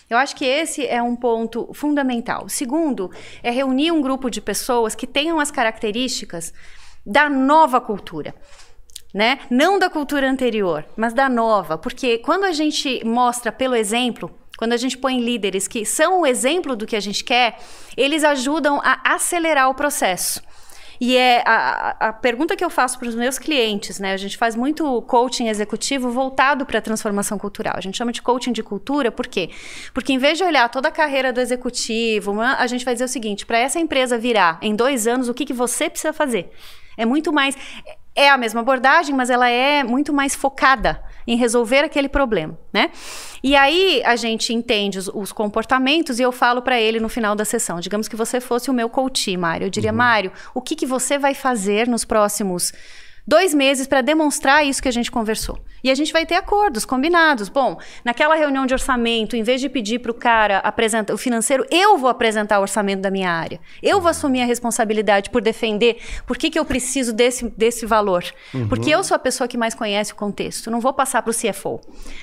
Eu acho que esse é um ponto fundamental. Segundo, é reunir um grupo de pessoas que tenham as características da nova cultura. Né? Não da cultura anterior, mas da nova. Porque quando a gente mostra pelo exemplo, quando a gente põe líderes que são o exemplo do que a gente quer, eles ajudam a acelerar o processo. E é a, a pergunta que eu faço para os meus clientes, né? A gente faz muito coaching executivo voltado para a transformação cultural. A gente chama de coaching de cultura, por quê? Porque em vez de olhar toda a carreira do executivo, a gente vai dizer o seguinte: para essa empresa virar em dois anos, o que, que você precisa fazer? É muito mais. É a mesma abordagem, mas ela é muito mais focada em resolver aquele problema, né? E aí a gente entende os, os comportamentos e eu falo para ele no final da sessão. Digamos que você fosse o meu coach, Mário. Eu diria, uhum. Mário, o que, que você vai fazer nos próximos dois meses para demonstrar isso que a gente conversou. E a gente vai ter acordos combinados. Bom, naquela reunião de orçamento, em vez de pedir para o cara apresentar o financeiro, eu vou apresentar o orçamento da minha área. Eu vou assumir a responsabilidade por defender por que, que eu preciso desse, desse valor. Uhum. Porque eu sou a pessoa que mais conhece o contexto. Não vou passar para o CFO.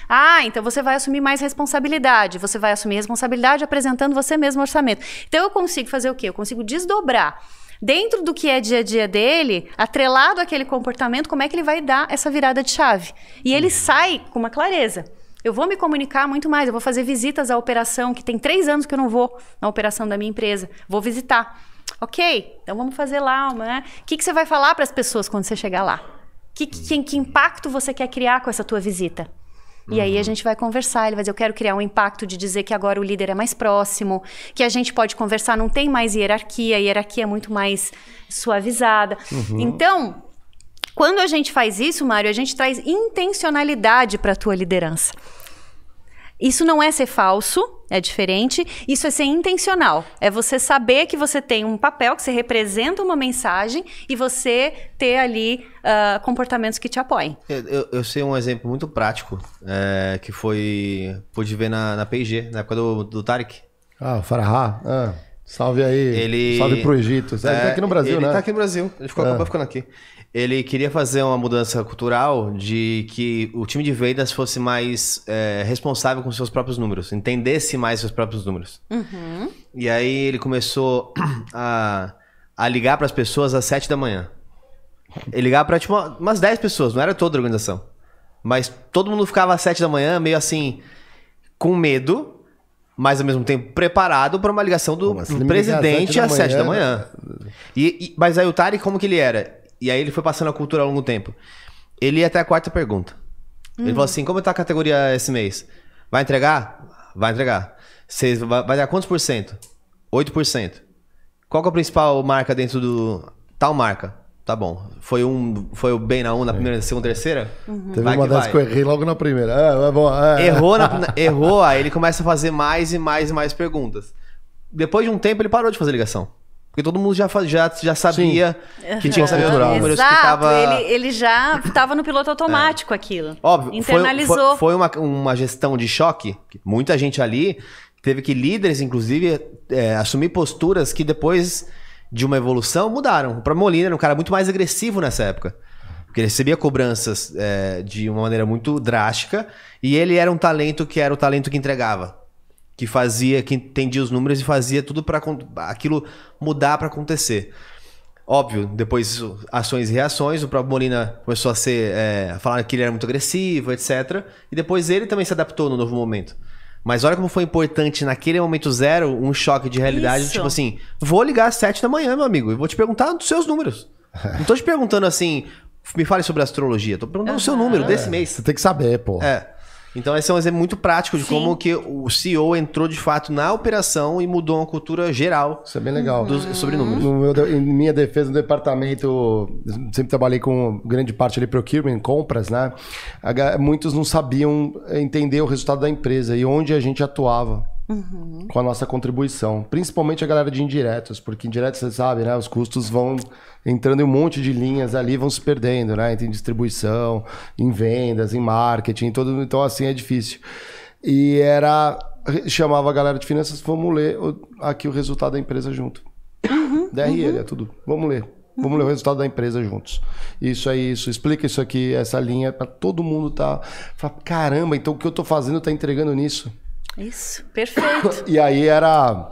Ah, então você vai assumir mais responsabilidade. Você vai assumir responsabilidade apresentando você mesmo o orçamento. Então eu consigo fazer o quê? Eu consigo desdobrar dentro do que é dia a dia dele, atrelado àquele comportamento, como é que ele vai dar essa virada de chave. E ele uhum. sai com uma clareza. Eu vou me comunicar muito mais, eu vou fazer visitas à operação, que tem três anos que eu não vou na operação da minha empresa. Vou visitar. Ok, então vamos fazer lá uma, né? O que, que você vai falar para as pessoas quando você chegar lá? Que, que, que impacto você quer criar com essa tua visita? E aí a uhum. gente vai conversar, ele vai dizer, eu quero criar um impacto de dizer que agora o líder é mais próximo, que a gente pode conversar, não tem mais hierarquia, a hierarquia é muito mais suavizada. Uhum. Então, quando a gente faz isso, Mário, a gente traz intencionalidade para a tua liderança. Isso não é ser falso, é diferente. Isso é ser intencional. É você saber que você tem um papel, que você representa uma mensagem e você ter ali uh, comportamentos que te apoiem. Eu, eu, sei um exemplo muito prático é, que foi. pude ver na, na na época do, do Tarek. Ah, o Farah. Ah, salve aí. Ele... Salve pro Egito. Ele tá é, tá aqui no Brasil, ele né? Ele tá aqui no Brasil. Ele ficou, é. acabou ficando aqui ele queria fazer uma mudança cultural de que o time de vendas fosse mais é, responsável com seus próprios números, entendesse mais seus próprios números. Uhum. E aí ele começou a, a ligar para as pessoas às 7 da manhã. Ele ligava para tipo, umas 10 pessoas, não era toda a organização. Mas todo mundo ficava às 7 da manhã meio assim, com medo, mas ao mesmo tempo preparado para uma ligação do, presidente às 7 da manhã. Né? E, e, mas aí o Tarek, como que ele era? E aí ele foi passando a cultura ao longo do tempo. Ele ia até a quarta pergunta. Ele falou hum. assim: como está a categoria esse mês? Vai entregar? Vai entregar. Cês, vai, vai dar quantos por cento? 8%. Qual que é a principal marca dentro do. Tal marca? Tá bom. Foi um, foi o bem na 1, um, na é. primeira, na segunda, terceira? Uhum. Teve vai uma que das vai. que eu errei logo na primeira. Ah, é bom, é. Errou, na, errou, aí ele começa a fazer mais e mais e mais perguntas. Depois de um tempo, ele parou de fazer ligação. Porque todo mundo já, já, já sabia Sim. que tinha saber natural. Exato, que tava... ele, ele já estava no piloto automático é. aquilo. Óbvio. Internalizou. Foi, foi, foi, uma, uma gestão de choque. Muita gente ali teve que líderes, inclusive, é, assumir posturas que depois de uma evolução mudaram. O Molina era um cara muito mais agressivo nessa época. Porque ele recebia cobranças é, de uma maneira muito drástica e ele era um talento que era o talento que entregava que fazia, que entendia os números e fazia tudo para aquilo mudar para acontecer. Óbvio, depois ações e reações, o próprio Molina começou a ser. É, falar que ele era muito agressivo, etc. E depois ele também se adaptou no novo momento. Mas olha como foi importante naquele momento zero um choque de realidade, Isso. tipo assim, vou ligar às sete da manhã, meu amigo, e vou te perguntar dos seus números. Não tô te perguntando assim, me fale sobre astrologia, tô perguntando uhum. o seu número desse é, mês. Você tem que saber, pô. É. Então, esse é um exemplo muito prático de Sim. como que o CEO entrou de fato na operação e mudou uma cultura geral. Isso é bem legal. Dos, uhum. sobre números. No meu, em minha defesa, no departamento, sempre trabalhei com grande parte ali procurement, compras, né? Muitos não sabiam entender o resultado da empresa e onde a gente atuava. Uhum. com a nossa contribuição. Principalmente a galera de indiretos, porque indiretos, você sabe, né? Os custos vão entrando em um monte de linhas ali, vão se perdendo, né? Em distribuição, em vendas, em marketing, todo. Então, assim, é difícil. E era. Chamava a galera de finanças, vamos ler aqui o resultado da empresa junto. Uhum, DRL, uhum. é tudo. Vamos ler. Vamos ler o uhum. resultado da empresa juntos. Isso é isso, explica isso aqui, essa linha, para todo mundo tá. Fala, caramba, então o que eu tô fazendo tá entregando nisso. Isso, perfeito. E aí era,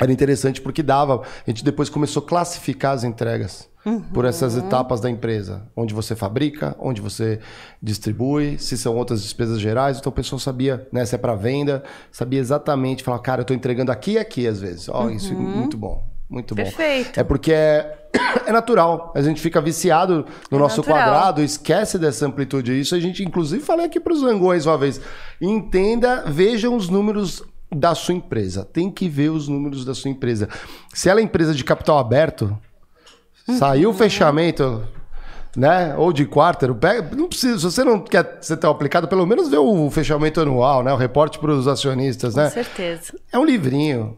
era interessante porque dava. A gente depois começou a classificar as entregas. Uhum. Por essas etapas da empresa, onde você fabrica, onde você distribui, se são outras despesas gerais, então o pessoal sabia, né, se é para venda, sabia exatamente, Falava, cara, eu estou entregando aqui e aqui às vezes. Ó, oh, uhum. isso é uhum. muito bom. Muito bom. Perfeito. É porque é, é natural. A gente fica viciado no é nosso natural. quadrado, esquece dessa amplitude. Isso a gente, inclusive, falei aqui para os Zangões uma vez. Entenda, vejam os números da sua empresa. Tem que ver os números da sua empresa. Se ela é empresa de capital aberto, saiu o uhum. fechamento, né? Ou de quarter, pega, não precisa, se você não quer ser tão aplicado, pelo menos vê o fechamento anual, né? O reporte para os acionistas, né? Com certeza. É um livrinho.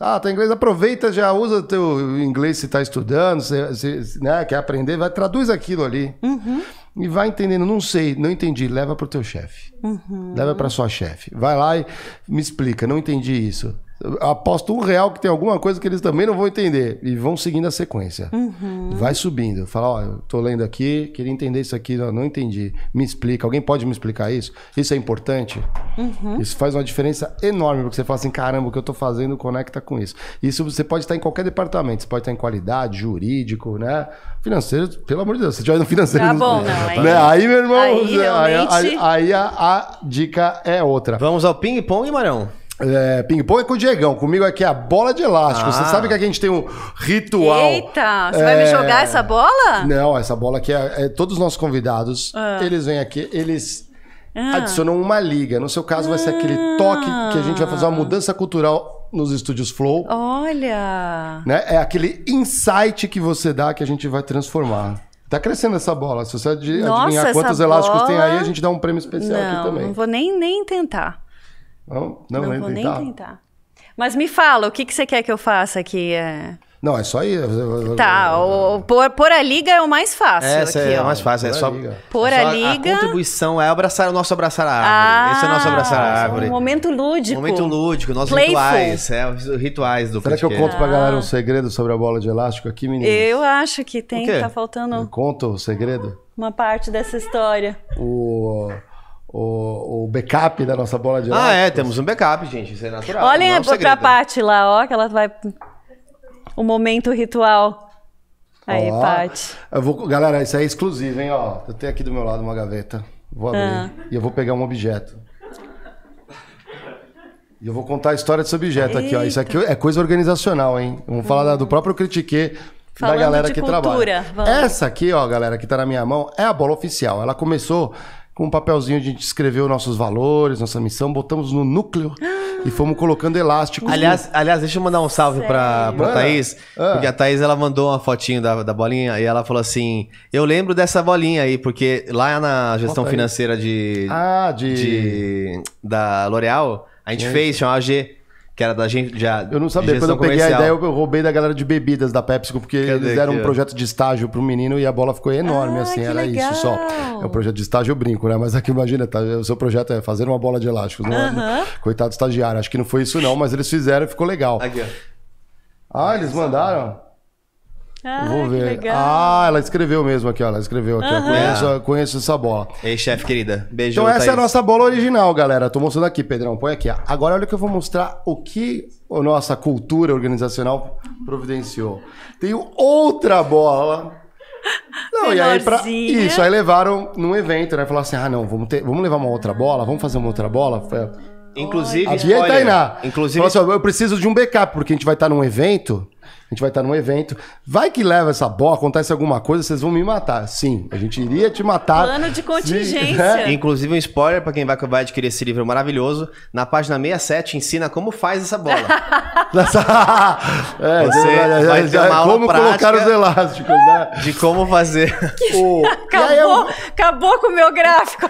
Ah, tem tá inglês, aproveita, já usa teu inglês se está estudando, se, se, né, quer aprender, vai traduz aquilo ali. Uhum. E vai entendendo, não sei, não entendi, leva pro teu chefe. Uhum. Leva para sua chefe. Vai lá e me explica, não entendi isso aposto um real que tem alguma coisa que eles também não vão entender. E vão seguindo a sequência. Uhum. Vai subindo. Fala, ó, eu tô lendo aqui, queria entender isso aqui, não, não entendi. Me explica. Alguém pode me explicar isso? Isso é importante? Uhum. Isso faz uma diferença enorme, porque você fala assim, caramba, o que eu tô fazendo conecta com isso. Isso você pode estar em qualquer departamento. Você pode estar em qualidade, jurídico, né? Financeiro, pelo amor de Deus, você já é no financeiro. Tá bom, não. Né? Aí, né? aí meu irmão, aí, realmente... aí, aí, aí a, a, dica é outra. Vamos ao ping-pong, Marão? É, ping-pong é com o Diegão, comigo aqui é a bola de elástico. Ah. Você sabe que aqui a gente tem um ritual. Eita, você é... vai me é. jogar essa bola? Não, essa bola aqui é. é todos os nossos convidados, ah. eles vêm aqui, eles ah. adicionam uma liga. No seu caso, vai ser aquele ah. toque que a gente vai fazer uma mudança cultural nos estúdios Flow. Olha! Né? É aquele insight que você dá que a gente vai transformar. Tá crescendo essa bola. Se você adivinhar Nossa, quantos elásticos bola... tem aí, a gente dá um prêmio especial não, aqui também. Não vou nem, nem tentar. Não, não, não vou nem tentar. Mas me fala, o que, que você quer que eu faça aqui? É... Não, é só ir. Tá, o, por, por a liga é o mais fácil. Essa aqui, é o mais fácil, por é só. pôr Por a, liga. É a contribuição é abraçar o nosso abraçar a árvore. Ah, Esse é o nosso abraçar a árvore. Um momento lúdico. Um momento lúdico, nossos Playful. rituais. É, os rituais do Será podcast. que eu conto pra ah. galera um segredo sobre a bola de elástico aqui, menino? Eu acho que tem, tá faltando. Eu conto o segredo? Uma parte dessa história. O o, o, backup da nossa bola de Ah, é, temos um backup, gente. Isso é natural. Olhem é a outra parte lá, ó, que ela vai. O momento ritual. Aí, parte. Paty. Eu vou, galera, isso aí é exclusivo, hein? Ó, eu tenho aqui do meu lado uma gaveta. Vou abrir. Ah. E eu vou pegar um objeto. E eu vou contar a história desse objeto Eita. aqui, ó. Isso aqui é coisa organizacional, hein? Vamos hum. falar do próprio Critique Falando da galera que cultura, trabalha. Vamos. Essa aqui, ó, galera, que tá na minha mão, é a bola oficial. Ela começou com um papelzinho a gente escreveu nossos valores, nossa missão, botamos no núcleo e fomos colocando elástico. Aliás, aliás, deixa eu mandar um salve para a Thaís, ah. porque a Thaís ela mandou uma fotinho da, da bolinha e ela falou assim: Eu lembro dessa bolinha aí, porque lá na gestão financeira de, ah, de... de. da L'Oréal, a gente Sim. fez, chamava G que era da gente já. Eu não sabia, quando eu peguei a ideia, eu roubei da galera de bebidas da PepsiCo, porque Cadê eles deram um projeto de estágio para um menino e a bola ficou enorme, ah, assim, era legal. isso só. É um projeto de estágio, eu brinco, né? Mas aqui imagina, tá, o seu projeto é fazer uma bola de elástico. Uh -huh. não, né? coitado do estagiário, acho que não foi isso não, mas eles fizeram e ficou legal. Aqui, ó. Ah, eles mandaram? Ah, Vou ver. Ah, ela escreveu mesmo aqui, ó. Ela escreveu aqui, ó. Conheço, conheço essa bola. Ei, chefe querida. Beijo. Então, essa é a nossa bola original, galera. Tô mostrando aqui, Pedrão. Põe aqui. Agora, olha que eu vou mostrar o que a nossa cultura organizacional providenciou. Tenho outra bola. Não, e aí pra... Isso, aí levaram num evento, né? Falaram assim: ah, não, vamos, ter... vamos levar uma outra bola, vamos fazer uma outra bola. Foi- Inclusive, A Bia spoiler. Tainá. Inclusive, Falou assim, eu preciso de um backup, porque a gente vai estar tá num evento gente vai estar num evento. Vai que leva essa bola, acontece alguma coisa, vocês vão me matar. Sim, a gente iria te matar. Plano de contingência. Né? Inclusive, um spoiler para quem vai, vai adquirir esse livro maravilhoso. Na página 67 ensina como faz essa bola. é, Você é, é, vai é, ter uma aula como colocar os elásticos, né? De como fazer. Acabou, eu... acabou com o meu gráfico.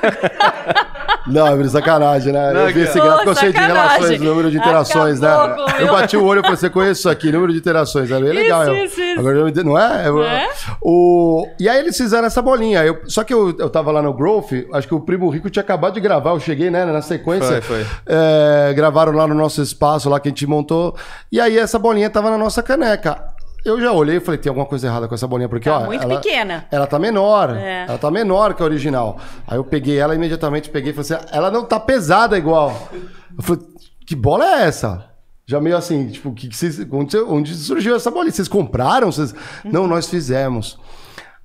Não, é sacanagem, né? Não, eu vi esse gráfico, sacanagem. eu sei de relações, número de interações, né? acabou né? Eu meu... bati o olho e falei, você conhece isso aqui, número de interações é bem legal. Isso, isso, isso. Agora eu, não é? é? O, e aí eles fizeram essa bolinha. Eu, só que eu, eu tava lá no Growth, acho que o Primo Rico tinha acabado de gravar, eu cheguei, né, na sequência. Foi, foi. É, gravaram lá no nosso espaço, lá que a gente montou. E aí essa bolinha tava na nossa caneca. Eu já olhei e falei, tem alguma coisa errada com essa bolinha, porque, tá ó. Muito ela, pequena. Ela tá menor. É. Ela tá menor que a original. Aí eu peguei ela imediatamente peguei e falei assim: ela não tá pesada igual. Eu falei, que bola é essa? Já meio assim, tipo, que, que vocês, onde, surgiu essa bolinha? Vocês compraram? Vocês... Não, uhum. nós fizemos.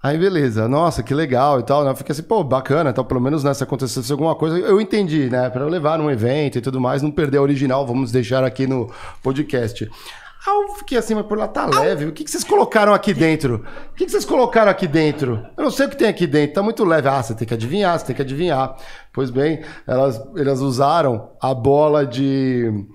Aí beleza, nossa, que legal e tal. Né? Fica assim, pô, bacana, tal. Pelo menos né, se acontecesse alguma coisa, eu entendi, né? Para levar num evento e tudo mais, não perder a original, vamos deixar aqui no podcast. Aí eu fiquei assim, mas por lá tá leve. O que, que vocês colocaram aqui dentro? O que, que vocês colocaram aqui dentro? Eu não sei o que tem aqui dentro, tá muito leve. Ah, você tem que adivinhar, você tem que adivinhar. Pois bem, elas, elas usaram a bola de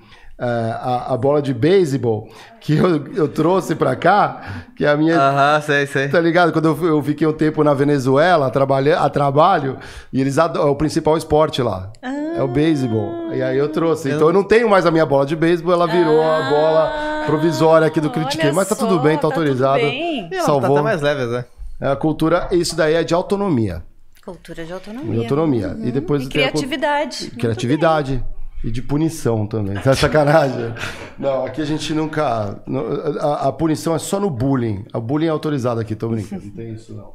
é, a, a, bola de beisebol que eu, eu trouxe para cá, que é a minha. Aham, uh -huh, sei, sei. Tá ligado? Quando eu, eu fiquei um tempo na Venezuela trabalha, a trabalho, e eles adoram, é o principal esporte lá. Ah. É o beisebol. E aí eu trouxe. Então eu... Então eu não tenho mais a minha bola de beisebol, ela virou ah. a bola provisória aqui do Critiquei. Mas tá só, tudo bem, tá, tá autorizado. Bem. Tá Salvou. Tá, mais leve, né? É, a cultura, isso daí é de autonomia. Cultura de autonomia. De autonomia. Uhum. E depois e criatividade. A... Criatividade. Bem. E de punição também. Tá sacanagem? não, aqui a gente nunca. A, a, punição é só no bullying. A bullying é autorizado aqui, tô brincando. Não tem isso, não.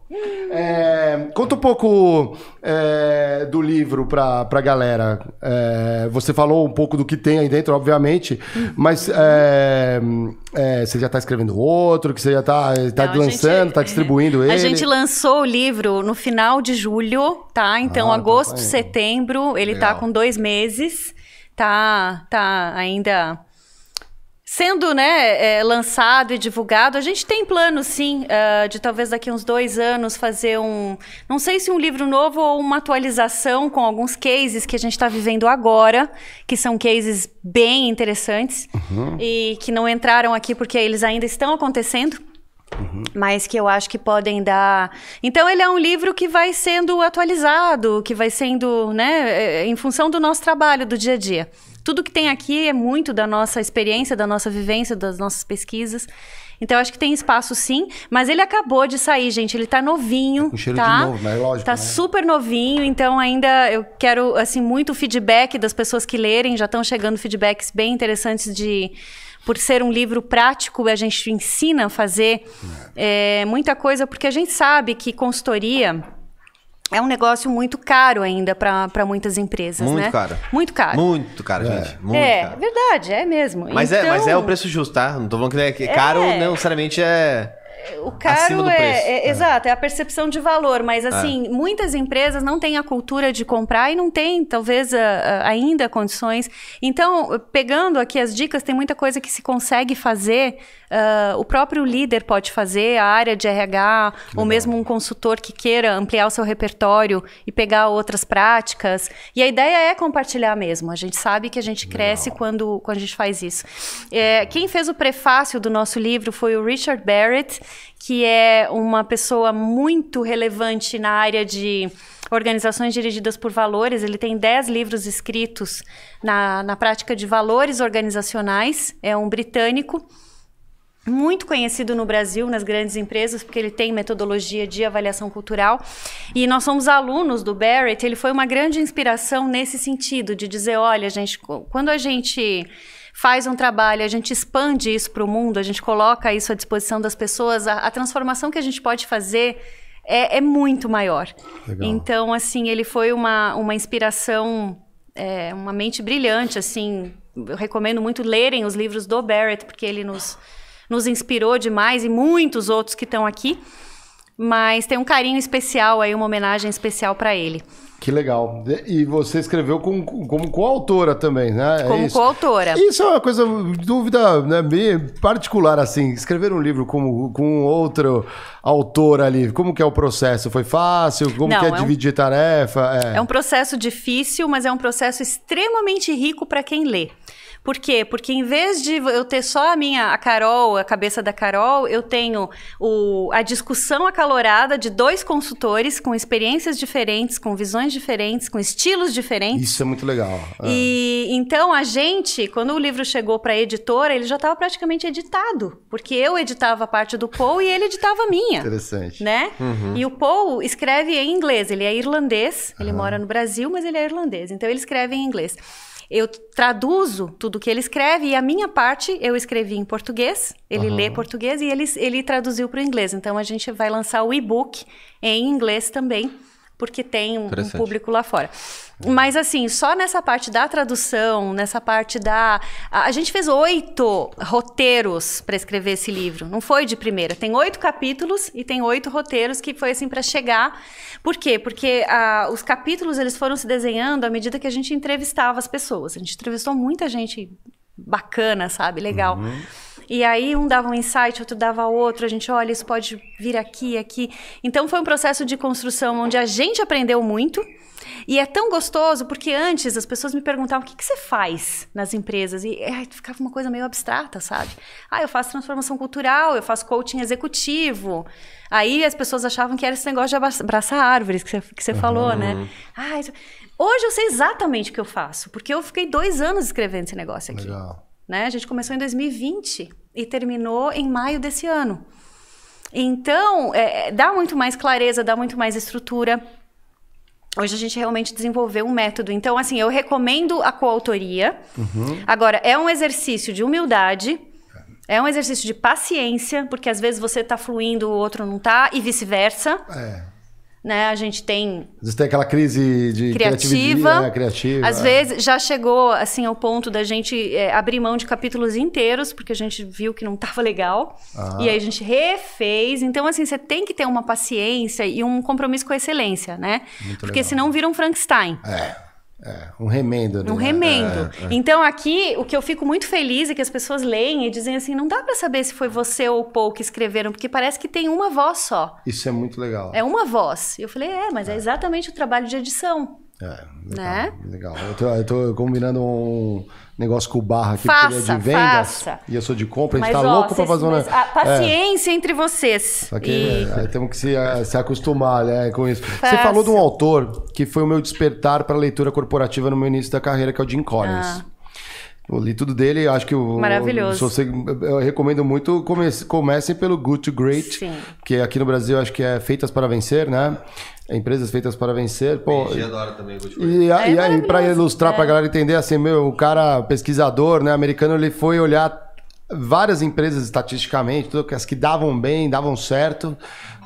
É, conta um pouco é, do livro pra, pra galera. É, você falou um pouco do que tem aí dentro, obviamente, mas é, é, você já tá escrevendo outro, que você já tá, tá não, lançando, gente, tá é, distribuindo ele. A gente lançou o livro no final de julho, tá? Então, ah, agosto, tá, tá setembro, ele Legal. tá com dois meses tá, tá ainda sendo né, é, lançado e divulgado. A gente tem plano, sim, uh, de talvez daqui uns dois anos fazer um, não sei se um livro novo ou uma atualização com alguns cases que a gente está vivendo agora, que são cases bem interessantes uhum. e que não entraram aqui porque eles ainda estão acontecendo mas que eu acho que podem dar. Então ele é um livro que vai sendo atualizado, que vai sendo, né, é, em função do nosso trabalho do dia a dia. Tudo que tem aqui é muito da nossa experiência, da nossa vivência, das nossas pesquisas. Então acho que tem espaço sim, mas ele acabou de sair, gente. Ele tá novinho. Tá com cheiro tá? de novo, né? lógico. Tá né? super novinho, então ainda eu quero assim muito feedback das pessoas que lerem. Já estão chegando feedbacks bem interessantes de por ser um livro prático, a gente ensina a fazer é. é, muita coisa, porque a gente sabe que consultoria é um negócio muito caro ainda para muitas empresas, muito né? Caro. Muito caro. Muito caro, é. gente. Muito é, caro. verdade, é mesmo. Mas, então... é, mas é o então preço justo, tá? Não tô falando que é caro, é. não necessariamente é o caro é, é, é, Exato, é a percepção de valor, mas é. assim, é. muitas empresas não têm a cultura de comprar e não têm, talvez, a, a, ainda condições. Então, pegando aqui as dicas, tem muita coisa que se consegue fazer uh, o próprio líder pode fazer, a área de RH, ou mesmo um consultor que queira ampliar o seu repertório e pegar outras práticas. E a ideia é compartilhar mesmo. A gente sabe que a gente cresce quando, quando a gente faz isso. É, quem fez o prefácio do nosso livro foi o Richard Barrett, que é uma pessoa muito relevante na área de organizações dirigidas por valores. Ele tem 10 livros escritos na, na prática de valores organizacionais, é um britânico muito conhecido no Brasil, nas grandes empresas, porque ele tem metodologia de avaliação cultural. E nós somos alunos do Barrett, ele foi uma grande inspiração nesse sentido, de dizer: olha, gente, quando a gente faz um trabalho, a gente expande isso para o mundo, a gente coloca isso à disposição das pessoas, a, a transformação que a gente pode fazer. É, é muito maior. Legal. Então, assim, ele foi uma, uma inspiração, é, uma mente brilhante, assim. Eu recomendo muito lerem os livros do Barrett, porque ele nos, nos inspirou demais e muitos outros que estão aqui. Mas tem um carinho especial aí, uma homenagem especial para ele. Que legal. E você escreveu como, como coautora também, né? É como é coautora. Isso é uma coisa, dúvida né, meio particular, assim. Escrever um livro com, com outro autor ali, como que é o processo? Foi fácil? Como Não, que é, é dividir um, tarefa? É. é um processo difícil, mas é um processo extremamente rico para quem lê. Por quê? Porque em vez de eu ter só a minha, a Carol, a cabeça da Carol, eu tenho o, a discussão acalorada de dois consultores com experiências diferentes, com visões diferentes, com estilos diferentes. Isso é muito legal. Ah. E então a gente, quando o livro chegou para a editora, ele já estava praticamente editado, porque eu editava a parte do Paul e ele editava a minha. Interessante. Né? Uhum. E o Paul escreve em inglês, ele é irlandês, ele mora no Brasil, mas ele é irlandês, então ele escreve em inglês. Eu traduzo tudo que ele escreve e a minha parte eu escrevi em português. Ele uhum. lê português e ele, ele traduziu para o inglês. Então a gente vai lançar o e-book em inglês também porque tem um, público lá fora. Mas assim, só nessa parte da tradução, nessa parte da. A gente fez oito roteiros para escrever esse livro. Não foi de primeira. Tem oito capítulos e tem oito roteiros que foi assim para chegar. Por quê? Porque uh, os capítulos eles foram se desenhando à medida que a gente entrevistava as pessoas. A gente entrevistou muita gente bacana, sabe? Legal. Uhum. E aí um dava um insight, outro dava outro, a gente olha, isso pode vir aqui, aqui. Então foi um processo de construção onde a gente aprendeu muito. E é tão gostoso porque antes as pessoas me perguntavam o que, que você faz nas empresas e ficava uma coisa meio abstrata, sabe? Ah, eu faço transformação cultural, eu faço coaching executivo. Aí as pessoas achavam que era esse negócio de abraçar árvores que você, que você uhum. falou, né? Ah, isso... Hoje eu sei exatamente o que eu faço, porque eu fiquei dois anos escrevendo esse negócio aqui. Legal. Né? A gente começou em 2020 e terminou em maio desse ano. Então, é, é, dá muito mais clareza, dá muito mais estrutura. Hoje a gente realmente desenvolveu um método. Então, assim, eu recomendo a coautoria. Uhum. Agora, é um exercício de humildade, é um exercício de paciência, porque às vezes você está fluindo, o outro não está, e vice-versa. É né? A gente tem. Às vezes tem aquela crise de criativa. Né? criativa às é. vezes já chegou assim ao ponto da gente é, abrir mão de capítulos inteiros, porque a gente viu que não estava legal. Ah. E aí a gente refez. Então, assim, você tem que ter uma paciência e um compromisso com a excelência, né? Muito porque legal. senão vira um Frankenstein. É. É, um remendo, né? Um remendo. É, é. Então, aqui, o que eu fico muito feliz é que as pessoas leem e dizem assim: não dá para saber se foi você ou o Paul que escreveram, porque parece que tem uma voz só. Isso é muito legal. É uma voz. E eu falei: é, mas é, é. exatamente o trabalho de edição. É, né? legal. Né? legal. Eu tô, eu tô combinando um negócio com o barra que faça, ele é de vendas. Faça. E eu sou de compra, a gente mas, tá ó, louco pra fazer uma. Ah, é. paciência é. entre vocês. Só que né, e... é, temos que se, eh, se acostumar né, com isso. Faça. Você falou de um autor que foi o meu despertar para leitura corporativa no meu início da carreira, que é o Jim Collins. Ah. Eu li tudo dele, acho que o. Maravilhoso. Eu, eu, eu recomendo muito, comece, comecem pelo Good to Great, Sim. que aqui no Brasil acho que é Feitas para Vencer, né? Empresas Feitas para Vencer. Pô, e também Good to Great. E, é e aí, para ilustrar, é. para a galera entender, assim, meu, o cara pesquisador, né, americano, ele foi olhar várias empresas estatisticamente, tudo, as que davam bem, davam certo,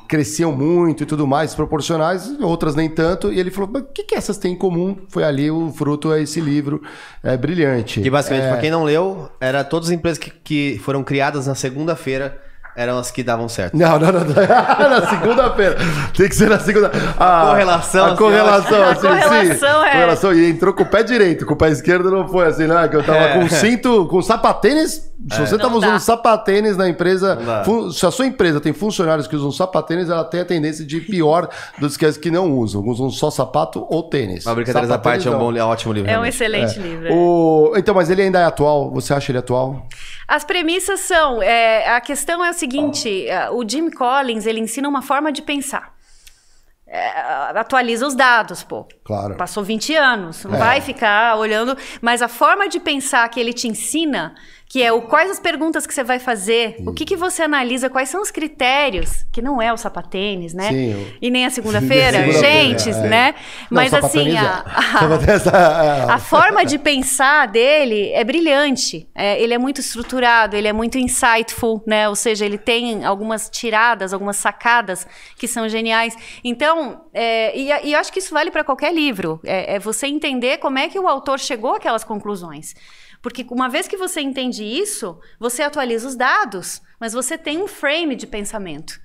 cresciam muito e tudo mais, proporcionais, outras nem tanto. E ele falou: o que, que essas têm em comum? Foi ali o fruto a é esse livro é, brilhante. E basicamente, é... para quem não leu, era todas as empresas que, que foram criadas na segunda-feira eram as que davam certo. Não, não, não. na segunda-feira. Tem que ser na segunda. A, a ah, correlação. A assim, correlação, assim, a correlação, sim. É. Correlação. E entrou com o pé direito, com o pé esquerdo não foi assim, né? Que eu tava é. com cinto, com sapatênis se você estava tá usando sapatênis na empresa, se a sua empresa tem funcionários que usam sapatênis, ela tem a tendência de ir pior dos que as que não usam. Alguns usam só sapato ou tênis. Uma brincadeira da parte não. é um, bom, é um ótimo livro. É realmente. um excelente é. livro. O... É. Então, mas ele ainda é atual? Você acha ele atual? As premissas são... É, a questão é o seguinte, é, o Jim Collins, ele ensina uma forma de pensar. atualiza os dados, pô. Claro. Passou 20 anos, não é. vai ficar olhando, mas a forma de pensar que ele te ensina que é o quais as perguntas que você vai fazer, o que, que você analisa, quais são os critérios, que não é o sapatênis, né? Sim. Eu... E nem a segunda-feira, segunda gente, é. né? Não, Mas assim, a, é. a, é, a, forma de pensar dele é brilhante. É, ele é muito estruturado, ele é muito insightful, né? Ou seja, ele tem algumas tiradas, algumas sacadas que são geniais. Então, é, e, e acho que isso vale para qualquer livro. É, é você entender como é que o autor chegou àquelas conclusões. Porque uma vez que você entende isso, você atualiza os dados, mas você tem um frame de pensamento.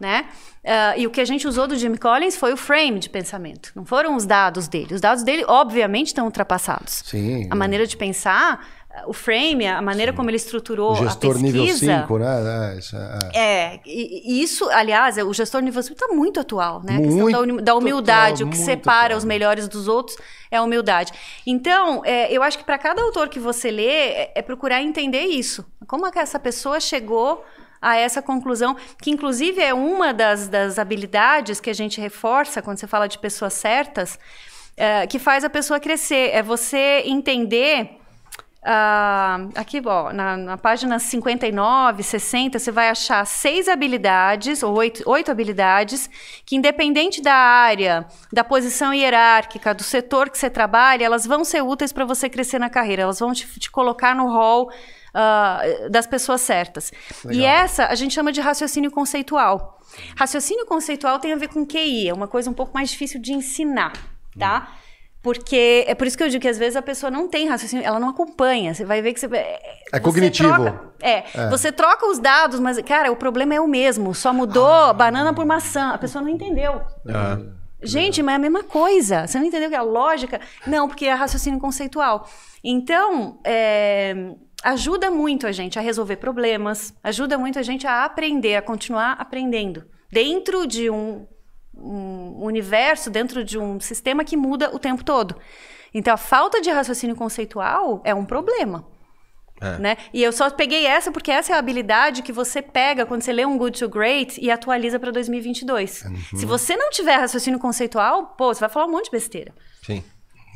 Né? Uh, e o que a gente usou do Jim Collins foi o frame de pensamento, não foram os dados dele. Os dados dele, obviamente, estão ultrapassados. Sim. A maneira de pensar o frame, a maneira Sim. como ele estruturou o gestor a pesquisa. nível 5, né? É é, é, é e, e isso, aliás, é, o gestor nível 5 está muito atual, né? Muito a questão da, da humildade, o que separa atual. os melhores dos outros é a humildade. Então, é, eu acho que para cada autor que você lê, é, é procurar entender isso. Como é que essa pessoa chegou a essa conclusão, que inclusive é uma das, das habilidades que a gente reforça quando você fala de pessoas certas, é, que faz a pessoa crescer. É você entender Uh, aqui, ó, na, na, página 59, 60, você vai achar seis habilidades, ou oito, oito habilidades, que independente da área, da posição hierárquica, do setor que você trabalha, elas vão ser úteis para você crescer na carreira, elas vão te, te colocar no hall uh, ah, das pessoas certas. Legal. E essa a gente chama de raciocínio conceitual. Raciocínio conceitual tem a ver com QI, é uma coisa um pouco mais difícil de ensinar, tá? Hum. Porque é por isso que eu digo que às vezes a pessoa não tem raciocínio, ela não acompanha. Você vai ver que você. É, é você cognitivo. Troca, é, é, Você troca os dados, mas, cara, o problema é o mesmo. Só mudou ah. banana por maçã. A pessoa não entendeu. É. Ah. Gente, mas é a mesma coisa. Você não entendeu que é a lógica? Não, porque é raciocínio conceitual. Então, é, ajuda muito a gente a resolver problemas, ajuda muito a gente a aprender, a continuar aprendendo. Dentro de um um universo, dentro de um sistema que muda o tempo todo. Então, a falta de raciocínio conceitual é um problema. É. Né? E eu só peguei essa porque essa é a habilidade que você pega quando você lê um Good to Great e atualiza para 2022. Uhum. Se você não tiver raciocínio conceitual, pô, você vai falar um monte de besteira. Sim.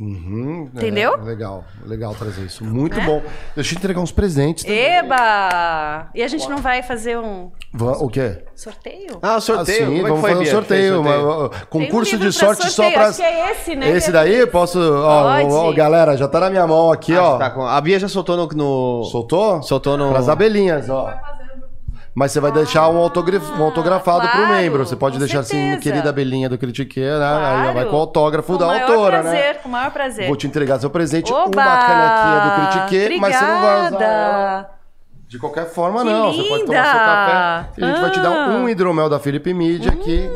Uhum, Entendeu? É, legal, legal trazer isso. Muito é? bom. Deixa eu entregar uns presentes. Também. Eba! E a gente não vai fazer um. O quê? Sorteio? Ah, sorteio. Ah, sim, é vamos fazer um sorteio. sorteio. concurso um de sorte só para Acho que é esse, né? Esse daí? Posso. Ó, ó, galera, já tá na minha mão aqui, ah, ó. Tá com... A Bia já soltou no, no. Soltou? Soltou no. Pras abelhinhas, ó. Mas você vai deixar um, autograf... um ah, autografado claro, pro membro. Você pode deixar assim, certeza. assim, querida Belinha do Critique, né? Claro. Aí vai com o autógrafo com da autora, né? prazer, né? Com o maior prazer. Vou te entregar seu presente, Oba! uma canequinha do Critique, mas você não vai usar De qualquer forma, que não. Linda. Você pode tomar seu café. E a gente ah. vai te dar ah! um hidromel da Felipe Media hum. aqui.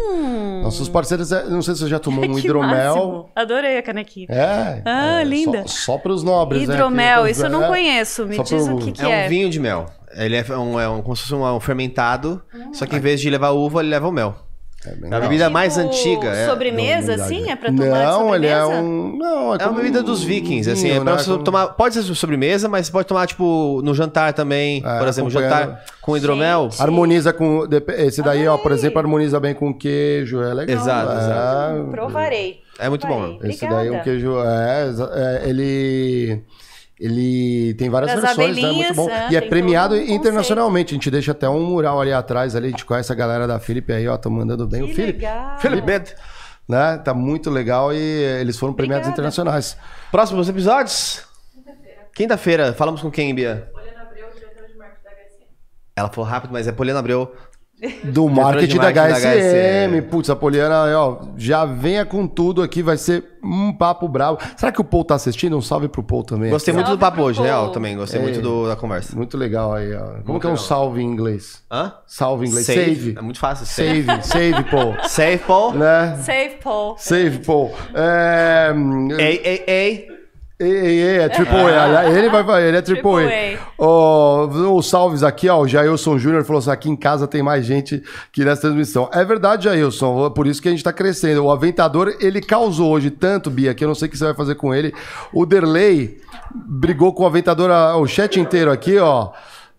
Nossos parceiros, é, não sei se você já tomou um hidromel. Máximo. Adorei a canequinha. É. Ah, é, linda. Só, só para os nobres, né? Hidromel, né? isso eu não é. conheço. Me diz pro... o que, que é. É um vinho de mel. Ele é um, é um, como se fosse um, é um fermentado, ah. só que em vez de levar uva, ele leva o mel. É, é a bebida tipo mais antiga. É. Sobremesa, é, assim? É pra tomar não, Ele é um, não, é, é uma bebida dos vikings, assim. Vinho, é pra né? você tomar, pode ser sobremesa, mas pode tomar, tipo, no jantar também. É, por exemplo, jantar com hidromel. Gente. Harmoniza com. Esse daí, Ai. ó, por exemplo, harmoniza bem com queijo. É legal. Exato, né? exato. Provarei. É muito Provarei. bom. Esse daí é um queijo. É, ele. Ele tem várias das versões, né? Muito bom. É, e é premiado um internacionalmente. A gente deixa até um mural ali atrás, ali. A gente conhece a galera da Felipe aí, ó. Estão mandando bem. Que o Felipe. Legal. Felipe. Né? Tá muito legal e eles foram Obrigada. premiados internacionais. Próximos episódios? Quinta-feira. Quinta-feira. Falamos com quem, Bia? Poliana Abreu, diretora de marketing da HSM. Ela falou rápido, mas é Poliana Abreu, Do marketing, marketing da, HSM. da HSM. Putz, a Poliana, ó, já venha com tudo aqui, vai ser um papo bravo. Será que o Paul tá assistindo? Um salve pro Paul também. Gostei salve muito do papo hoje, real, né? também. Gostei é, muito do, da conversa. Muito legal aí, ó. Como muito que é um legal. salve em inglês? Hã? Salve em inglês. Save. save. É muito fácil. Save, save, save Paul. Save, Paul. Né? Save, Paul. Save, Paul. É... Hum, ei, ei, ei. É, é, triple A. Ah. Ele, vai, ele é triple, A. Oh, salves aqui, ó. O Jailson Júnior falou assim: aqui em casa tem mais gente que nessa transmissão. É verdade, Jailson. É por isso que a gente tá crescendo. O Aventador, ele causou hoje tanto, Bia, que eu não sei o que você vai fazer com ele. O Derley brigou com o Aventador, ah, o chat inteiro aqui, ó.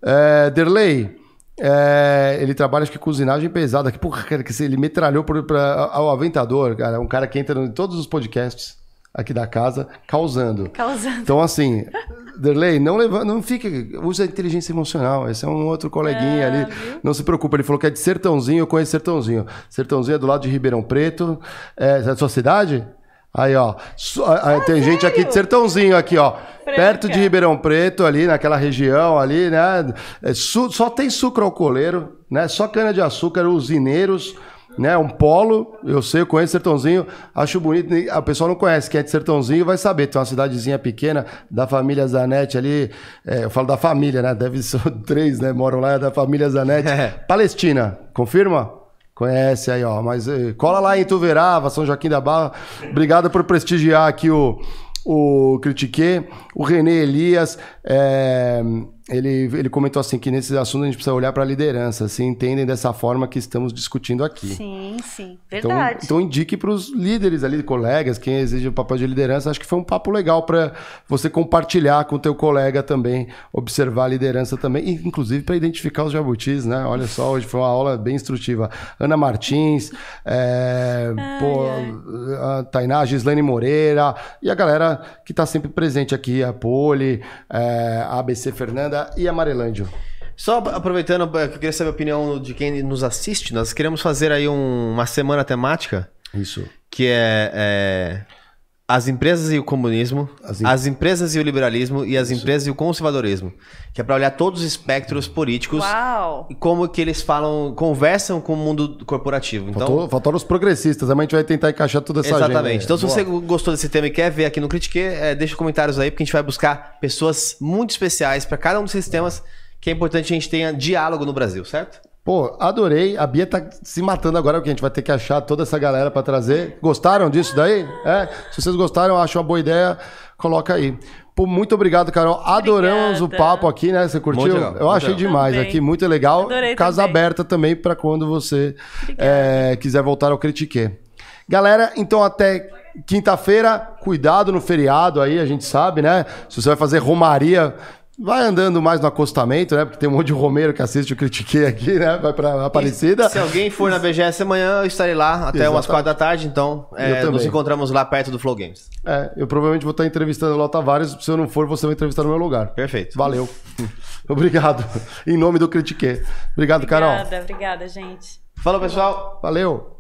É, Derley, é, ele trabalha, acho que cozinagem pesada. Que porra, cara, que ele metralhou para o Aventador, cara. Um cara que entra em todos os podcasts aqui da casa causando. Causando. Então, assim, Derlei, não leva, não fique, usa inteligência emocional. Esse é um outro coleguinha é, ali. Viu? Não se preocupa, ele falou que é de Sertãozinho, eu conheço Sertãozinho. Sertãozinho é do lado de Ribeirão Preto. É, é da sua cidade? Aí, ó. Ah, tem sério? gente aqui de Sertãozinho, aqui, ó. Franca. Perto de Ribeirão Preto, ali, naquela região ali, né? É, só tem sucro coleiro, né? Só cana-de-açúcar, usineiros né? Um polo, eu sei, eu conheço Sertãozinho, acho bonito. A pessoa não conhece, quem é de Sertãozinho vai saber. Tem uma cidadezinha pequena da família Zanetti ali. É, eu falo da família, né? Deve ser três, né? Moram lá, é da família Zanetti. É. Palestina, confirma? Conhece aí, ó. Mas eh, cola lá em Tuverava, São Joaquim da Barra. Obrigado por prestigiar aqui o, o Critique, o Renê Elias. É ele, ele comentou assim que nesses assuntos a gente precisa olhar para a liderança, se entendem dessa forma que estamos discutindo aqui. Sim, sim, então, verdade. Então, então indique para os líderes ali, colegas, quem exige o papel de liderança. Acho que foi um papo legal para você compartilhar com o teu colega também, observar a liderança também, e, inclusive para identificar os jabutis, né? Olha só, hoje foi uma aula bem instrutiva. Ana Martins, é, ai, pô, ai. a Tainá, Gislane Moreira e a galera que está sempre presente aqui, a Poli, é, a ABC Fernanda, Alvorada e Amarelândio. Só aproveitando, é, eu queria saber a opinião de quem nos assiste. Nós queremos fazer aí um, uma semana temática. Isso. Que é, é as empresas e o comunismo, as, em... as, empresas e o liberalismo e as empresas e o conservadorismo, que é para olhar todos os espectros políticos Uau. e como que eles falam, conversam com o mundo corporativo. Então, Faltou, faltaram os progressistas, amanhã a gente vai tentar encaixar toda essa Exatamente. Agenda. Então, se Boa. você gostou desse tema e quer ver aqui no Critique, é, deixa comentários aí, porque a gente vai buscar pessoas muito especiais para cada um desses temas, que é importante a gente tenha diálogo no Brasil, certo? Pô, adorei. A Bia tá se matando agora, porque a gente vai ter que achar toda essa galera para trazer. Gostaram disso daí? É. Se vocês gostaram, acham uma boa ideia, coloca aí. Pô, muito obrigado, Carol. Adoramos Obrigada. o papo aqui, né? Você curtiu? Legal, Eu achei legal. demais também. aqui, muito legal. Adorei Casa também. aberta também para quando você é, quiser voltar ao Critique. Galera, então até quinta-feira, cuidado no feriado aí, a gente sabe, né? Se você vai fazer romaria, Vai andando mais no acostamento, né? Porque tem um monte de Romero que assiste o Critiquei aqui, né? Vai pra Aparecida. E se alguém for na BGS amanhã, eu estarei lá até Exatamente. umas quatro da tarde, então é, nos encontramos lá perto do Flow Games. É, eu provavelmente vou estar entrevistando o Lota Vários. Se eu não for, você vai entrevistar no meu lugar. Perfeito. Valeu. Obrigado. Em nome do Critique. Obrigado, obrigada, Carol. Obrigada, obrigada, gente. Falou, tá pessoal. Valeu.